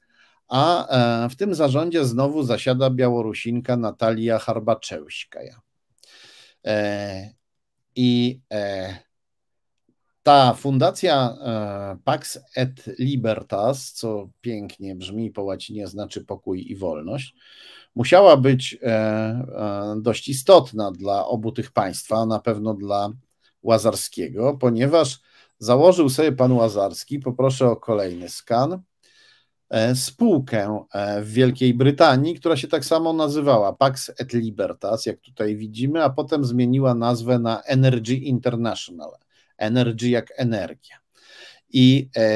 a e, w tym zarządzie znowu zasiada Białorusinka Natalia Harbaczełśkaja. E, I ta fundacja e, Pax et Libertas, co pięknie brzmi po łacinie, znaczy pokój i wolność, musiała być e, e, dość istotna dla obu tych państwa, na pewno dla Łazarskiego, ponieważ założył sobie pan Łazarski, poproszę o kolejny skan, spółkę w Wielkiej Brytanii, która się tak samo nazywała Pax et Libertas, jak tutaj widzimy, a potem zmieniła nazwę na Energy International – energy jak energia. I e,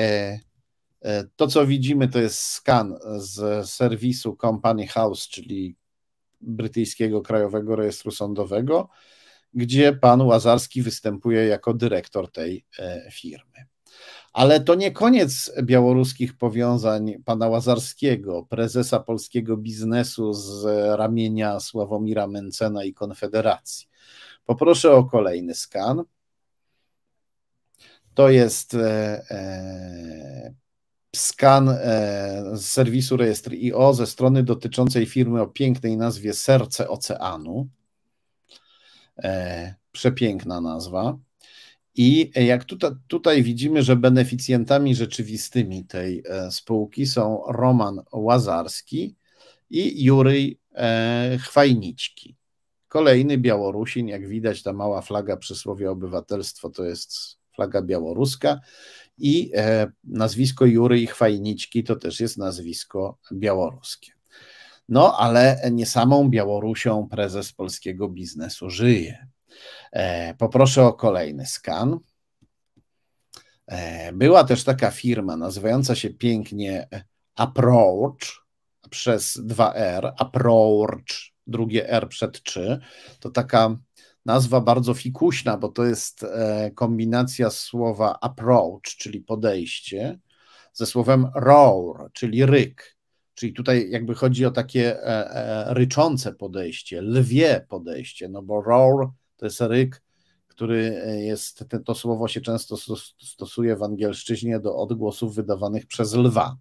e, to, co widzimy, to jest skan z serwisu Company House, czyli brytyjskiego Krajowego Rejestru Sądowego, gdzie pan Łazarski występuje jako dyrektor tej e, firmy. Ale to nie koniec białoruskich powiązań pana Łazarskiego, prezesa polskiego biznesu z ramienia Sławomira Mencena i Konfederacji. Poproszę o kolejny skan to jest e, e, skan e, z serwisu rejestr.io ze strony dotyczącej firmy o pięknej nazwie Serce Oceanu. Przepiękna nazwa. I jak tutaj, tutaj, widzimy, że beneficjentami rzeczywistymi tej spółki są Roman Łazarski i Juryj Chwajnicki. Kolejny Białorusin, jak widać, ta mała flaga przysłowie obywatelstwo to jest flaga białoruska i e, nazwisko Jury Chwajniczki to też jest nazwisko białoruskie. No, ale nie samą Białorusią prezes polskiego biznesu żyje. E, poproszę o kolejny skan. E, była też taka firma nazywająca się pięknie Approach przez 2R, Approach, drugie R przed 3. To taka nazwa bardzo fikuśna, bo to jest e, kombinacja słowa approach, czyli podejście, ze słowem roar, czyli ryk. Czyli tutaj jakby chodzi o takie e, e, ryczące podejście, lwie podejście, no bo roar to jest ryk, który jest, to słowo się często stosuje w angielszczyźnie do odgłosów wydawanych przez lwa.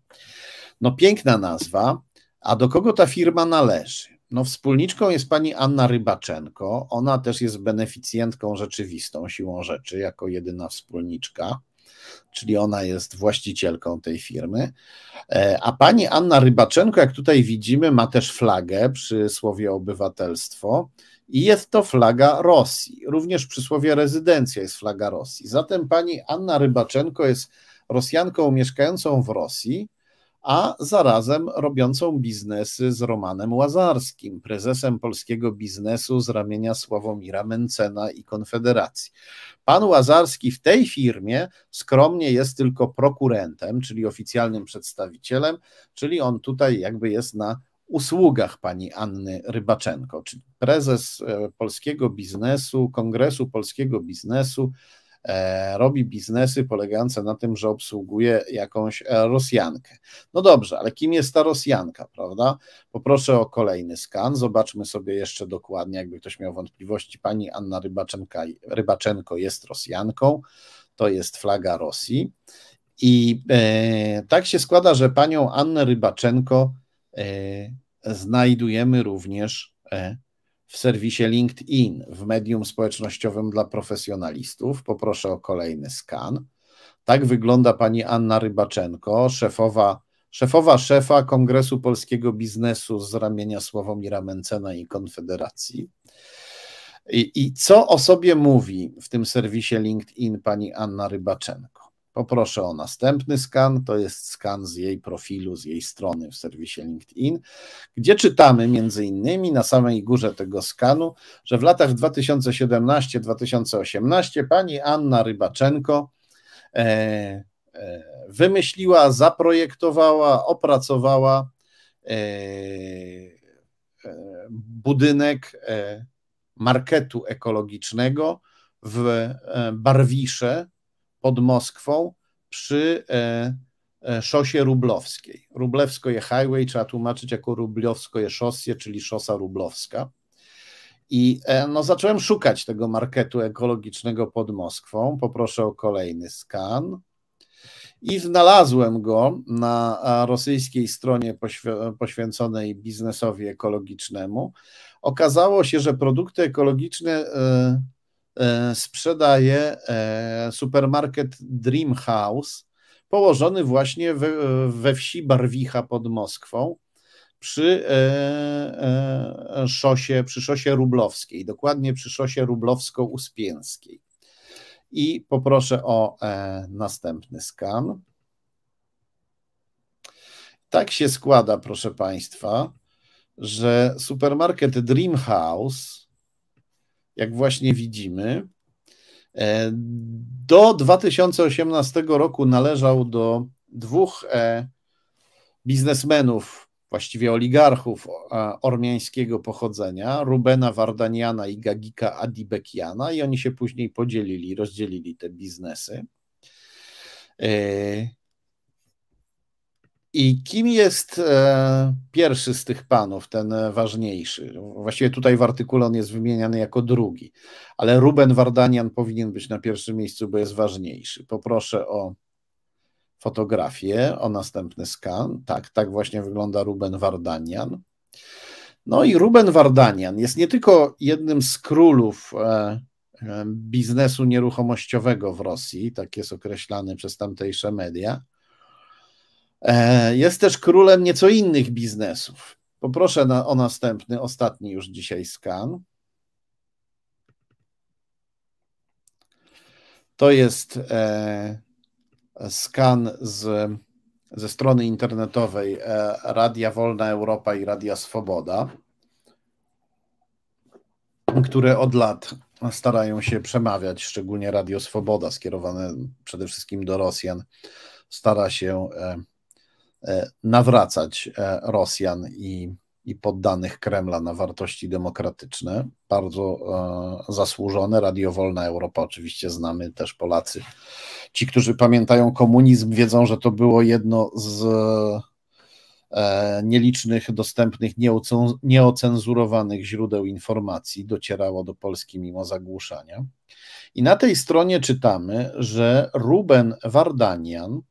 No piękna nazwa, a do kogo ta firma należy? No, wspólniczką jest pani Anna Rybaczenko. Ona też jest beneficjentką rzeczywistą, siłą rzeczy, jako jedyna wspólniczka, czyli ona jest właścicielką tej firmy. E, a pani Anna Rybaczenko, jak tutaj widzimy, ma też flagę przy słowie obywatelstwo i jest to flaga Rosji. Również przy słowie rezydencja jest flaga Rosji. Zatem pani Anna Rybaczenko jest Rosjanką mieszkającą w Rosji a zarazem robiącą biznesy z Romanem Łazarskim, prezesem polskiego biznesu z ramienia Sławomira Mencena i Konfederacji. Pan Łazarski w tej firmie skromnie jest tylko prokurentem, czyli oficjalnym przedstawicielem, czyli on tutaj jakby jest na usługach pani Anny Rybaczenko, czyli prezes e, polskiego biznesu, Kongresu Polskiego Biznesu E, robi biznesy polegające na tym, że obsługuje jakąś e, Rosjankę. No dobrze, ale kim jest ta Rosjanka, prawda? Poproszę o kolejny skan, zobaczmy sobie jeszcze dokładnie, jakby ktoś miał wątpliwości. Pani Anna Rybaczenka, Rybaczenko jest Rosjanką, to jest flaga Rosji. I e, tak się składa, że panią Annę Rybaczenko e, znajdujemy również e, w serwisie LinkedIn, w medium społecznościowym dla profesjonalistów. Poproszę o kolejny skan. Tak wygląda pani Anna Rybaczenko, szefowa, szefowa szefa Kongresu Polskiego Biznesu z ramienia Sławomira Mencena i Konfederacji. I, I co o sobie mówi w tym serwisie LinkedIn pani Anna Rybaczenko? Poproszę o następny skan. To jest skan z jej profilu, z jej strony w serwisie LinkedIn, gdzie czytamy między innymi na samej górze tego skanu, że w latach 2017-2018 pani Anna Rybaczenko e, e, wymyśliła, zaprojektowała, opracowała e, e budynek e, marketu ekologicznego w e, Barwisze pod Moskwą przy e, e, szosie rublowskiej. Rublewskoje highway trzeba tłumaczyć jako rublowskoje Szosie, czyli szosa rublowska. I e, no, zacząłem szukać tego marketu ekologicznego pod Moskwą. Poproszę o kolejny skan. I znalazłem go na rosyjskiej stronie poświęconej biznesowi ekologicznemu. Okazało się, że produkty ekologiczne E, sprzedaje e, supermarket Dream House, położony właśnie we, we wsi Barwicha pod Moskwą przy e, szosie, przy szosie rublowskiej, dokładnie przy szosie rublowsko-uspieńskiej. I poproszę o następny skan. Tak się składa, proszę Państwa, że supermarket Dream House jak właśnie widzimy. E, do 2018 roku należał do dwóch e, biznesmenów, właściwie oligarchów ormiańskiego pochodzenia, Rubena Wardaniana i Gagika Adibekiana i oni się później podzielili, rozdzielili te biznesy. E, i kim jest e, pierwszy z tych panów, ten e, ważniejszy? Właściwie tutaj w artykule on jest wymieniany jako drugi, ale Ruben Wardanian powinien być na pierwszym miejscu, bo jest ważniejszy. Poproszę o fotografię, o następny skan. Tak, tak właśnie wygląda Ruben Wardanian. No i Ruben Wardanian jest nie tylko jednym z królów e, biznesu nieruchomościowego w Rosji, tak jest określany przez tamtejsze media, E, jest też królem nieco innych biznesów. Poproszę na, o następny, ostatni już dzisiaj skan. To jest e, skan z, ze strony internetowej e, Radia Wolna Europa i Radia Swoboda, które od lat starają się przemawiać, szczególnie Radio Swoboda, skierowane przede wszystkim do Rosjan, stara się. E, E, nawracać e, Rosjan i, i poddanych Kremla na wartości demokratyczne. Bardzo e, zasłużone. Radio Wolna Europa oczywiście znamy, też Polacy. Ci, którzy pamiętają komunizm, wiedzą, że to było jedno z nielicznych, dostępnych, nieocenzurowanych źródeł informacji. Docierało do Polski mimo zagłuszania. I na tej stronie czytamy, że Ruben Wardanian,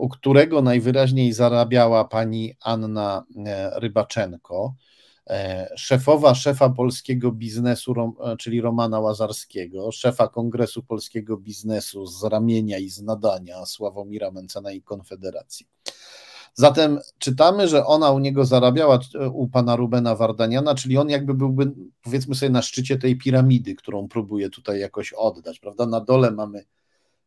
u którego najwyraźniej zarabiała pani Anna e, Rybaczenko, e, szefowa szefa polskiego biznesu, e, czyli Romana Łazarskiego, szefa Kongresu Polskiego Biznesu z ramienia i z nadania Sławomira Mencena i Konfederacji. Zatem czytamy, że ona u niego zarabiała u pana Rubena Wardaniana, czyli on jakby byłby, powiedzmy sobie, na szczycie tej piramidy, którą próbuje tutaj jakoś oddać, prawda? Na dole mamy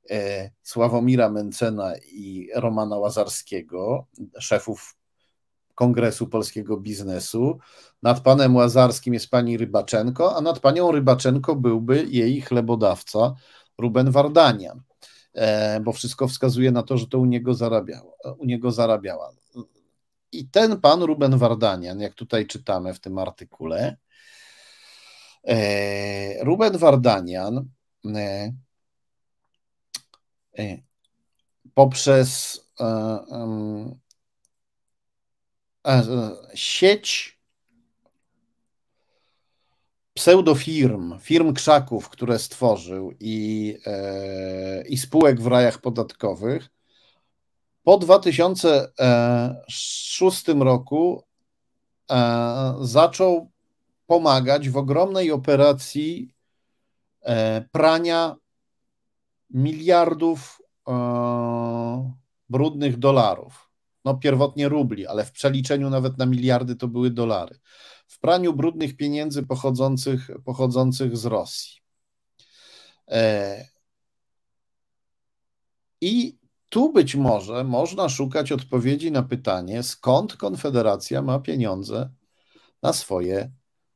E, Sławomira Mencena i Romana Łazarskiego, szefów Kongresu Polskiego Biznesu. Nad panem Łazarskim jest pani Rybaczenko, a nad panią Rybaczenko byłby jej chlebodawca Ruben Wardanian, e, bo wszystko wskazuje na to, że to u niego, zarabiało, u niego zarabiała. I ten pan Ruben Wardanian, jak tutaj czytamy w tym artykule, e, Ruben Wardanian Y, poprzez e, e, sieć pseudofirm, firm krzaków, które stworzył i, e, i spółek w rajach podatkowych, po 2006 roku zaczął pomagać w ogromnej operacji prania miliardów e, brudnych dolarów. No, pierwotnie rubli, ale w przeliczeniu nawet na miliardy to były dolary. W praniu brudnych pieniędzy pochodzących, pochodzących z Rosji. E, I tu być może można szukać odpowiedzi na pytanie, skąd Konfederacja ma pieniądze na swoje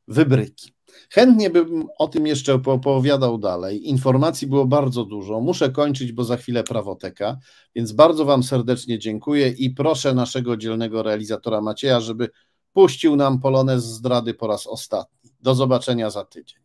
wybryki. Chętnie bym o tym jeszcze opowiadał dalej. Informacji było bardzo dużo. Muszę kończyć, bo za chwilę prawoteka, więc bardzo Wam serdecznie dziękuję i proszę naszego dzielnego realizatora Macieja, żeby puścił nam polonez zdrady po raz ostatni. Do zobaczenia za tydzień.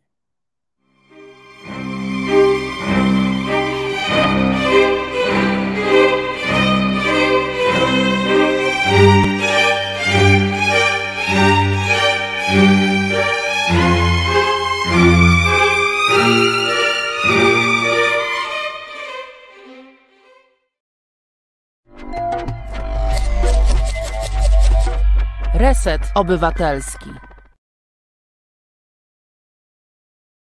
Reset Obywatelski.